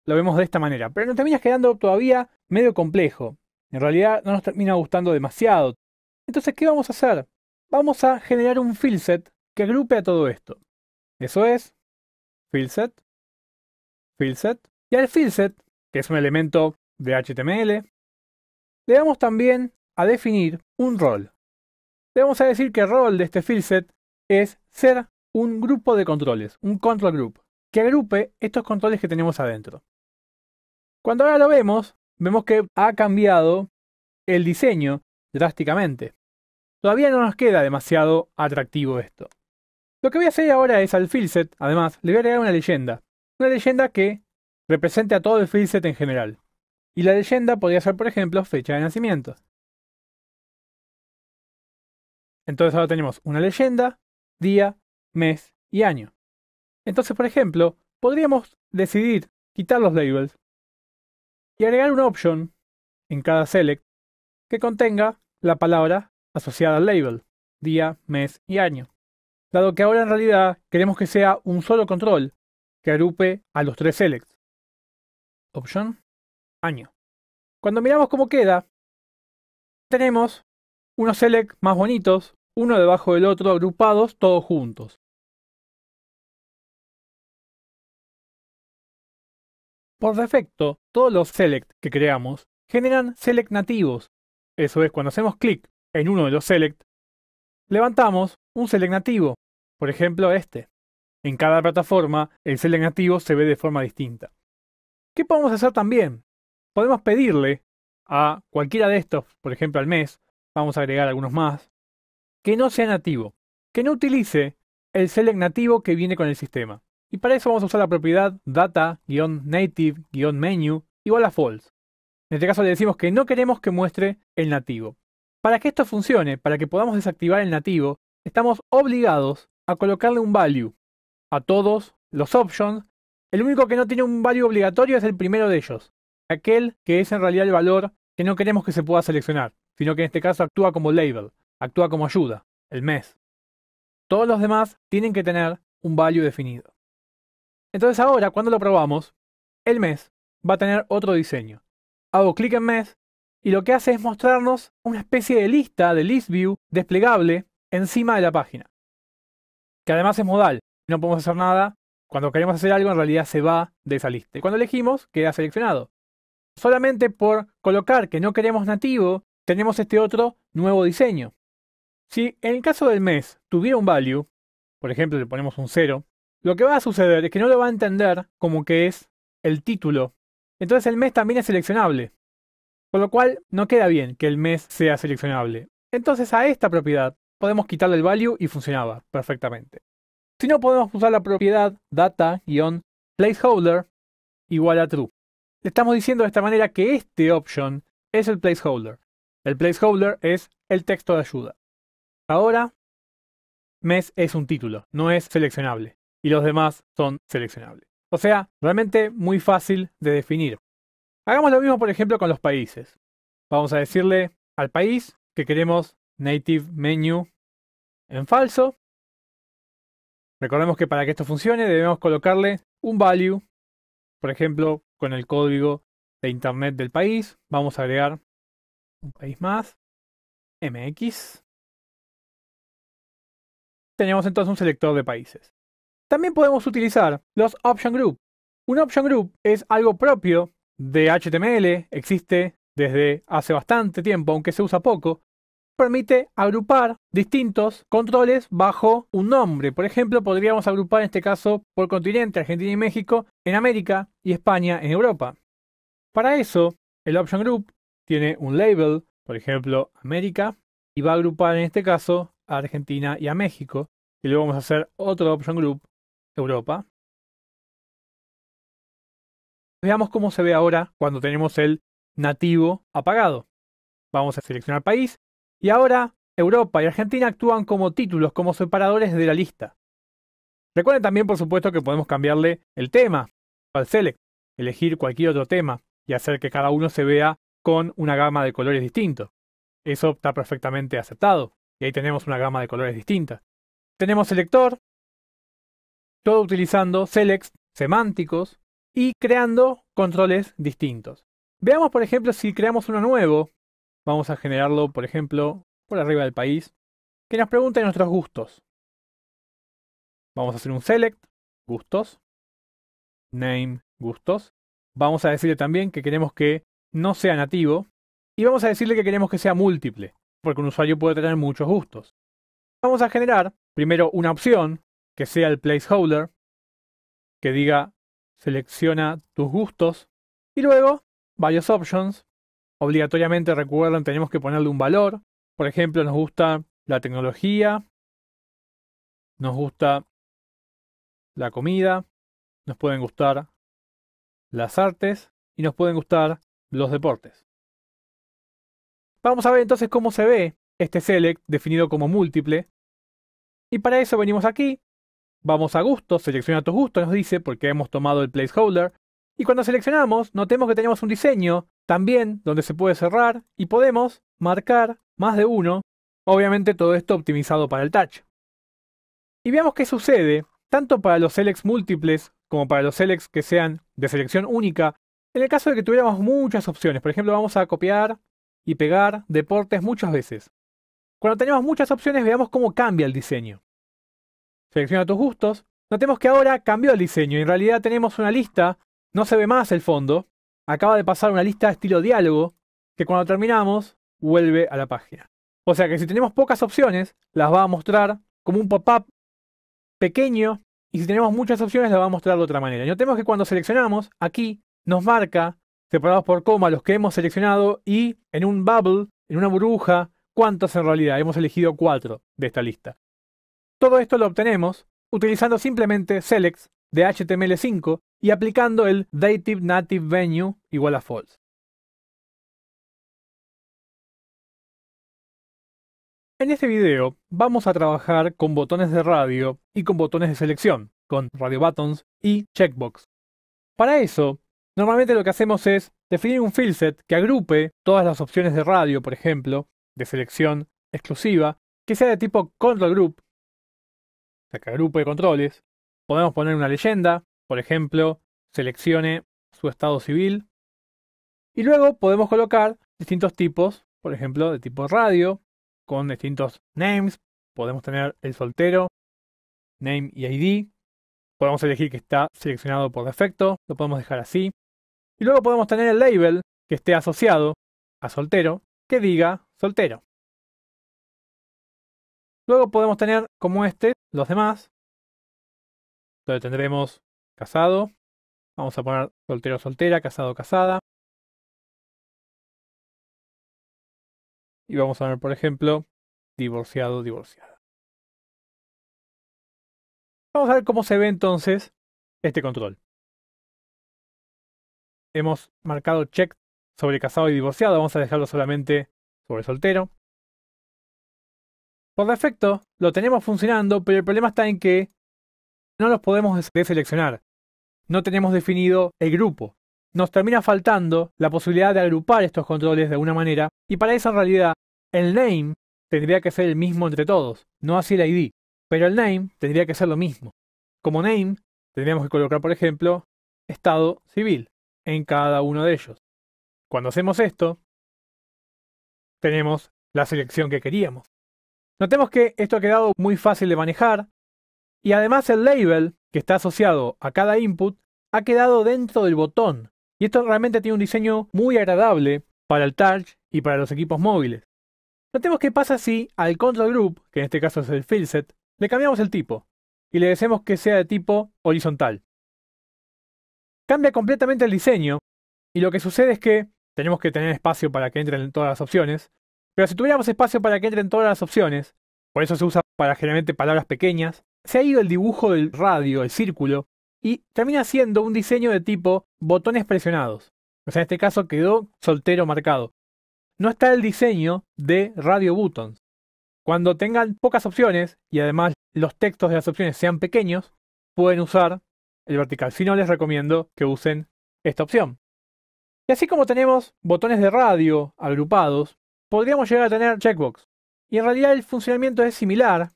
lo vemos de esta manera. Pero nos termina quedando todavía medio complejo. En realidad no nos termina gustando demasiado. Entonces, ¿qué vamos a hacer? Vamos a generar un fillset que agrupe a todo esto. Eso es fillset, fillset. Y al fillset, que es un elemento de HTML, le vamos también a definir un rol. Le vamos a decir que el rol de este fillset es ser un grupo de controles, un control group, que agrupe estos controles que tenemos adentro. Cuando ahora lo vemos, vemos que ha cambiado el diseño drásticamente. Todavía no nos queda demasiado atractivo esto. Lo que voy a hacer ahora es al fillset, además, le voy a agregar una leyenda. Una leyenda que represente a todo el fillset en general. Y la leyenda podría ser, por ejemplo, fecha de nacimiento. Entonces ahora tenemos una leyenda, día, mes y año. Entonces, por ejemplo, podríamos decidir quitar los labels y agregar una option en cada select que contenga la palabra asociada al label, día, mes y año, dado que ahora en realidad queremos que sea un solo control que agrupe a los tres selects. Option, año. Cuando miramos cómo queda, tenemos unos select más bonitos, uno debajo del otro agrupados todos juntos. Por defecto, todos los select que creamos generan select nativos. Eso es, cuando hacemos clic en uno de los select, levantamos un select nativo, por ejemplo este. En cada plataforma, el select nativo se ve de forma distinta. ¿Qué podemos hacer también? Podemos pedirle a cualquiera de estos, por ejemplo al mes, vamos a agregar algunos más, que no sea nativo, que no utilice el select nativo que viene con el sistema. Y para eso vamos a usar la propiedad data-native-menu igual a false. En este caso le decimos que no queremos que muestre el nativo. Para que esto funcione, para que podamos desactivar el nativo, estamos obligados a colocarle un value a todos los options. El único que no tiene un value obligatorio es el primero de ellos, aquel que es en realidad el valor que no queremos que se pueda seleccionar, sino que en este caso actúa como label, actúa como ayuda, el mes. Todos los demás tienen que tener un value definido. Entonces ahora, cuando lo probamos, el mes va a tener otro diseño. Hago clic en mes y lo que hace es mostrarnos una especie de lista de list view desplegable encima de la página. Que además es modal, no podemos hacer nada. Cuando queremos hacer algo, en realidad se va de esa lista. Y cuando elegimos, queda seleccionado. Solamente por colocar que no queremos nativo, tenemos este otro nuevo diseño. Si en el caso del mes tuviera un value, por ejemplo, le ponemos un 0, lo que va a suceder es que no lo va a entender como que es el título. Entonces el mes también es seleccionable. Por lo cual no queda bien que el mes sea seleccionable. Entonces a esta propiedad podemos quitarle el value y funcionaba perfectamente. Si no, podemos usar la propiedad data-placeholder igual a true. Le estamos diciendo de esta manera que este option es el placeholder. El placeholder es el texto de ayuda. Ahora, mes es un título, no es seleccionable y los demás son seleccionables. O sea, realmente muy fácil de definir. Hagamos lo mismo, por ejemplo, con los países. Vamos a decirle al país que queremos native menu en falso. Recordemos que para que esto funcione debemos colocarle un value, por ejemplo, con el código de internet del país. Vamos a agregar un país más, MX. Tenemos entonces un selector de países. También podemos utilizar los Option Group. Un Option Group es algo propio de HTML, existe desde hace bastante tiempo, aunque se usa poco. Permite agrupar distintos controles bajo un nombre. Por ejemplo, podríamos agrupar en este caso por continente, Argentina y México, en América y España en Europa. Para eso, el Option Group tiene un label, por ejemplo, América, y va a agrupar en este caso a Argentina y a México. Y luego vamos a hacer otro Option Group Europa. Veamos cómo se ve ahora cuando tenemos el nativo apagado. Vamos a seleccionar país y ahora Europa y Argentina actúan como títulos, como separadores de la lista. Recuerden también, por supuesto, que podemos cambiarle el tema al select, elegir cualquier otro tema y hacer que cada uno se vea con una gama de colores distintos. Eso está perfectamente aceptado y ahí tenemos una gama de colores distinta. Tenemos selector, todo utilizando selects semánticos y creando controles distintos. Veamos, por ejemplo, si creamos uno nuevo, vamos a generarlo, por ejemplo, por arriba del país, que nos pregunte nuestros gustos. Vamos a hacer un select, gustos, name, gustos. Vamos a decirle también que queremos que no sea nativo y vamos a decirle que queremos que sea múltiple, porque un usuario puede tener muchos gustos. Vamos a generar primero una opción que sea el placeholder, que diga selecciona tus gustos y luego varios options. Obligatoriamente recuerden, tenemos que ponerle un valor. Por ejemplo, nos gusta la tecnología, nos gusta la comida, nos pueden gustar las artes y nos pueden gustar los deportes. Vamos a ver entonces cómo se ve este select definido como múltiple. Y para eso venimos aquí, Vamos a gusto, selecciona tu gusto, nos dice, porque hemos tomado el placeholder. Y cuando seleccionamos, notemos que tenemos un diseño también donde se puede cerrar y podemos marcar más de uno. Obviamente todo esto optimizado para el touch. Y veamos qué sucede, tanto para los selects múltiples como para los selects que sean de selección única, en el caso de que tuviéramos muchas opciones. Por ejemplo, vamos a copiar y pegar deportes muchas veces. Cuando tenemos muchas opciones, veamos cómo cambia el diseño. Selecciona tus gustos. Notemos que ahora cambió el diseño. En realidad tenemos una lista. No se ve más el fondo. Acaba de pasar una lista de estilo diálogo que cuando terminamos vuelve a la página. O sea que si tenemos pocas opciones, las va a mostrar como un pop-up pequeño y si tenemos muchas opciones las va a mostrar de otra manera. notemos que cuando seleccionamos, aquí nos marca, separados por coma, los que hemos seleccionado y en un bubble, en una burbuja, cuántos en realidad. Hemos elegido cuatro de esta lista. Todo esto lo obtenemos utilizando simplemente SELECT de HTML5 y aplicando el dative native venue igual a false. En este video vamos a trabajar con botones de radio y con botones de selección, con radio buttons y checkbox. Para eso, normalmente lo que hacemos es definir un fieldset que agrupe todas las opciones de radio, por ejemplo, de selección exclusiva, que sea de tipo control group grupo de controles. Podemos poner una leyenda, por ejemplo, seleccione su estado civil. Y luego podemos colocar distintos tipos, por ejemplo, de tipo radio, con distintos names. Podemos tener el soltero, name y ID. Podemos elegir que está seleccionado por defecto, lo podemos dejar así. Y luego podemos tener el label que esté asociado a soltero, que diga soltero. Luego podemos tener como este los demás. Lo tendremos casado. Vamos a poner soltero, soltera, casado, casada. Y vamos a ver, por ejemplo, divorciado, divorciada. Vamos a ver cómo se ve entonces este control. Hemos marcado check sobre casado y divorciado. Vamos a dejarlo solamente sobre soltero. Por defecto, lo tenemos funcionando, pero el problema está en que no los podemos deseleccionar. No tenemos definido el grupo. Nos termina faltando la posibilidad de agrupar estos controles de alguna manera, y para esa realidad, el name tendría que ser el mismo entre todos, no así el ID, pero el name tendría que ser lo mismo. Como name, tendríamos que colocar, por ejemplo, estado civil en cada uno de ellos. Cuando hacemos esto, tenemos la selección que queríamos. Notemos que esto ha quedado muy fácil de manejar y además el label que está asociado a cada input ha quedado dentro del botón y esto realmente tiene un diseño muy agradable para el touch y para los equipos móviles. Notemos que pasa si al control group, que en este caso es el fillset, le cambiamos el tipo y le decimos que sea de tipo horizontal. Cambia completamente el diseño y lo que sucede es que tenemos que tener espacio para que entren todas las opciones, pero si tuviéramos espacio para que entren todas las opciones, por eso se usa para generalmente palabras pequeñas, se ha ido el dibujo del radio, el círculo, y termina siendo un diseño de tipo botones presionados. O sea, en este caso quedó soltero marcado. No está el diseño de radio buttons. Cuando tengan pocas opciones y además los textos de las opciones sean pequeños, pueden usar el vertical. Si no, les recomiendo que usen esta opción. Y así como tenemos botones de radio agrupados, podríamos llegar a tener checkbox. Y en realidad el funcionamiento es similar,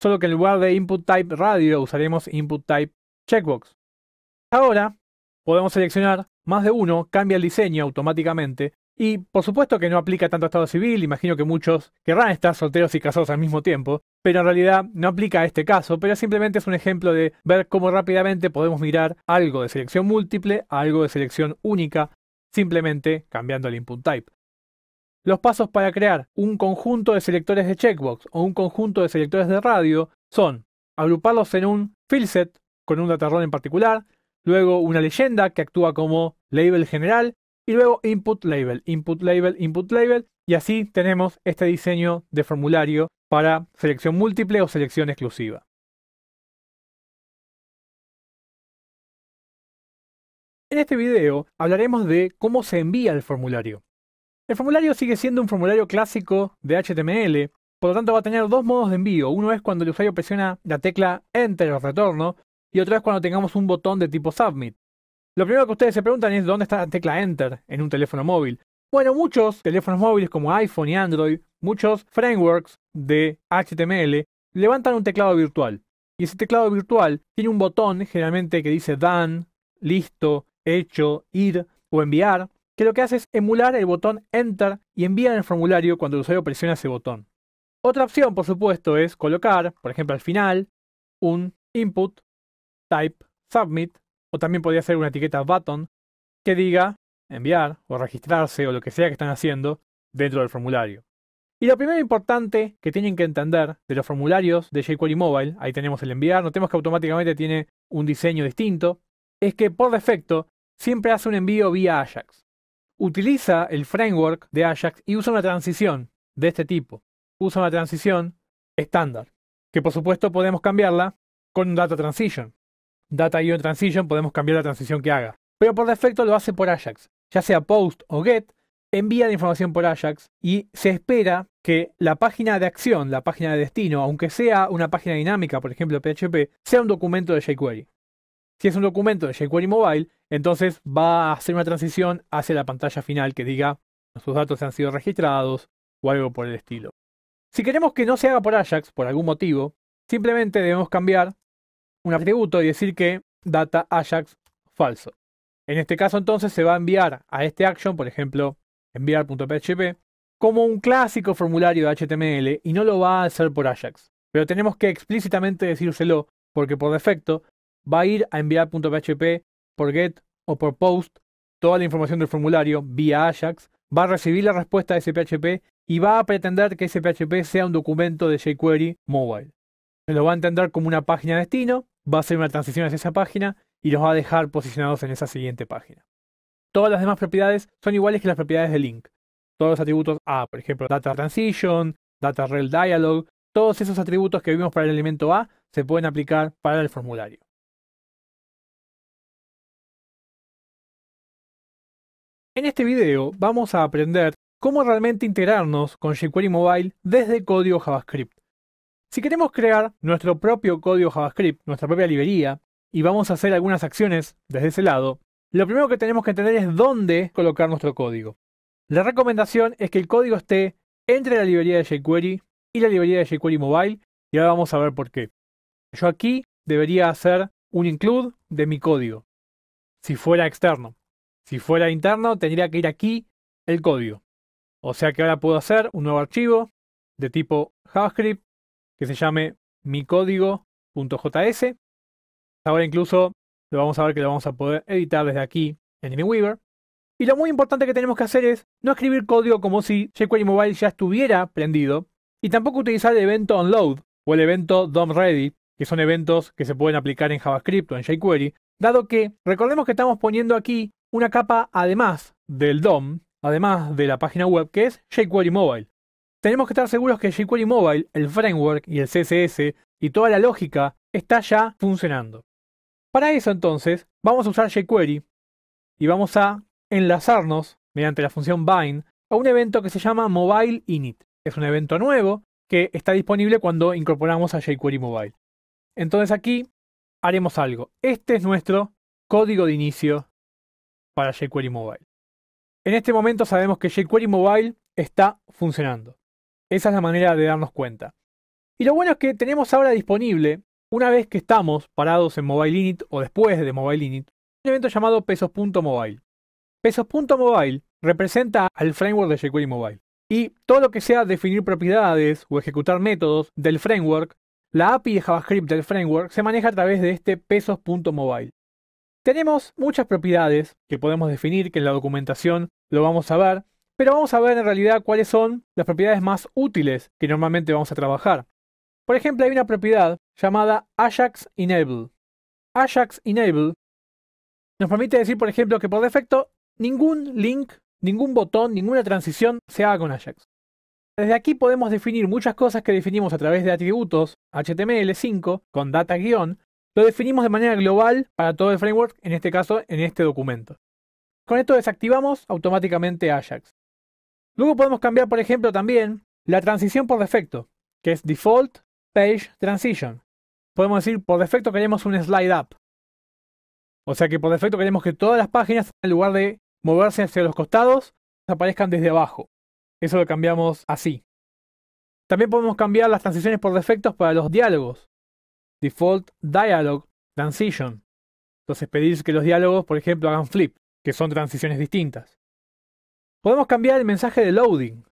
solo que en lugar de input type radio usaremos input type checkbox. Ahora, podemos seleccionar más de uno, cambia el diseño automáticamente. Y por supuesto que no aplica tanto a estado civil, imagino que muchos querrán estar solteros y casados al mismo tiempo, pero en realidad no aplica a este caso, pero simplemente es un ejemplo de ver cómo rápidamente podemos mirar algo de selección múltiple a algo de selección única, simplemente cambiando el input type. Los pasos para crear un conjunto de selectores de checkbox o un conjunto de selectores de radio son agruparlos en un fillset con un datarrón en particular, luego una leyenda que actúa como label general y luego input label, input label, input label y así tenemos este diseño de formulario para selección múltiple o selección exclusiva. En este video hablaremos de cómo se envía el formulario. El formulario sigue siendo un formulario clásico de HTML, por lo tanto va a tener dos modos de envío. Uno es cuando el usuario presiona la tecla Enter o retorno, y otro es cuando tengamos un botón de tipo Submit. Lo primero que ustedes se preguntan es dónde está la tecla Enter en un teléfono móvil. Bueno, muchos teléfonos móviles como iPhone y Android, muchos frameworks de HTML levantan un teclado virtual. Y ese teclado virtual tiene un botón generalmente que dice done, listo, hecho, ir o enviar que lo que hace es emular el botón Enter y enviar el formulario cuando el usuario presiona ese botón. Otra opción, por supuesto, es colocar, por ejemplo, al final, un input type submit, o también podría ser una etiqueta button que diga enviar o registrarse o lo que sea que están haciendo dentro del formulario. Y lo primero importante que tienen que entender de los formularios de jQuery Mobile, ahí tenemos el enviar, notemos que automáticamente tiene un diseño distinto, es que por defecto siempre hace un envío vía Ajax utiliza el framework de Ajax y usa una transición de este tipo. Usa una transición estándar, que por supuesto podemos cambiarla con data transition. Data Ion transition podemos cambiar la transición que haga, pero por defecto lo hace por Ajax, ya sea post o get, envía la información por Ajax y se espera que la página de acción, la página de destino, aunque sea una página dinámica, por ejemplo PHP, sea un documento de jQuery. Si es un documento de jQuery Mobile, entonces va a hacer una transición hacia la pantalla final que diga sus datos han sido registrados o algo por el estilo. Si queremos que no se haga por Ajax por algún motivo, simplemente debemos cambiar un atributo y decir que data Ajax falso. En este caso entonces se va a enviar a este action, por ejemplo, enviar.php, como un clásico formulario de HTML y no lo va a hacer por Ajax. Pero tenemos que explícitamente decírselo porque por defecto va a ir a enviar .php por get o por post toda la información del formulario vía Ajax, va a recibir la respuesta de ese PHP y va a pretender que ese PHP sea un documento de jQuery mobile. Se Lo va a entender como una página de destino, va a hacer una transición hacia esa página y los va a dejar posicionados en esa siguiente página. Todas las demás propiedades son iguales que las propiedades de link. Todos los atributos A, ah, por ejemplo, data transition, data rel dialog, todos esos atributos que vimos para el elemento A se pueden aplicar para el formulario. En este video vamos a aprender cómo realmente integrarnos con jQuery Mobile desde código JavaScript. Si queremos crear nuestro propio código JavaScript, nuestra propia librería, y vamos a hacer algunas acciones desde ese lado, lo primero que tenemos que entender es dónde colocar nuestro código. La recomendación es que el código esté entre la librería de jQuery y la librería de jQuery Mobile, y ahora vamos a ver por qué. Yo aquí debería hacer un include de mi código, si fuera externo. Si fuera interno, tendría que ir aquí el código. O sea que ahora puedo hacer un nuevo archivo de tipo JavaScript que se llame micódigo.js. Ahora incluso lo vamos a ver que lo vamos a poder editar desde aquí en Dreamweaver. Y lo muy importante que tenemos que hacer es no escribir código como si jQuery Mobile ya estuviera prendido y tampoco utilizar el evento onload o el evento DOM ready, que son eventos que se pueden aplicar en JavaScript o en jQuery, dado que recordemos que estamos poniendo aquí una capa además del DOM, además de la página web, que es jQuery Mobile. Tenemos que estar seguros que jQuery Mobile, el framework y el CSS y toda la lógica está ya funcionando. Para eso entonces vamos a usar jQuery y vamos a enlazarnos mediante la función bind a un evento que se llama Mobile Init. Es un evento nuevo que está disponible cuando incorporamos a jQuery Mobile. Entonces aquí haremos algo. Este es nuestro código de inicio para jQuery Mobile. En este momento sabemos que jQuery Mobile está funcionando. Esa es la manera de darnos cuenta. Y lo bueno es que tenemos ahora disponible, una vez que estamos parados en Mobile Init o después de Mobile Init, un evento llamado pesos.mobile. Pesos.mobile representa al framework de jQuery Mobile. Y todo lo que sea definir propiedades o ejecutar métodos del framework, la API de JavaScript del framework se maneja a través de este pesos.mobile. Tenemos muchas propiedades que podemos definir, que en la documentación lo vamos a ver, pero vamos a ver en realidad cuáles son las propiedades más útiles que normalmente vamos a trabajar. Por ejemplo, hay una propiedad llamada Ajax Enable. Ajax Enable nos permite decir, por ejemplo, que por defecto ningún link, ningún botón, ninguna transición se haga con Ajax. Desde aquí podemos definir muchas cosas que definimos a través de atributos HTML5 con data guión lo definimos de manera global para todo el framework, en este caso en este documento. Con esto desactivamos automáticamente Ajax. Luego podemos cambiar, por ejemplo, también la transición por defecto, que es Default Page Transition. Podemos decir, por defecto queremos un slide up. O sea que por defecto queremos que todas las páginas, en lugar de moverse hacia los costados, aparezcan desde abajo. Eso lo cambiamos así. También podemos cambiar las transiciones por defectos para los diálogos. Default Dialog Transition. Entonces pedir que los diálogos, por ejemplo, hagan flip, que son transiciones distintas. Podemos cambiar el mensaje de loading.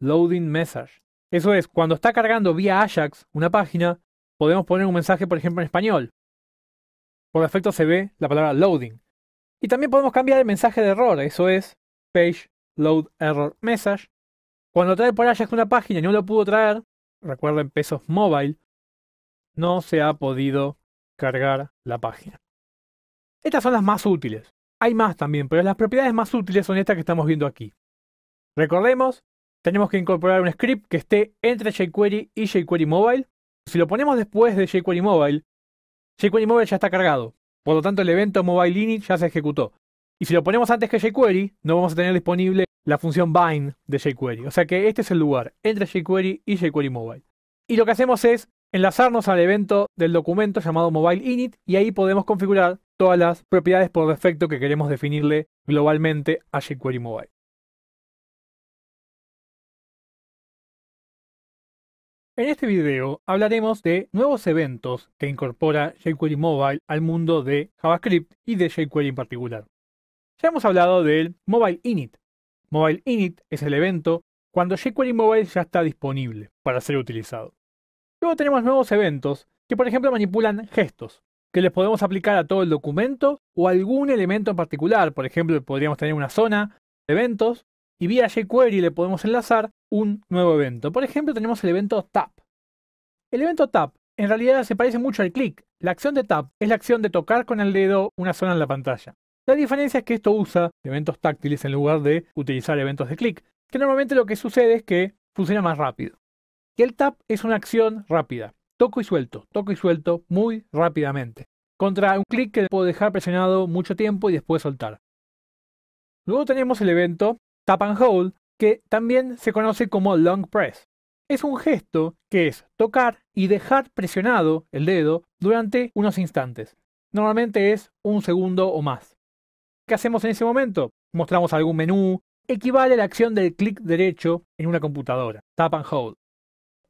Loading message. Eso es, cuando está cargando vía Ajax una página, podemos poner un mensaje, por ejemplo, en español. Por defecto se ve la palabra loading. Y también podemos cambiar el mensaje de error, eso es page load error message. Cuando trae por Ajax una página y no lo pudo traer, recuerden pesos mobile, no se ha podido cargar la página. Estas son las más útiles. Hay más también, pero las propiedades más útiles son estas que estamos viendo aquí. Recordemos, tenemos que incorporar un script que esté entre jQuery y jQuery Mobile. Si lo ponemos después de jQuery Mobile, jQuery Mobile ya está cargado. Por lo tanto, el evento Mobile Init ya se ejecutó. Y si lo ponemos antes que jQuery, no vamos a tener disponible la función bind de jQuery. O sea que este es el lugar entre jQuery y jQuery Mobile. Y lo que hacemos es enlazarnos al evento del documento llamado Mobile Init y ahí podemos configurar todas las propiedades por defecto que queremos definirle globalmente a jQuery Mobile. En este video hablaremos de nuevos eventos que incorpora jQuery Mobile al mundo de JavaScript y de jQuery en particular. Ya hemos hablado del Mobile Init. Mobile Init es el evento cuando jQuery Mobile ya está disponible para ser utilizado. Luego tenemos nuevos eventos, que por ejemplo manipulan gestos, que les podemos aplicar a todo el documento o algún elemento en particular. Por ejemplo, podríamos tener una zona de eventos y vía jQuery le podemos enlazar un nuevo evento. Por ejemplo, tenemos el evento tap. El evento tap en realidad se parece mucho al clic. La acción de tap es la acción de tocar con el dedo una zona en la pantalla. La diferencia es que esto usa eventos táctiles en lugar de utilizar eventos de clic, que normalmente lo que sucede es que funciona más rápido. Y el tap es una acción rápida. Toco y suelto, toco y suelto muy rápidamente. Contra un clic que puedo dejar presionado mucho tiempo y después soltar. Luego tenemos el evento tap and hold, que también se conoce como long press. Es un gesto que es tocar y dejar presionado el dedo durante unos instantes. Normalmente es un segundo o más. ¿Qué hacemos en ese momento? Mostramos algún menú. Equivale a la acción del clic derecho en una computadora, tap and hold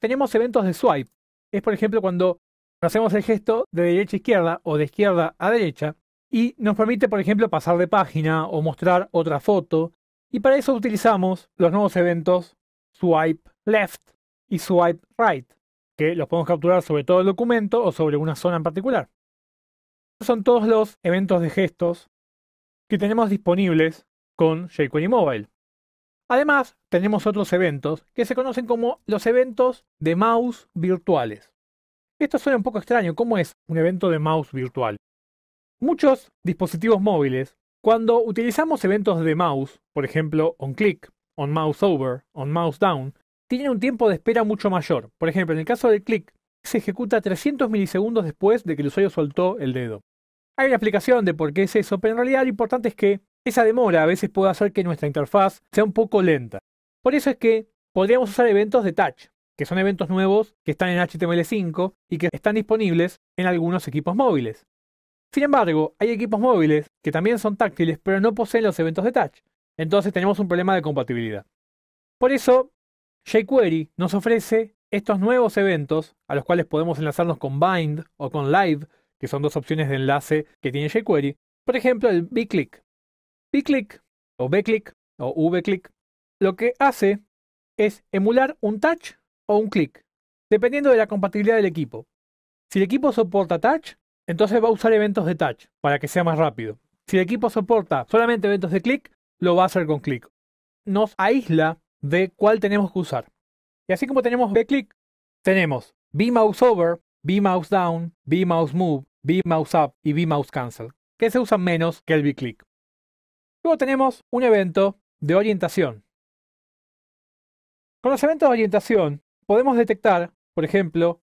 tenemos eventos de swipe. Es, por ejemplo, cuando hacemos el gesto de derecha a izquierda o de izquierda a derecha y nos permite, por ejemplo, pasar de página o mostrar otra foto. Y para eso utilizamos los nuevos eventos swipe left y swipe right, que los podemos capturar sobre todo el documento o sobre una zona en particular. Son todos los eventos de gestos que tenemos disponibles con jQuery Mobile. Además, tenemos otros eventos que se conocen como los eventos de mouse virtuales. Esto suena un poco extraño, ¿cómo es un evento de mouse virtual? Muchos dispositivos móviles, cuando utilizamos eventos de mouse, por ejemplo, on click, on mouse over, on mouse down, tienen un tiempo de espera mucho mayor. Por ejemplo, en el caso del click, se ejecuta 300 milisegundos después de que el usuario soltó el dedo. Hay una explicación de por qué es eso, pero en realidad lo importante es que esa demora a veces puede hacer que nuestra interfaz sea un poco lenta. Por eso es que podríamos usar eventos de touch, que son eventos nuevos que están en HTML5 y que están disponibles en algunos equipos móviles. Sin embargo, hay equipos móviles que también son táctiles pero no poseen los eventos de touch. Entonces tenemos un problema de compatibilidad. Por eso, jQuery nos ofrece estos nuevos eventos a los cuales podemos enlazarnos con Bind o con Live, que son dos opciones de enlace que tiene jQuery. Por ejemplo, el click b click o B-Click o V-Click lo que hace es emular un touch o un click, dependiendo de la compatibilidad del equipo. Si el equipo soporta touch, entonces va a usar eventos de touch para que sea más rápido. Si el equipo soporta solamente eventos de click, lo va a hacer con click. Nos aísla de cuál tenemos que usar. Y así como tenemos B-Click, tenemos B-Mouse Over, B-Mouse Down, B-Mouse Move, B-Mouse Up y B-Mouse Cancel, que se usan menos que el B-Click. Luego tenemos un evento de orientación. Con los eventos de orientación podemos detectar, por ejemplo,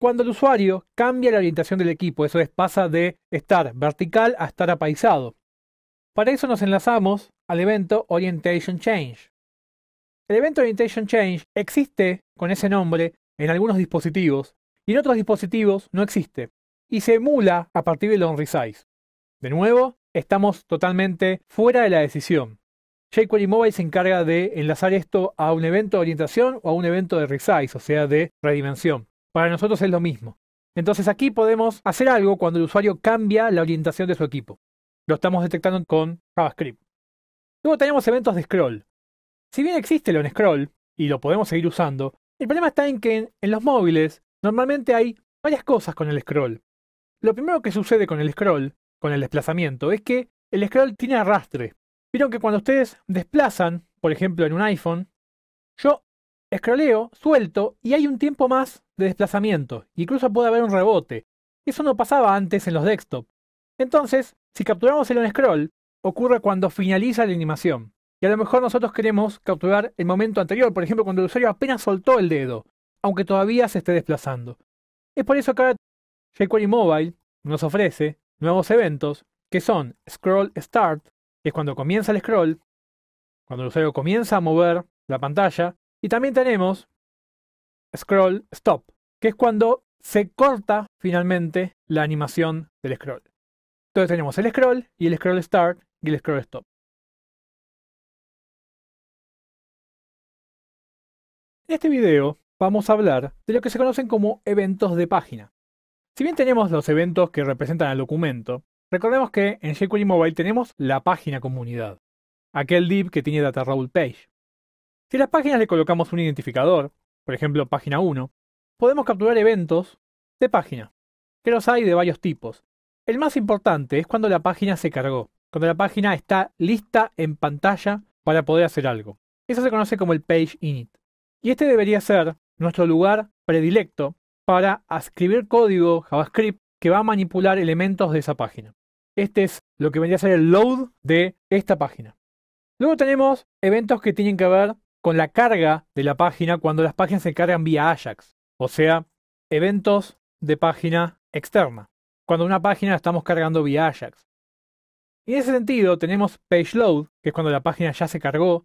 cuando el usuario cambia la orientación del equipo, eso es, pasa de estar vertical a estar apaisado. Para eso nos enlazamos al evento Orientation Change. El evento Orientation Change existe con ese nombre en algunos dispositivos y en otros dispositivos no existe, y se emula a partir del on resize. De nuevo, estamos totalmente fuera de la decisión. jQuery Mobile se encarga de enlazar esto a un evento de orientación o a un evento de resize, o sea, de redimensión. Para nosotros es lo mismo. Entonces aquí podemos hacer algo cuando el usuario cambia la orientación de su equipo. Lo estamos detectando con JavaScript. Luego tenemos eventos de scroll. Si bien existe el en scroll y lo podemos seguir usando, el problema está en que en los móviles normalmente hay varias cosas con el scroll. Lo primero que sucede con el scroll con el desplazamiento es que el scroll tiene arrastre. Vieron que cuando ustedes desplazan, por ejemplo en un iPhone, yo scrolleo, suelto y hay un tiempo más de desplazamiento. Incluso puede haber un rebote. Eso no pasaba antes en los desktop. Entonces, si capturamos el on-scroll, ocurre cuando finaliza la animación. Y a lo mejor nosotros queremos capturar el momento anterior, por ejemplo, cuando el usuario apenas soltó el dedo, aunque todavía se esté desplazando. Es por eso que ahora jQuery Mobile nos ofrece nuevos eventos, que son Scroll Start, que es cuando comienza el scroll, cuando el usuario comienza a mover la pantalla, y también tenemos Scroll Stop, que es cuando se corta finalmente la animación del scroll. Entonces tenemos el scroll y el scroll start y el scroll stop. En este video vamos a hablar de lo que se conocen como eventos de página. Si bien tenemos los eventos que representan al documento, recordemos que en jQuery Mobile tenemos la página comunidad, aquel div que tiene data page. Si a las páginas le colocamos un identificador, por ejemplo página 1, podemos capturar eventos de página, que los hay de varios tipos. El más importante es cuando la página se cargó, cuando la página está lista en pantalla para poder hacer algo. Eso se conoce como el page init. Y este debería ser nuestro lugar predilecto para escribir código JavaScript que va a manipular elementos de esa página. Este es lo que vendría a ser el load de esta página. Luego tenemos eventos que tienen que ver con la carga de la página cuando las páginas se cargan vía Ajax, o sea, eventos de página externa, cuando una página la estamos cargando vía Ajax. Y en ese sentido tenemos page load, que es cuando la página ya se cargó.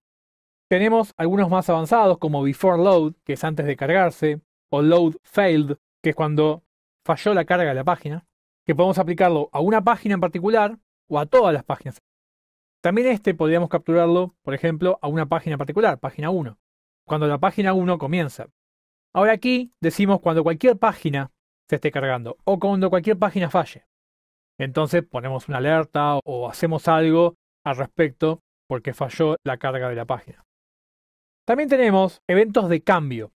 Tenemos algunos más avanzados como before load, que es antes de cargarse o load failed, que es cuando falló la carga de la página, que podemos aplicarlo a una página en particular o a todas las páginas. También este podríamos capturarlo, por ejemplo, a una página particular, página 1, cuando la página 1 comienza. Ahora aquí decimos cuando cualquier página se esté cargando o cuando cualquier página falle. Entonces ponemos una alerta o hacemos algo al respecto porque falló la carga de la página. También tenemos eventos de cambio,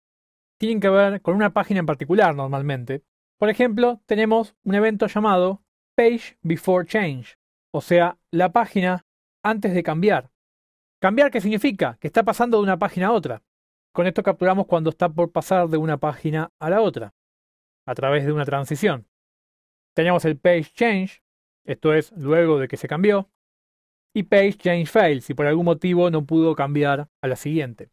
tienen que ver con una página en particular normalmente. Por ejemplo, tenemos un evento llamado Page Before Change, o sea, la página antes de cambiar. ¿Cambiar qué significa? Que está pasando de una página a otra. Con esto capturamos cuando está por pasar de una página a la otra, a través de una transición. Tenemos el Page Change, esto es luego de que se cambió, y Page Change Fail, si por algún motivo no pudo cambiar a la siguiente.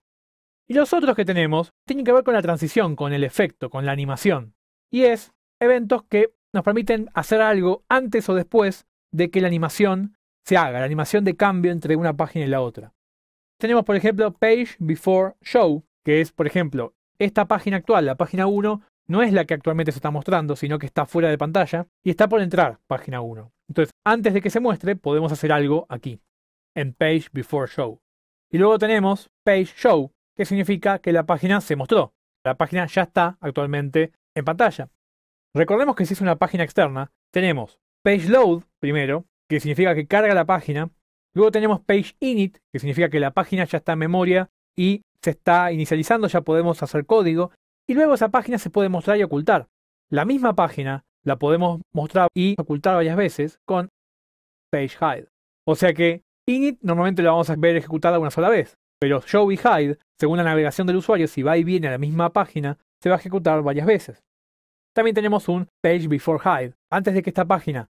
Y los otros que tenemos tienen que ver con la transición, con el efecto, con la animación. Y es eventos que nos permiten hacer algo antes o después de que la animación se haga, la animación de cambio entre una página y la otra. Tenemos, por ejemplo, Page Before Show, que es, por ejemplo, esta página actual, la página 1, no es la que actualmente se está mostrando, sino que está fuera de pantalla y está por entrar, página 1. Entonces, antes de que se muestre, podemos hacer algo aquí, en Page Before Show. Y luego tenemos Page Show, que significa que la página se mostró. La página ya está actualmente en pantalla. Recordemos que si es una página externa, tenemos page load primero, que significa que carga la página. Luego tenemos page init, que significa que la página ya está en memoria y se está inicializando, ya podemos hacer código. Y luego esa página se puede mostrar y ocultar. La misma página la podemos mostrar y ocultar varias veces con page hide. O sea que init normalmente la vamos a ver ejecutada una sola vez. Pero show y hide, según la navegación del usuario, si va y viene a la misma página, se va a ejecutar varias veces. También tenemos un page before hide, antes de que esta página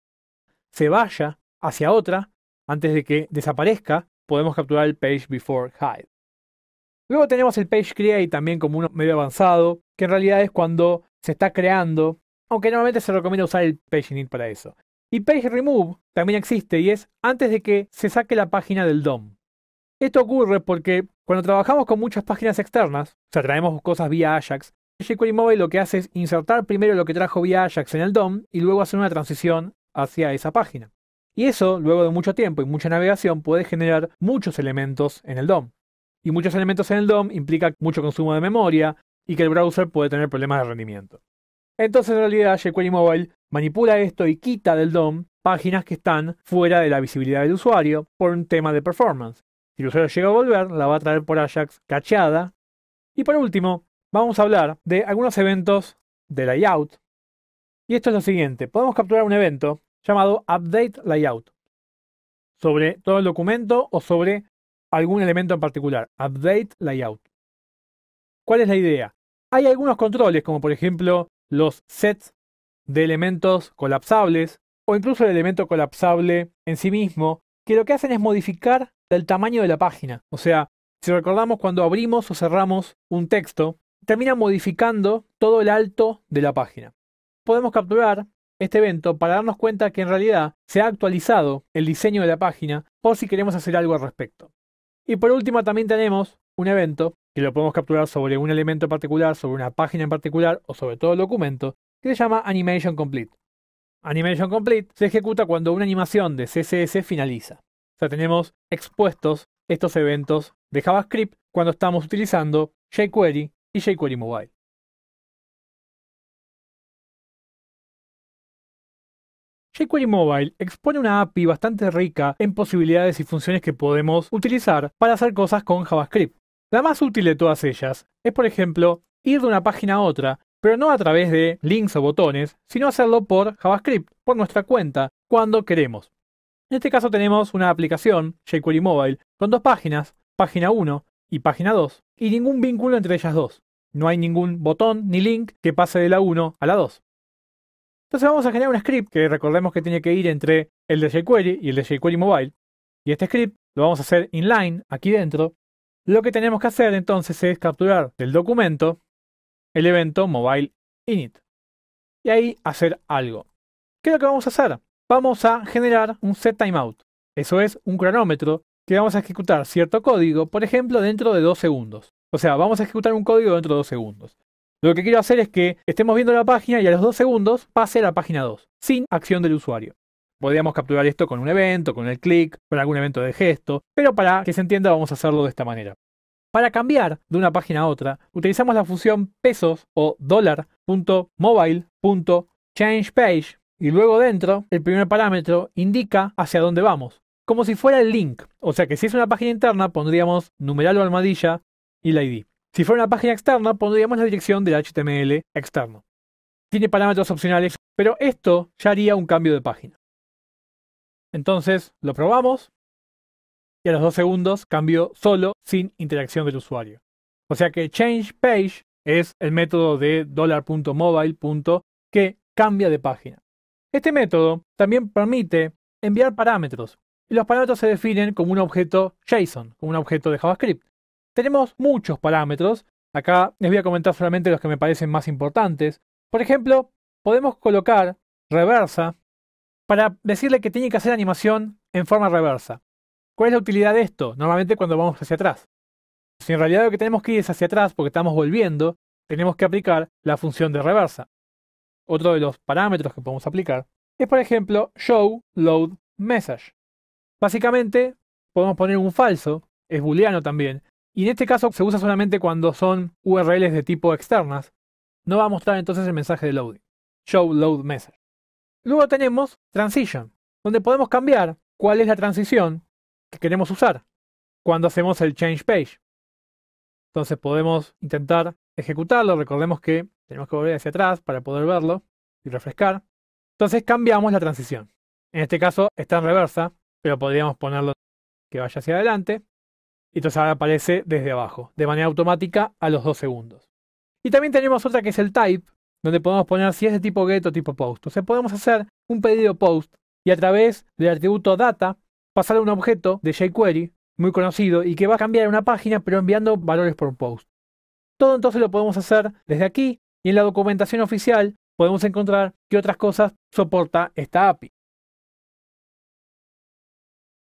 se vaya hacia otra, antes de que desaparezca, podemos capturar el page before hide. Luego tenemos el page create también como uno medio avanzado, que en realidad es cuando se está creando, aunque normalmente se recomienda usar el page init para eso. Y page remove también existe y es antes de que se saque la página del DOM. Esto ocurre porque cuando trabajamos con muchas páginas externas, o sea, traemos cosas vía Ajax, jQuery Mobile lo que hace es insertar primero lo que trajo vía Ajax en el DOM y luego hacer una transición hacia esa página. Y eso, luego de mucho tiempo y mucha navegación, puede generar muchos elementos en el DOM. Y muchos elementos en el DOM implica mucho consumo de memoria y que el browser puede tener problemas de rendimiento. Entonces, en realidad, jQuery Mobile manipula esto y quita del DOM páginas que están fuera de la visibilidad del usuario por un tema de performance. Si usuario llega a volver, la va a traer por Ajax cachada. Y por último, vamos a hablar de algunos eventos de layout. Y esto es lo siguiente. Podemos capturar un evento llamado Update Layout. Sobre todo el documento o sobre algún elemento en particular. Update Layout. ¿Cuál es la idea? Hay algunos controles, como por ejemplo los sets de elementos colapsables o incluso el elemento colapsable en sí mismo, que lo que hacen es modificar del tamaño de la página. O sea, si recordamos cuando abrimos o cerramos un texto, termina modificando todo el alto de la página. Podemos capturar este evento para darnos cuenta que en realidad se ha actualizado el diseño de la página por si queremos hacer algo al respecto. Y por último también tenemos un evento que lo podemos capturar sobre un elemento particular, sobre una página en particular o sobre todo el documento, que se llama Animation Complete. Animation Complete se ejecuta cuando una animación de CSS finaliza. O sea, tenemos expuestos estos eventos de JavaScript cuando estamos utilizando jQuery y jQuery Mobile. jQuery Mobile expone una API bastante rica en posibilidades y funciones que podemos utilizar para hacer cosas con JavaScript. La más útil de todas ellas es, por ejemplo, ir de una página a otra, pero no a través de links o botones, sino hacerlo por JavaScript, por nuestra cuenta, cuando queremos. En este caso tenemos una aplicación, jQuery Mobile, con dos páginas, página 1 y página 2, y ningún vínculo entre ellas dos. No hay ningún botón ni link que pase de la 1 a la 2. Entonces vamos a generar un script que recordemos que tiene que ir entre el de jQuery y el de jQuery Mobile. Y este script lo vamos a hacer inline aquí dentro. Lo que tenemos que hacer entonces es capturar del documento el evento mobile init. Y ahí hacer algo. ¿Qué es lo que vamos a hacer? vamos a generar un set timeout. Eso es un cronómetro que vamos a ejecutar cierto código, por ejemplo, dentro de dos segundos. O sea, vamos a ejecutar un código dentro de dos segundos. Lo que quiero hacer es que estemos viendo la página y a los dos segundos pase a la página 2, sin acción del usuario. Podríamos capturar esto con un evento, con el clic, con algún evento de gesto, pero para que se entienda vamos a hacerlo de esta manera. Para cambiar de una página a otra, utilizamos la función pesos o dólar.mobile.changepage y luego dentro el primer parámetro indica hacia dónde vamos, como si fuera el link, o sea que si es una página interna pondríamos numeral o almohadilla y la ID. Si fuera una página externa pondríamos la dirección del HTML externo. Tiene parámetros opcionales, pero esto ya haría un cambio de página. Entonces lo probamos y a los dos segundos cambió solo sin interacción del usuario. O sea que ChangePage es el método de $.mobile. que cambia de página. Este método también permite enviar parámetros, y los parámetros se definen como un objeto JSON, como un objeto de JavaScript. Tenemos muchos parámetros, acá les voy a comentar solamente los que me parecen más importantes. Por ejemplo, podemos colocar reversa para decirle que tiene que hacer animación en forma reversa. ¿Cuál es la utilidad de esto? Normalmente cuando vamos hacia atrás. Si en realidad lo que tenemos que ir es hacia atrás porque estamos volviendo, tenemos que aplicar la función de reversa. Otro de los parámetros que podemos aplicar es, por ejemplo, show load message. Básicamente, podemos poner un falso, es booleano también, y en este caso se usa solamente cuando son URLs de tipo externas. No va a mostrar entonces el mensaje de loading. Show load message. Luego tenemos transition, donde podemos cambiar cuál es la transición que queremos usar cuando hacemos el change page. Entonces podemos intentar ejecutarlo. Recordemos que tenemos que volver hacia atrás para poder verlo y refrescar. Entonces cambiamos la transición. En este caso está en reversa, pero podríamos ponerlo que vaya hacia adelante. Y entonces ahora aparece desde abajo, de manera automática a los dos segundos. Y también tenemos otra que es el type, donde podemos poner si es de tipo get o tipo post. O podemos hacer un pedido post y a través del atributo data pasar a un objeto de jQuery muy conocido y que va a cambiar una página pero enviando valores por post. Todo entonces lo podemos hacer desde aquí y en la documentación oficial podemos encontrar qué otras cosas soporta esta API.